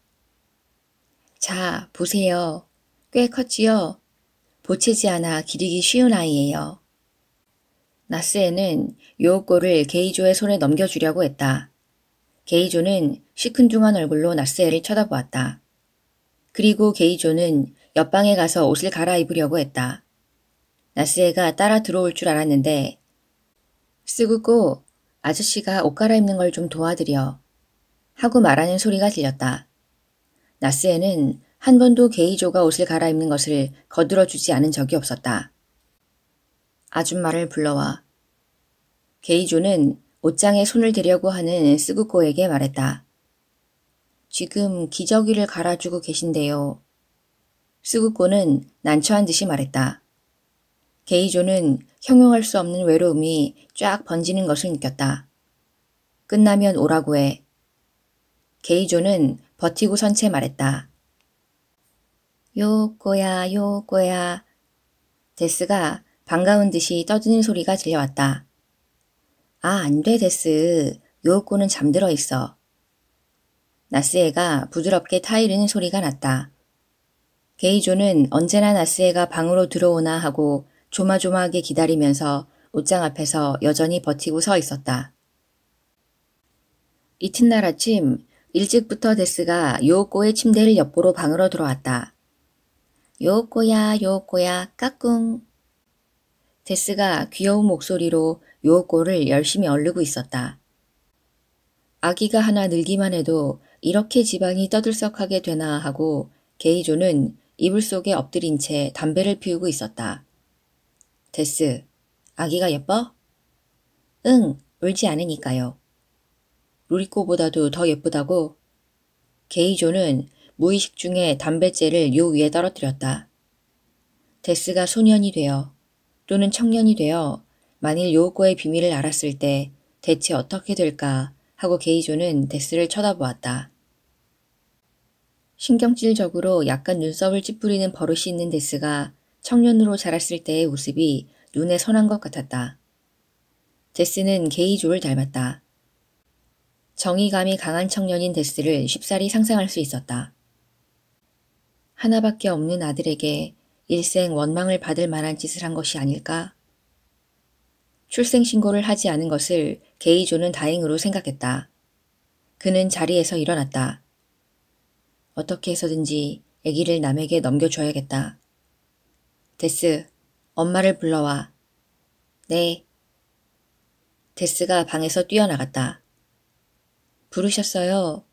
자, 보세요. 꽤 컸지요? 보채지 않아 기르기 쉬운 아이예요. 나스에는 요옥고를 게이조의 손에 넘겨주려고 했다. 게이조는 시큰둥한 얼굴로 나스에를 쳐다보았다. 그리고 게이조는 옆방에 가서 옷을 갈아입으려고 했다. 나스에가 따라 들어올 줄 알았는데 쓰구고 아저씨가 옷 갈아입는 걸 좀 도와드려 하고 말하는 소리가 들렸다. 나스에는 한 번도 게이조가 옷을 갈아입는 것을 거들어주지 않은 적이 없었다. 아줌마를 불러와. 게이조는 옷장에 손을 대려고 하는 쓰구꼬에게 말했다. 지금 기저귀를 갈아주고 계신데요. 쓰구꼬는 난처한 듯이 말했다. 게이조는 형용할 수 없는 외로움이 쫙 번지는 것을 느꼈다. 끝나면 오라고 해. 게이조는 버티고 선 채 말했다. 요꼬야 요꼬야 데스가 반가운 듯이 떠드는 소리가 들려왔다. 아, 안 돼, 데스. 요코는 잠들어 있어. 나스에가 부드럽게 타이르는 소리가 났다. 게이조는 언제나 나스에가 방으로 들어오나 하고 조마조마하게 기다리면서 옷장 앞에서 여전히 버티고 서 있었다. 이튿날 아침 일찍부터 데스가 요오코의 침대를 옆으로 방으로 들어왔다. 요오코야 요오코야 까꿍. 데스가 귀여운 목소리로 요꼴을 열심히 얼르고 있었다. 아기가 하나 늘기만 해도 이렇게 지방이 떠들썩하게 되나 하고 게이조는 이불 속에 엎드린 채 담배를 피우고 있었다. 데스, 아기가 예뻐? 응, 울지 않으니까요. 루리코보다도 더 예쁘다고? 게이조는 무의식 중에 담뱃재를 요 위에 떨어뜨렸다. 데스가 소년이 되어 또는 청년이 되어 만일 요우코의 비밀을 알았을 때 대체 어떻게 될까 하고 게이조는 데스를 쳐다보았다. 신경질적으로 약간 눈썹을 찌푸리는 버릇이 있는 데스가 청년으로 자랐을 때의 모습이 눈에 선한 것 같았다. 데스는 게이조를 닮았다. 정의감이 강한 청년인 데스를 쉽사리 상상할 수 있었다. 하나밖에 없는 아들에게 일생 원망을 받을 만한 짓을 한 것이 아닐까? 출생신고를 하지 않은 것을 게이조는 다행으로 생각했다. 그는 자리에서 일어났다. 어떻게 해서든지 아기를 남에게 넘겨줘야겠다. 데스, 엄마를 불러와. 네. 데스가 방에서 뛰어나갔다. 부르셨어요.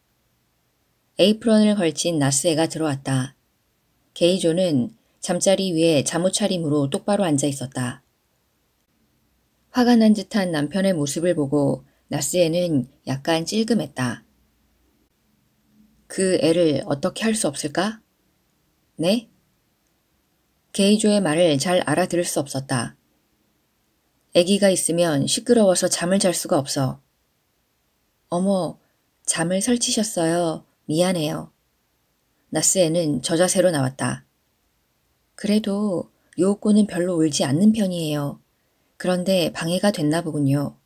에이프런을 걸친 나스애가 들어왔다. 게이조는 잠자리 위에 잠옷차림으로 똑바로 앉아 있었다. 화가 난 듯한 남편의 모습을 보고 나스에는 약간 찔끔했다그 애를 어떻게 할 수 없을까? 네? 게이조의 말을 잘 알아들을 수 없었다. 애기가 있으면 시끄러워서 잠을 잘 수가 없어. 어머, 잠을 설치셨어요. 미안해요. 나스에는 저자세로 나왔다. 그래도 요꼬는 별로 울지 않는 편이에요. 그런데 방해가 됐나 보군요.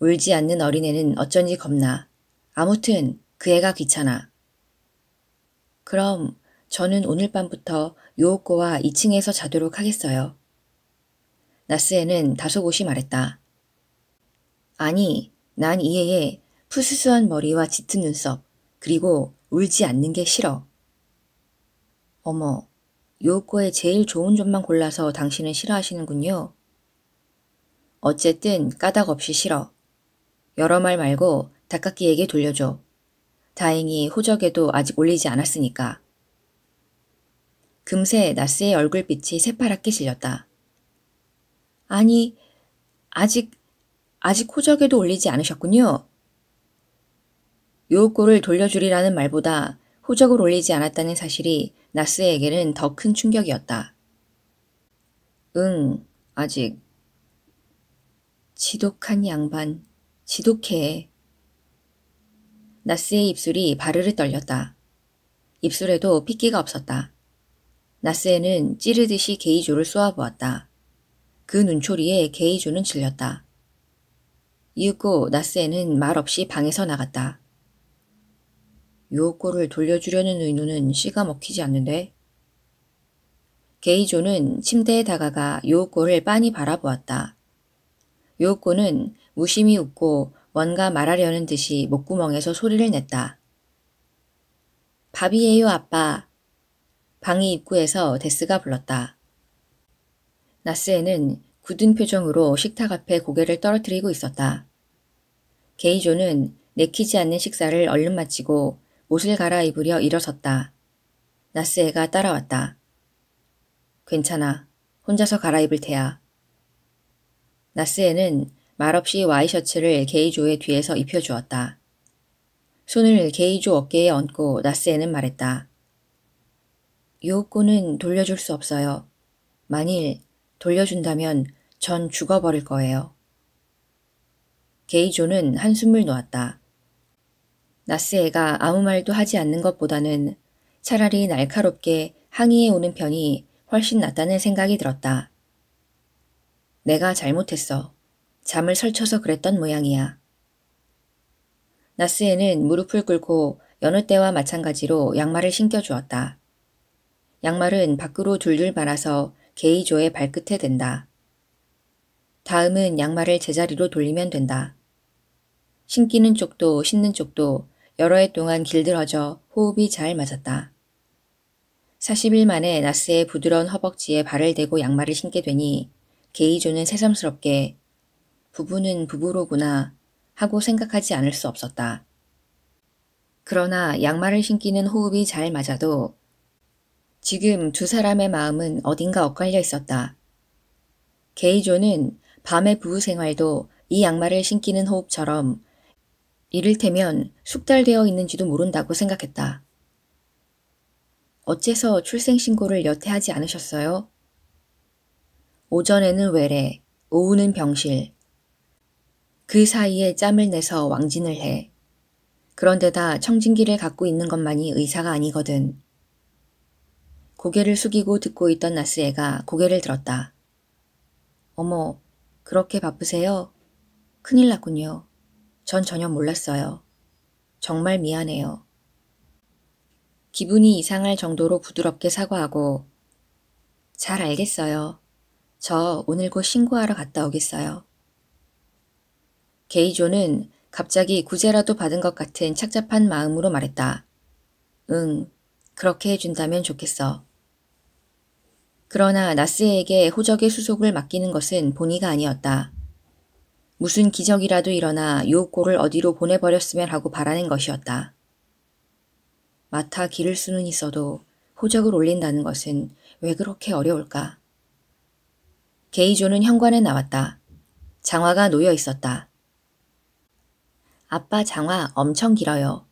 울지 않는 어린애는 어쩐지 겁나. 아무튼 그 애가 귀찮아. 그럼 저는 오늘 밤부터 요오코와 2층에서 자도록 하겠어요. 나스에는 다소곳이 말했다. 아니, 난 이 애의 푸스스한 머리와 짙은 눈썹, 그리고 울지 않는 게 싫어. 어머, 요오코의 제일 좋은 점만 골라서 당신은 싫어하시는군요. 어쨌든 까닭 없이 싫어. 여러 말 말고 닭깎이에게 돌려줘. 다행히 호적에도 아직 올리지 않았으니까. 금세 나스의 얼굴빛이 새파랗게 질렸다. 아니, 아직, 아직 호적에도 올리지 않으셨군요. 요꼴을 돌려주리라는 말보다 호적을 올리지 않았다는 사실이 나스에게는 더 큰 충격이었다. 응, 아직 지독한 양반, 지독해. 나스의 입술이 바르르 떨렸다. 입술에도 핏기가 없었다. 나스에는 찌르듯이 게이조를 쏘아보았다. 그 눈초리에 게이조는 질렸다. 이윽고 나스에는 말없이 방에서 나갔다. 요꼬를 돌려주려는 의논은 씨가 먹히지 않는데? 게이조는 침대에 다가가 요꼬를 빤히 바라보았다. 요코는 무심히 웃고 뭔가 말하려는 듯이 목구멍에서 소리를 냈다. 밥이에요, 아빠. 방이 입구에서 데스가 불렀다. 나스에는 굳은 표정으로 식탁 앞에 고개를 떨어뜨리고 있었다. 게이조는 내키지 않는 식사를 얼른 마치고 옷을 갈아입으려 일어섰다. 나스에가 따라왔다. 괜찮아. 혼자서 갈아입을 테야. 나스에는 말없이 와이셔츠를 게이조의 뒤에서 입혀주었다. 손을 게이조 어깨에 얹고 나스에는 말했다. 요옥는 돌려줄 수 없어요. 만일 돌려준다면 전 죽어버릴 거예요. 게이조는 한숨을 놓았다. 나스에가 아무 말도 하지 않는 것보다는 차라리 날카롭게 항의해 오는 편이 훨씬 낫다는 생각이 들었다. 내가 잘못했어. 잠을 설쳐서 그랬던 모양이야. 나스에는 무릎을 꿇고 여느 때와 마찬가지로 양말을 신겨주었다. 양말은 밖으로 둘둘 말아서 게이조의 발끝에 댄다. 다음은 양말을 제자리로 돌리면 된다. 신기는 쪽도 신는 쪽도 여러 해 동안 길들어져 호흡이 잘 맞았다. 40일 만에 나스의 부드러운 허벅지에 발을 대고 양말을 신게 되니 게이조는 새삼스럽게 부부는 부부로구나 하고 생각하지 않을 수 없었다. 그러나 양말을 신기는 호흡이 잘 맞아도 지금 두 사람의 마음은 어딘가 엇갈려 있었다. 게이조는 밤의 부부 생활도 이 양말을 신기는 호흡처럼 이를테면 숙달되어 있는지도 모른다고 생각했다. 어째서 출생신고를 여태 하지 않으셨어요? 오전에는 외래, 오후는 병실. 그 사이에 짬을 내서 왕진을 해. 그런데다 청진기를 갖고 있는 것만이 의사가 아니거든. 고개를 숙이고 듣고 있던 나스애가 고개를 들었다. 어머, 그렇게 바쁘세요? 큰일 났군요. 전 전혀 몰랐어요. 정말 미안해요. 기분이 이상할 정도로 부드럽게 사과하고 잘 알겠어요. 저 오늘 곧 신고하러 갔다 오겠어요. 게이조는 갑자기 구제라도 받은 것 같은 착잡한 마음으로 말했다. 응, 그렇게 해준다면 좋겠어. 그러나 나스에게 호적의 수속을 맡기는 것은 본의가 아니었다. 무슨 기적이라도 일어나 요우코를 어디로 보내버렸으면 하고 바라는 것이었다. 마타 기를 수는 있어도 호적을 올린다는 것은 왜 그렇게 어려울까? 게이조는 현관에 나왔다. 장화가 놓여 있었다. 아빠 장화 엄청 길어요.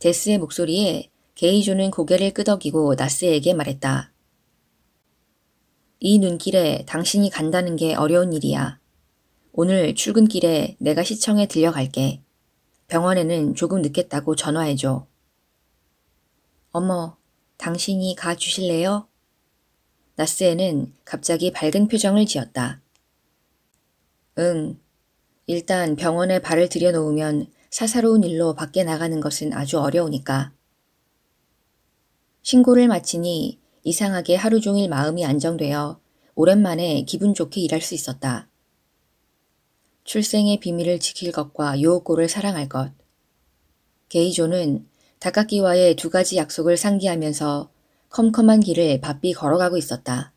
데스의 목소리에 게이조는 고개를 끄덕이고 나스에게 말했다. 이 눈길에 당신이 간다는 게 어려운 일이야. 오늘 출근길에 내가 시청에 들려갈게. 병원에는 조금 늦겠다고 전화해줘. 어머, 당신이 가 주실래요? 라스에는 갑자기 밝은 표정을 지었다. 응, 일단 병원에 발을 들여놓으면 사사로운 일로 밖에 나가는 것은 아주 어려우니까. 신고를 마치니 이상하게 하루 종일 마음이 안정되어 오랜만에 기분 좋게 일할 수 있었다. 출생의 비밀을 지킬 것과 요옥고를 사랑할 것. 게이조는 다카키와의 두 가지 약속을 상기하면서 컴컴한 길을 바삐 걸어가고 있었다.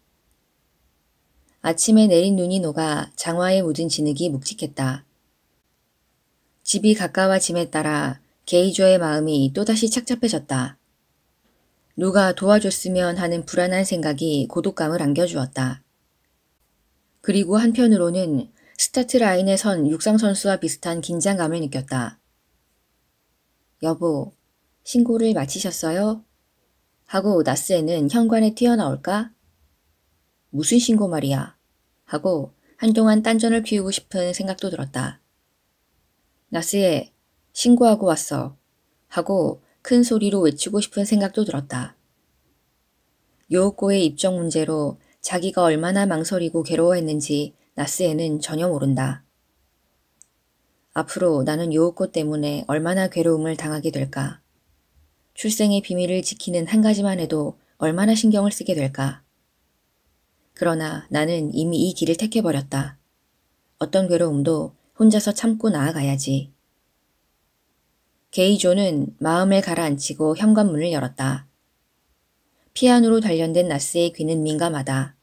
아침에 내린 눈이 녹아 장화에 묻은 진흙이 묵직했다. 집이 가까워짐에 따라 게이저의 마음이 또다시 착잡해졌다. 누가 도와줬으면 하는 불안한 생각이 고독감을 안겨주었다. 그리고 한편으로는 스타트 라인에 선 육상 선수와 비슷한 긴장감을 느꼈다. 여보, 신고를 마치셨어요? 하고 나스에는 현관에 튀어나올까? 무슨 신고 말이야? 하고 한동안 딴전을 피우고 싶은 생각도 들었다. 나스에 신고하고 왔어. 하고 큰 소리로 외치고 싶은 생각도 들었다. 요오코의 입적 문제로 자기가 얼마나 망설이고 괴로워했는지 나스에는 전혀 모른다. 앞으로 나는 요오코 때문에 얼마나 괴로움을 당하게 될까? 출생의 비밀을 지키는 한 가지만 해도 얼마나 신경을 쓰게 될까. 그러나 나는 이미 이 길을 택해버렸다. 어떤 괴로움도 혼자서 참고 나아가야지. 게이조는 마음을 가라앉히고 현관문을 열었다. 피아노로 단련된 나스의 귀는 민감하다.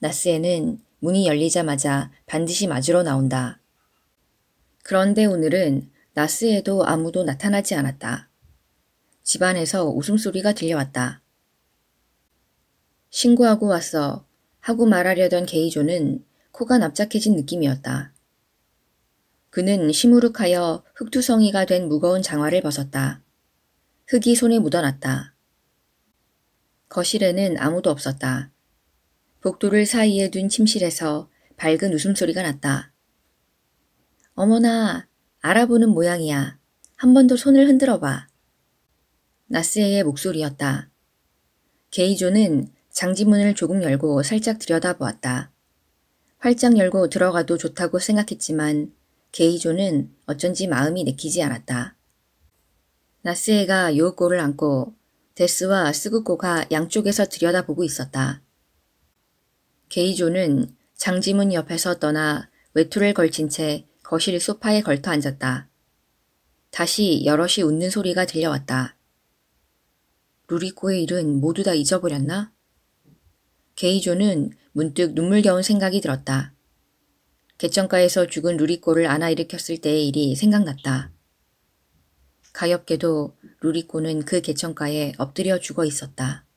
나스에는 문이 열리자마자 반드시 맞으러 나온다. 그런데 오늘은 나스에도 아무도 나타나지 않았다. 집안에서 웃음소리가 들려왔다. 신고하고 왔어 하고 말하려던 게이조는 코가 납작해진 느낌이었다. 그는 시무룩하여 흙투성이가된 무거운 장화를 벗었다. 흙이 손에 묻어났다. 거실에는 아무도 없었다. 복도를 사이에 둔 침실에서 밝은 웃음소리가 났다. 어머나, 알아보는 모양이야. 한 번 더 손을 흔들어 봐. 나스에의 목소리였다. 게이조는 장지문을 조금 열고 살짝 들여다보았다. 활짝 열고 들어가도 좋다고 생각했지만 게이조는 어쩐지 마음이 내키지 않았다. 나스에가 요우고를 안고 데스와 스구코가 양쪽에서 들여다보고 있었다. 게이조는 장지문 옆에서 떠나 외투를 걸친 채 거실 소파에 걸터 앉았다. 다시 여럿이 웃는 소리가 들려왔다. 루리코의 일은 모두 다 잊어버렸나? 게이조는 문득 눈물겨운 생각이 들었다. 개천가에서 죽은 루리코를 안아일으켰을 때의 일이 생각났다. 가엾게도 루리코는 그 개천가에 엎드려 죽어 있었다.